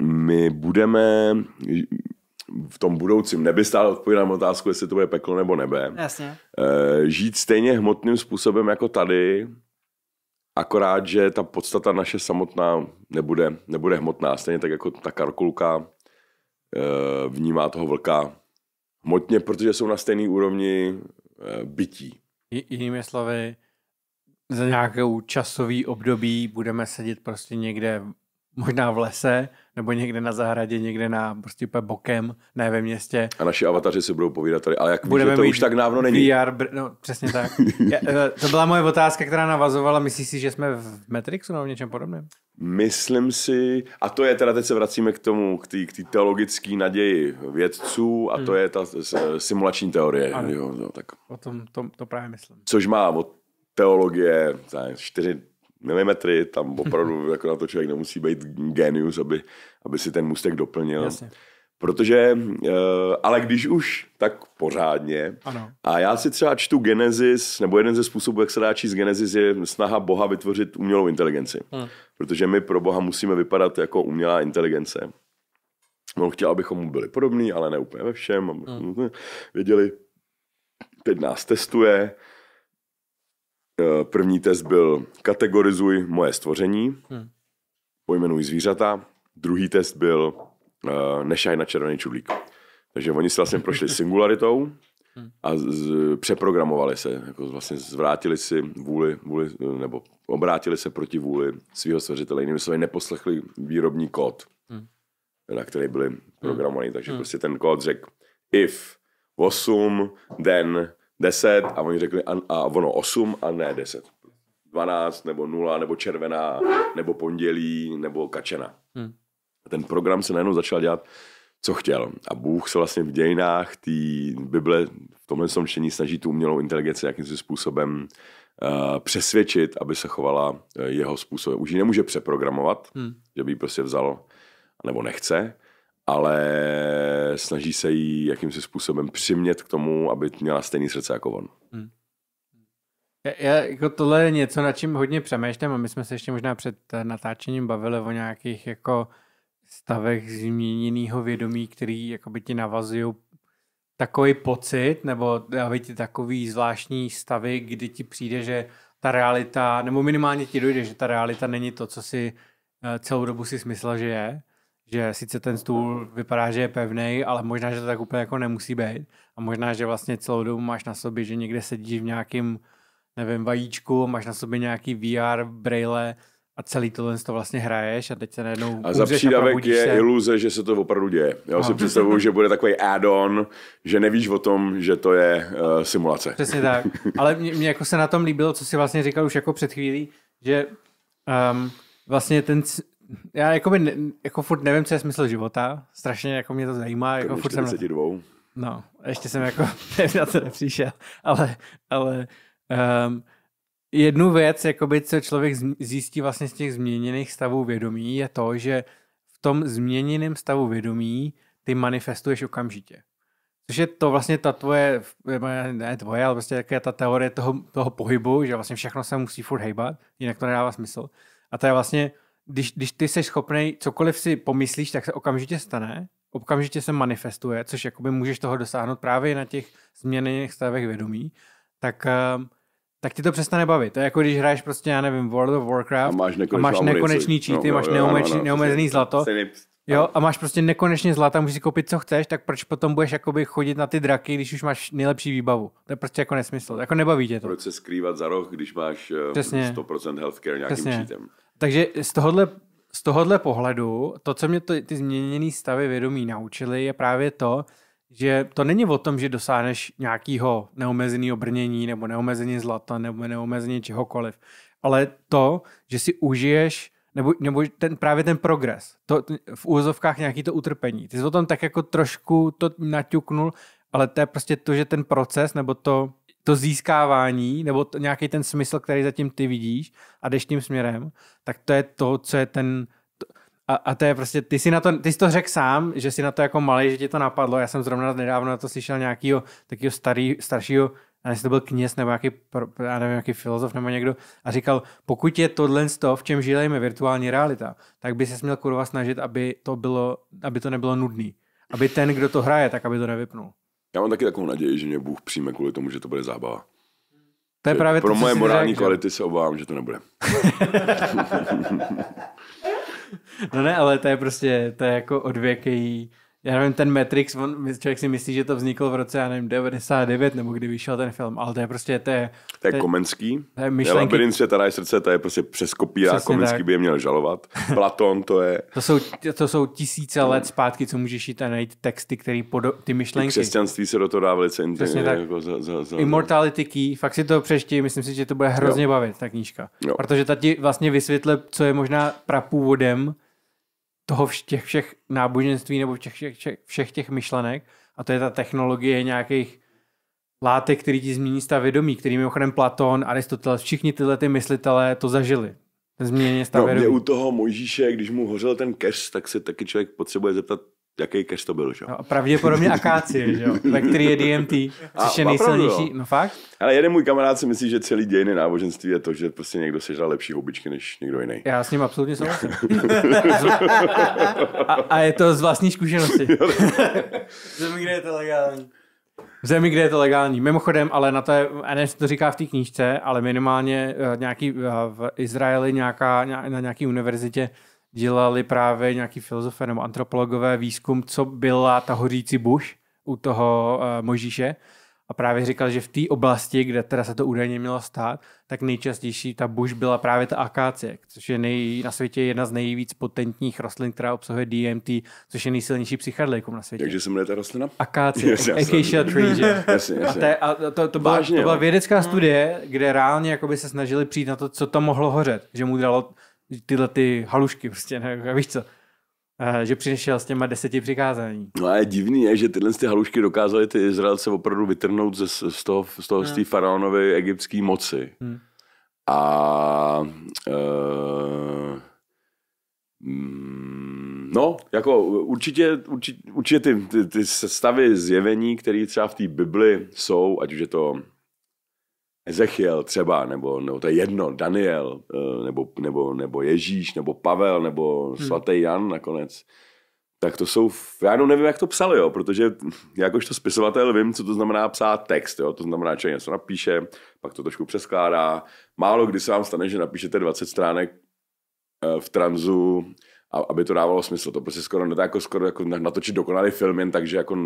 my budeme v tom budoucím neby stále odpovídám otázku, jestli to bude peklo nebo nebe. Jasně. Eh, žít stejně hmotným způsobem jako tady, Akorát, že ta podstata naše samotná nebude, nebude hmotná. Stejně tak jako ta karkulka e, eh, vnímá toho vlka hmotně, protože jsou na stejné úrovni e, bytí. J- jinými slovy, za nějakou časový období budeme sedět prostě někde možná v lese, nebo někde na zahradě, někde na prostě bokem, ne ve městě. A naši avataři si budou povídat tady, ale jak Budeme víš, to už tak dávno není. VR, no přesně tak. Já, e, to byla moje otázka, která navazovala. Myslíš si, že jsme v Matrixu nebo v něčem podobném? Myslím si, a to je teda, teď se vracíme k tomu, k té k teologické naději vědců a hmm. to je ta simulační teorie. Ano. Jo, no, tak. O tom to, to právě myslím. Což má od teologie čtyři milimetry, tam opravdu jako na to člověk nemusí být genius, aby, aby si ten mustek doplnil. Jasně. Protože, eh, ale když už, tak pořádně. Ano. A já si třeba čtu Genesis, nebo jeden ze způsobů, jak se dá číst Genesis, je snaha Boha vytvořit umělou inteligenci. Hmm. Protože my pro Boha musíme vypadat jako umělá inteligence. On chtěl, abychom mu byli podobní, ale ne úplně ve všem. Hmm. Věděli, teď nás testuje, Eh, první test byl kategorizuj moje stvoření, hmm. pojmenuj zvířata. Druhý test byl eh, nešaj na červený čublík. Takže oni si vlastně prošli singularitou hmm. a z, přeprogramovali se, jako vlastně zvrátili si vůli, vůli eh, nebo obrátili se proti vůli svého stvořitele, jinými slovy neposlechli výrobní kód, hmm. na který byli hmm. programovaný, takže hmm. prostě ten kód řekl if 8, then 10 a oni řekli a, a ono 8 a ne 10. 12 nebo 0 nebo červená nebo pondělí nebo kačena. Hmm. A ten program se najednou začal dělat, co chtěl. A Bůh se vlastně v dějinách té Bible v tomhle čtení snaží tu umělou inteligenci jakým způsobem uh, přesvědčit, aby se chovala eh, jeho způsobem. Už ji nemůže přeprogramovat, hmm. že by ji prostě vzal nebo nechce, ale snaží se jí jakýmsi způsobem přimět k tomu, aby měla stejný srdce jako on. Hmm. Já, já, jako tohle je něco, nad čím hodně přemýšlím a my jsme se ještě možná před natáčením bavili o nějakých jako stavech změněného vědomí, který jako by ti navazují takový pocit nebo dávají ti takový zvláštní stavy, kdy ti přijde, že ta realita, nebo minimálně ti dojde, že ta realita není to, co si eh, celou dobu si smyslel, že je že sice ten stůl vypadá, že je pevný, ale možná, že to tak úplně jako nemusí být. A možná, že vlastně celou dobu máš na sobě, že někde sedíš v nějakým, nevím, vajíčku, máš na sobě nějaký VR, braille a celý tohle to vlastně hraješ a teď se najednou A za přídavek je se. iluze, že se to opravdu děje. Já no. si představuju, že bude takový add-on, že nevíš o tom, že to je uh, simulace. Přesně tak. Ale mě, mě jako se na tom líbilo, co si vlastně říkal už jako před chvílí, že um, vlastně ten já jako, by, jako furt nevím, co je smysl života. Strašně jako mě to zajímá. Jako furt 42. jsem na... No, ještě jsem jako na to nepřišel, ale, ale um, jednu věc, jakoby, co člověk zjistí vlastně z těch změněných stavů vědomí, je to, že v tom změněném stavu vědomí ty manifestuješ okamžitě. Což je to vlastně ta tvoje, ne tvoje, ale vlastně prostě také ta teorie toho, toho pohybu, že vlastně všechno se musí furt hejbat, jinak to nedává smysl. A to je vlastně když, když ty jsi schopný, cokoliv si pomyslíš, tak se okamžitě stane, okamžitě se manifestuje, což jakoby můžeš toho dosáhnout právě na těch změněných stavech vědomí, tak, ehm, tak ti to přestane bavit. To je jako když hraješ prostě, já nevím, World of Warcraft a máš, a máš nekonečný no, cheaty, no, máš jo, neomeč, no, neomezený zlato. Jo, a máš prostě nekonečně zlata, můžeš si koupit, co chceš, tak proč potom budeš jakoby chodit na ty draky, když už máš nejlepší výbavu? To je prostě jako nesmysl, jako nebaví tě to. Proč se skrývat za roh, když máš ehm, Přesně. 100% healthcare nějakým Přesně. cheatem? Takže z tohohle, z tohohle pohledu, to, co mě to, ty změněné stavy vědomí naučily, je právě to, že to není o tom, že dosáhneš nějakého neomezeného brnění nebo neomezeně zlata nebo neomezeně čehokoliv, ale to, že si užiješ nebo, nebo ten, právě ten progres, to, v úzovkách nějaký to utrpení. Ty jsi o tom tak jako trošku to naťuknul, ale to je prostě to, že ten proces nebo to, to získávání, nebo to, nějaký ten smysl, který zatím ty vidíš a jdeš tím směrem, tak to je to, co je ten... A, a to je prostě, ty jsi, na to, ty jsi to řekl sám, že jsi na to jako malý, že ti to napadlo. Já jsem zrovna nedávno na to slyšel nějakého takého starý, staršího a jestli to byl kněz nebo nějaký, já nevím, nějaký filozof nebo někdo, a říkal, pokud je tohle toho, v čem žijeme virtuální realita, tak by se měl kurva snažit, aby to, bylo, aby to nebylo nudný. Aby ten, kdo to hraje, tak aby to nevypnul já mám taky takovou naději, že mě Bůh přijme kvůli tomu, že to bude zábava. To je právě Pro to, moje morální řek, kvality se obávám, že to nebude. no ne, ale to je prostě, to je jako odvěký já nevím, ten Matrix, on, člověk si myslí, že to vzniklo v roce, já nevím, 99, nebo kdy vyšel ten film, ale to je prostě, to je... To je, to je Komenský, to je myšlenky... Labirint světa srdce, to je prostě přes přeskopírá, Komenský tak. by je měl žalovat, Platon to je... to, jsou, to jsou tisíce no. let zpátky, co můžeš jít a najít texty, které podo... ty myšlenky... I křesťanství se do toho dá velice intenzivně. Jako za, za, za, Immortality Key, fakt si to přečti, myslím si, že to bude hrozně jo. bavit, ta knížka. Jo. Protože ta ti vlastně vysvětle, co je možná prapůvodem toho všech těch všech náboženství nebo všech, všech, všech těch myšlenek a to je ta technologie nějakých látek, který ti změní stav vědomí, který mimochodem Platon, Aristoteles, všichni tyhle ty myslitelé to zažili. Změně stav no, vědomí. mě u toho Mojžíše, když mu hořel ten keř, tak se taky člověk potřebuje zeptat, jaký cash to byl, že jo? No, pravděpodobně akácie, že jo, ve který je DMT, což a, je nejsilnější, no fakt. Ale jeden můj kamarád si myslí, že celý dějiny náboženství je to, že prostě někdo sežral lepší houbičky než někdo jiný. Já s ním absolutně souhlasím. a, a, je to z vlastní zkušenosti. Zemi, kde je to legální. V zemi, kde je to legální. Mimochodem, ale na to je, NS to říká v té knížce, ale minimálně eh, nějaký eh, v Izraeli nějaká, na nějaké univerzitě dělali právě nějaký filozofé nebo antropologové výzkum, co byla ta hořící buš u toho uh, eh, Možíše. A právě říkal, že v té oblasti, kde teda se to údajně mělo stát, tak nejčastější ta buš byla právě ta akácie, což je nej, na světě jedna z nejvíc potentních rostlin, která obsahuje DMT, což je nejsilnější psychedelikum na světě. Takže se jmenuje ta rostlina? Akácie, yes, acacia tree, že? Jasně, jasně. A, te, a to, to, byla, Vážně, to byla no. vědecká studie, kde reálně se snažili přijít na to, co to mohlo hořet, že mu dalo tyhle ty halušky prostě, ne, víš co eh, že přinešel s těma deseti přikázání. No a je divný, je, že tyhle ty halušky dokázaly ty Izraelce opravdu vytrhnout ze, z toho, z toho, no. z hmm. té faraonové egyptské moci. Hmm. A uh, no, jako určitě, určitě, určitě ty, ty, ty stavy zjevení, které třeba v té Bibli jsou, ať už je to Ezechiel třeba, nebo, nebo to je jedno, Daniel, eh, nebo, nebo, nebo Ježíš, nebo Pavel, nebo hmm. svatý Jan nakonec, tak to jsou, já jenom nevím, jak to psali, jo, protože jakož to spisovatel vím, co to znamená psát text, jo, to znamená, že něco napíše, pak to trošku přeskládá. Málo kdy se vám stane, že napíšete 20 stránek eh, v tranzu a, aby to dávalo smysl. To prostě skoro ne jako, skoro jako natočit dokonalý film jen takže jako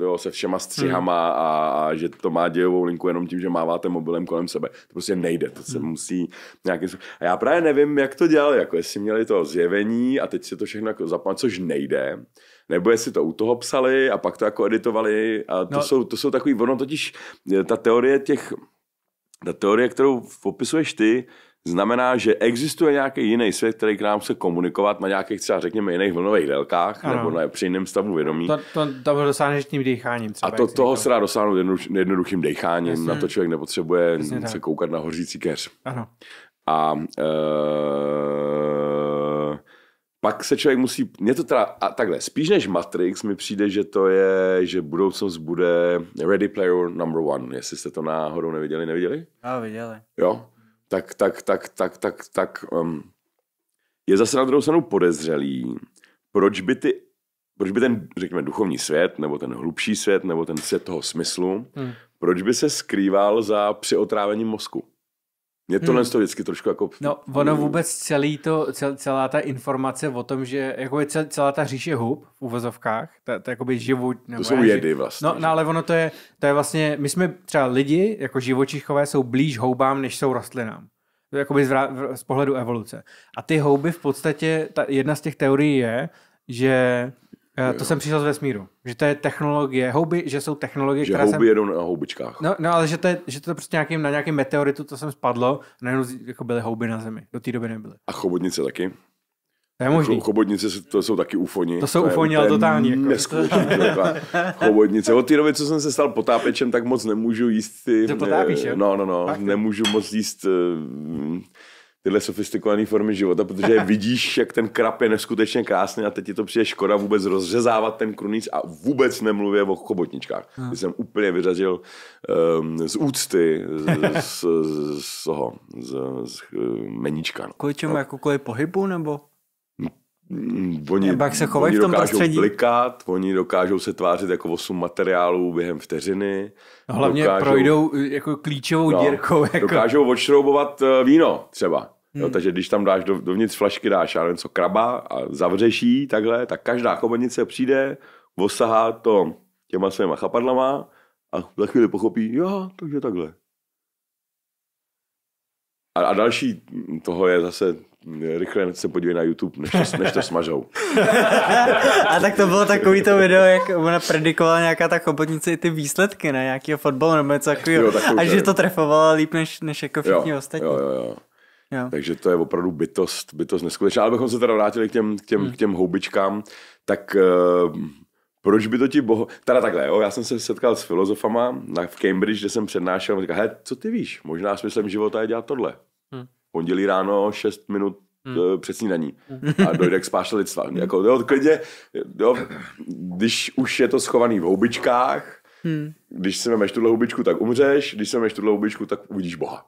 jo, se všema střihama hmm. a, a, že to má dějovou linku jenom tím, že máváte mobilem kolem sebe. To prostě nejde, to se hmm. musí nějaký... A já právě nevím, jak to dělali, jako jestli měli to zjevení a teď se to všechno jako zapamatují, což nejde nebo jestli to u toho psali a pak to jako editovali. A to, no. jsou, to jsou takový, ono totiž, ta teorie těch, ta teorie, kterou popisuješ ty, znamená, že existuje nějaký jiný svět, který k nám se komunikovat na nějakých třeba řekněme jiných vlnových délkách ano. nebo na, při jiném stavu vědomí. To, to, to dosáhneš tím dýcháním. Třeba, a to, toho se dá dosáhnout jednoduchým dýcháním, Jasně. na to člověk nepotřebuje Jasně, se tak. koukat na hořící keř. Ano. A e, pak se člověk musí, mě to teda, a takhle, spíš než Matrix mi přijde, že to je, že budoucnost bude Ready Player number one, jestli jste to náhodou neviděli, neviděli? A no, viděli. Jo, tak, tak, tak, tak, tak, tak um, je zase na druhou stranu podezřelý, proč by ty proč by ten, řekněme, duchovní svět, nebo ten hlubší svět, nebo ten svět toho smyslu, hmm. proč by se skrýval za přeotrávením mozku? Mě to hmm. to vždycky trošku jako... No, ono vůbec celý to, cel, celá ta informace o tom, že jakoby cel, celá ta říše hub v uvozovkách, to to jakoby život... Nebo to jsou jedy vlastně. No, no, ale ono to je, to je vlastně, my jsme třeba lidi, jako živočichové, jsou blíž houbám, než jsou rostlinám. To je jakoby z, vrát, z pohledu evoluce. A ty houby v podstatě, ta, jedna z těch teorií je, že Eh, to jo. jsem přišel z vesmíru. Že to je technologie, houby, že jsou technologie, že které houby jsem... jedou na houbičkách. No, no ale že to, je, že to prostě nějakým, na nějakém meteoritu to sem spadlo a najednou jako byly houby na zemi. Do té doby nebyly. A chobotnice taky? To je možný. Chobotnice to jsou taky ufoni. To jsou ufoni, ale totální. Jako. chobotnice. Od té doby, co jsem se stal potápěčem, tak moc nemůžu jíst ty... To potápíš, ne, No, no, no. Tak. Nemůžu moc jíst... Uh, tyhle sofistikované formy života, protože vidíš, jak ten krap je neskutečně krásný a teď ti to přijde škoda vůbec rozřezávat ten krunic a vůbec nemluvě o chobotničkách. Hmm. Jsem úplně vyřadil um, z úcty, z, z, z, z toho, z, z meníčka. No. Kvůli čemu, no. jako kvůli pohybu nebo? Mm, oni, pak se chovají v tom dokážou prostředí. Klikat, oni dokážou se tvářit jako 8 materiálů během vteřiny. No, hlavně dokážou, projdou eh, jako klíčovou no, dírkou. Jako... Dokážou odšroubovat eh, víno třeba. Hmm. Jo, takže když tam dáš do, dovnitř flašky, dáš já nevím co, kraba a zavřeší takhle, tak každá chobanice přijde, osahá to těma svýma chapadlama a za chvíli pochopí, jo, takže takhle. A, a další toho je zase rychle se podívej na YouTube, než to, než to smažou. a tak to bylo takový to video, jak ona predikovala nějaká ta chobotnice i ty výsledky na nějakého fotbalu nebo něco takového. A že to trefovala líp než, než jako všichni jo, ostatní. Jo, jo, jo. Jo. Takže to je opravdu bytost, bytost neskutečná. Ale bychom se teda vrátili k těm, k těm, hmm. k těm houbičkám, tak uh, proč by to ti boho... Teda takhle, jo, já jsem se setkal s filozofama na, v Cambridge, kde jsem přednášel, a říkal, he, co ty víš, možná smyslem života je dělat tohle. Hmm. Pondělí ráno 6 minut hmm. před snídaní hm. a dojde k spáše lidstva. Hmm. Jako, jo, klidně, jo, když už je to schovaný v houbičkách, hmm. když si vemeš tuhle houbičku, tak umřeš, když si vemeš tuhle houbičku, tak uvidíš Boha.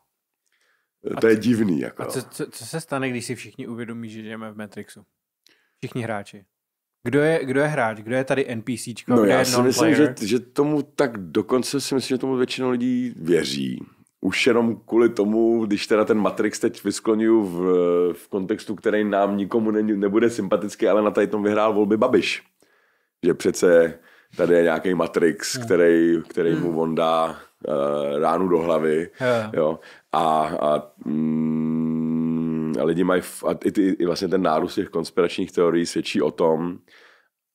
A to je divný. Jako. A co, co, co se stane, když si všichni uvědomí, že žijeme v Matrixu? Všichni hráči. Kdo je, kdo je hráč? Kdo je tady NPC? No kdo já je si myslím, že, že tomu tak dokonce si myslím, že tomu většina lidí věří. Už jenom kvůli tomu, když teda ten Matrix teď vyskloňuju v, v kontextu, který nám nikomu ne, nebude sympatický, ale na tady tom vyhrál volby Babiš. Že přece tady je nějaký Matrix, hmm. který, který mu hmm. on dá uh, eh, ránu do hlavy. Hmm. Jo. A, a mm, a lidi mají, a i, ty, i vlastně ten nárůst těch konspiračních teorií svědčí o tom,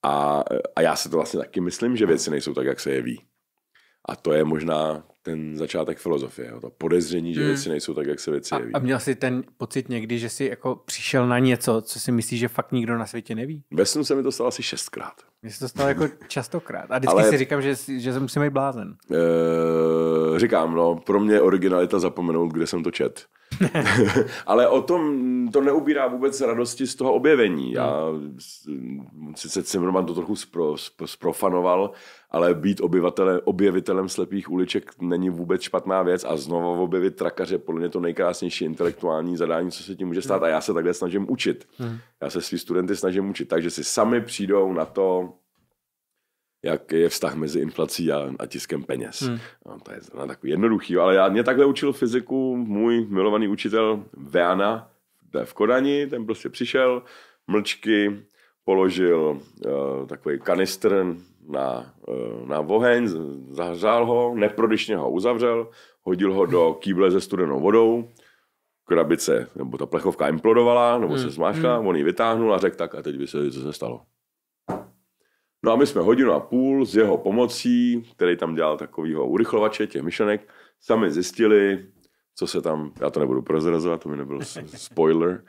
a, a já si to vlastně taky myslím, že věci nejsou tak, jak se jeví. A to je možná ten začátek filozofie, to podezření, že hmm. věci nejsou tak, jak se věci a, jeví. A měl jsi ten pocit někdy, že jsi jako přišel na něco, co si myslíš, že fakt nikdo na světě neví? Ve snu se mi to stalo asi šestkrát. Mně se to stalo jako častokrát. A vždycky Ale... si říkám, že, že se musím být blázen. Eee, eh, říkám, no, pro mě originalita zapomenout, kde jsem to čet. Ale o tom to neubírá vůbec radosti z toho objevení. Já hmm. sice Cimrman to trochu spro, sprofanoval, ale být obyvatele, objevitelem slepých uliček není vůbec špatná věc a znovu objevit trakaře podle mě to nejkrásnější intelektuální zadání, co se tím může stát hmm. a já se takhle snažím učit. Hmm. Já se svý studenty snažím učit, takže si sami přijdou na to, jak je vztah mezi inflací a, a tiskem peněz. Hmm. No, to je no, takový jednoduchý, ale já mě takhle učil fyziku můj milovaný učitel Veana v Kodani, ten prostě přišel, mlčky položil uh, eh, takový kanistr na, uh, na oheň, zahřál ho, neprodyšně ho uzavřel, hodil ho do kýble se studenou vodou, krabice, nebo ta plechovka implodovala, nebo hmm. se zmášla, hmm. on ji vytáhnul a řekl tak a teď by se, co se stalo. No a my jsme hodinu a půl s jeho pomocí, který tam dělal takovýho urychlovače těch myšlenek, sami zjistili, co se tam, já to nebudu prozrazovat, to mi nebyl spoiler,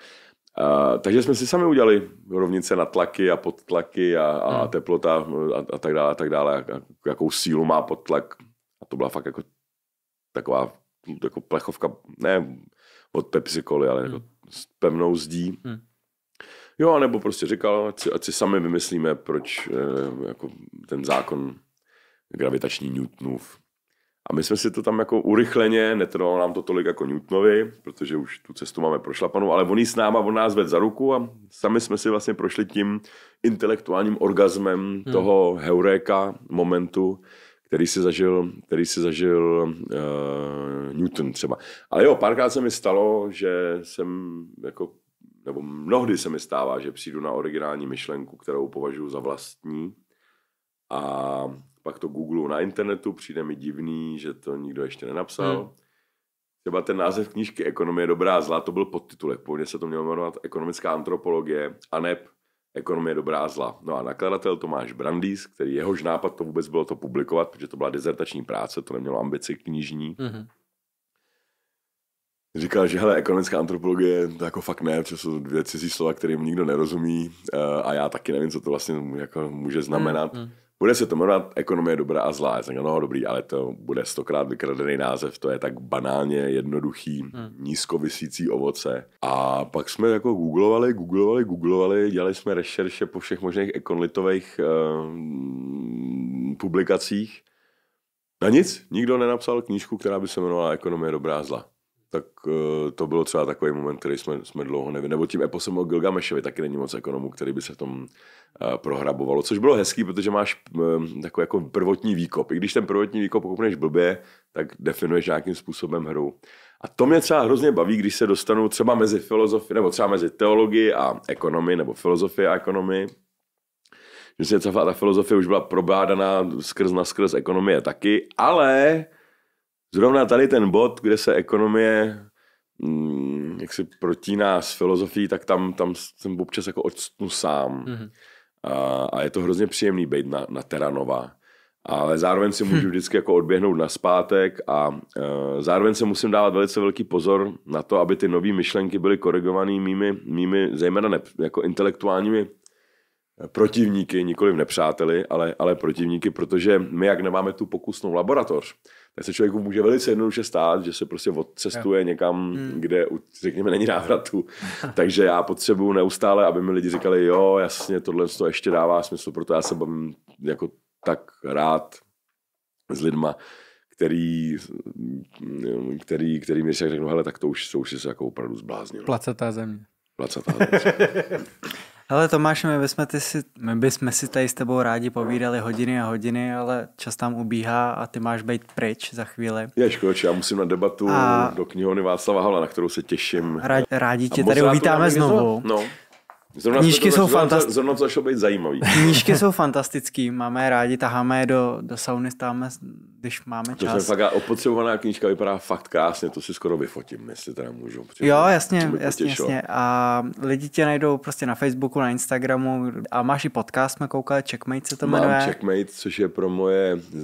Uh, takže jsme si sami udělali rovnice na tlaky a podtlaky a, a hmm. teplota a, a tak dále, a tak dále, a, a jakou sílu má podtlak. A to byla fakt jako taková jako plechovka, ne od Pepsi ale jako hmm. jako s pevnou zdí. Hmm. Jo, nebo prostě říkal, ať si, ať si sami vymyslíme, proč eh, jako ten zákon gravitační Newtonův. A my jsme si to tam jako urychleně, netrvalo nám to tolik jako Newtonovi, protože už tu cestu máme prošlapanou, ale oni s náma, on nás ved za ruku a sami jsme si vlastně prošli tím intelektuálním orgasmem hmm. toho heuréka momentu, který si zažil, který si zažil uh, Newton třeba. Ale jo, párkrát se mi stalo, že jsem jako nebo mnohdy se mi stává, že přijdu na originální myšlenku, kterou považuji za vlastní a pak to googlu na internetu, přijde mi divný, že to nikdo ještě nenapsal. Hmm. Třeba ten název knížky Ekonomie dobrá a zlá, to byl podtitulek. Původně se to mělo jmenovat Ekonomická antropologie a neb Ekonomie dobrá a zla. No a nakladatel Tomáš Brandýs, který jehož nápad to vůbec bylo to publikovat, protože to byla dezertační práce, to nemělo ambici knižní. Mm-hmm. Říkal, že hele, ekonomická antropologie, to jako fakt ne, protože jsou dvě cizí slova, kterým nikdo nerozumí eh, a já taky nevím, co to vlastně jako může znamenat. Mm, mm. Bude se to jmenovat ekonomie dobrá a zlá. Já jsem no dobrý, ale to bude stokrát vykradený název, to je tak banálně jednoduchý, hmm. nízkovisící ovoce. A pak jsme jako googlovali, googlovali, googlovali, dělali jsme rešerše po všech možných ekonlitových uh, eh, mm, publikacích. Na nic, nikdo nenapsal knížku, která by se jmenovala Ekonomie dobrá a zlá tak eh, to bylo třeba takový moment, který jsme, jsme dlouho nevěděli. Nebo tím eposem o Gilgamešovi taky není moc ekonomů, který by se v tom eh, prohrabovalo, což bylo hezký, protože máš takový jako prvotní výkop. I když ten prvotní výkop pokupneš blbě, tak definuješ nějakým způsobem hru. A to mě třeba hrozně baví, když se dostanu třeba mezi filozofii, nebo třeba mezi teologii a ekonomii, nebo filozofii a ekonomii, že ta filozofie už byla probádaná skrz na skrz ekonomie taky, ale Zrovna tady ten bod, kde se ekonomie mm, jak si protíná s filozofií, tak tam, tam jsem občas jako odstnu sám. Mm-hmm. A, a je to hrozně příjemný být na, na Teranova. Ale zároveň si můžu vždycky jako odběhnout na zpátek a e, zároveň se musím dávat velice velký pozor na to, aby ty nové myšlenky byly korigované mými, mými zejména ne, jako intelektuálními protivníky, nikoli v nepřáteli, ale, ale protivníky, protože my, jak nemáme tu pokusnou laboratoř, tak se člověku může velice jednoduše stát, že se prostě odcestuje někam, hmm. kde, řekněme, není návratu. Takže já potřebuju neustále, aby mi lidi říkali, jo, jasně, tohle to ještě dává smysl, proto já se bavím jako tak rád s lidma, který, který, který mi řeknou, hele, tak to už, to už jsi se jako opravdu zbláznil. Placatá země. Placatá země. Hele Tomáš, my bychom, ty si, my bychom si tady s tebou rádi povídali hodiny a hodiny, ale čas tam ubíhá a ty máš být pryč za chvíli. Ješkoč, já musím na debatu a... do knihovny Václava Havla, na kterou se těším. Rádi, rádi tě tady uvítáme znovu. No. Zrovna Knížky jsou fantastické. Zrovna to začalo být zajímavý. Knížky jsou fantastický, máme je rádi, taháme je do, do sauny, stáváme když máme to čas. To je fakt opotřebovaná knížka, vypadá fakt krásně, to si skoro vyfotím, jestli teda můžu. Přijde, jo, jasně, jasně, jasně. A lidi tě najdou prostě na Facebooku, na Instagramu a máš i podcast, jsme koukali, Checkmate se to Mám jmenuje. Checkmate, což je pro moje, eh,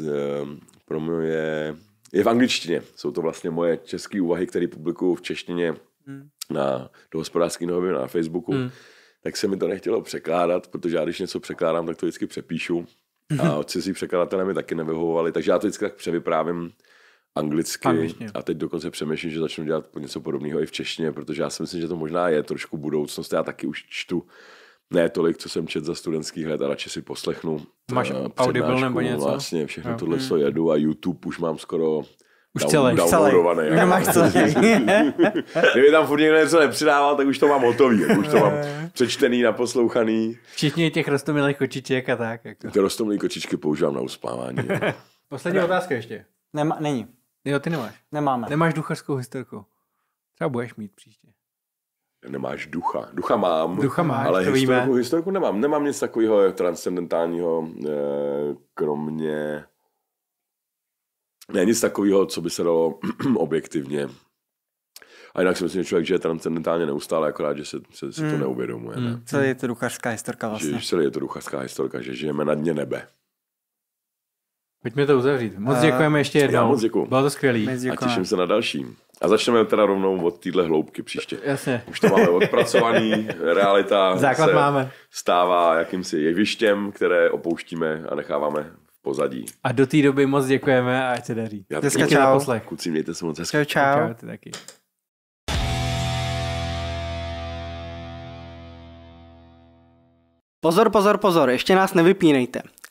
pro moje, je v angličtině, jsou to vlastně moje české úvahy, které publikuju v češtině hmm. na, do hospodářské noviny na Facebooku. Hmm tak se mi to nechtělo překládat, protože já když něco překládám, tak to vždycky přepíšu a mhm. cizí překladatelé mi taky nevyhovovali, takže já to vždycky tak převyprávím anglicky Angličně. a teď dokonce přemýšlím, že začnu dělat něco podobného i v češtině, protože já si myslím, že to možná je trošku budoucnost, já taky už čtu ne tolik, co jsem čet za studentský let, a radši si poslechnu Máš eh, Audible nebo něco? Vlastně všechno no. tohle, co mhm. jedu a YouTube už mám skoro už celé, už celé. Celý. Jako. Máš celé. Kdyby tam furt někdo něco nepřidával, tak už to mám hotový. Jako už to mám přečtený, naposlouchaný. Včetně těch rostomilých kočiček a tak. Jako. Ty rostomilé kočičky používám na uspávání. Jako. Poslední ne. otázka ještě. Nema, není. Jo, ty nemáš. Nemáme. Nemáš duchařskou historku. Třeba budeš mít příště. Nemáš ducha. Ducha mám, ducha máš, ale historiku, historiku nemám. Nemám nic takového transcendentálního, eh, kromě ne nic takového, co by se dalo objektivně. A jinak si myslím, že člověk žije transcendentálně neustále, akorát, že se, se, se to hmm. neuvědomuje. Hmm. Ne? Celý je to duchařská historka vlastně. Že, celý je to duchařská historka, že žijeme na dně nebe. Pojďme to uzavřít. Moc eh, děkujeme ještě jednou. Já moc děkuji. Bylo to skvělý. A těším se na další. A začneme teda rovnou od téhle hloubky příště. Jasně. Už to máme odpracovaný, realita Základ se máme. stává jakýmsi jevištěm, které opouštíme a necháváme pozadí. A do té doby moc děkujeme a ať se daří. Já Dneska čau. Naposlech. Kucí, mějte se moc hezky. Čau, čau. čau ty taky. Pozor, pozor, pozor, ještě nás nevypínejte.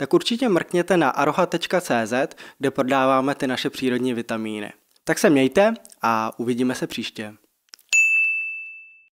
tak určitě mrkněte na aroha.cz, kde prodáváme ty naše přírodní vitamíny. Tak se mějte a uvidíme se příště.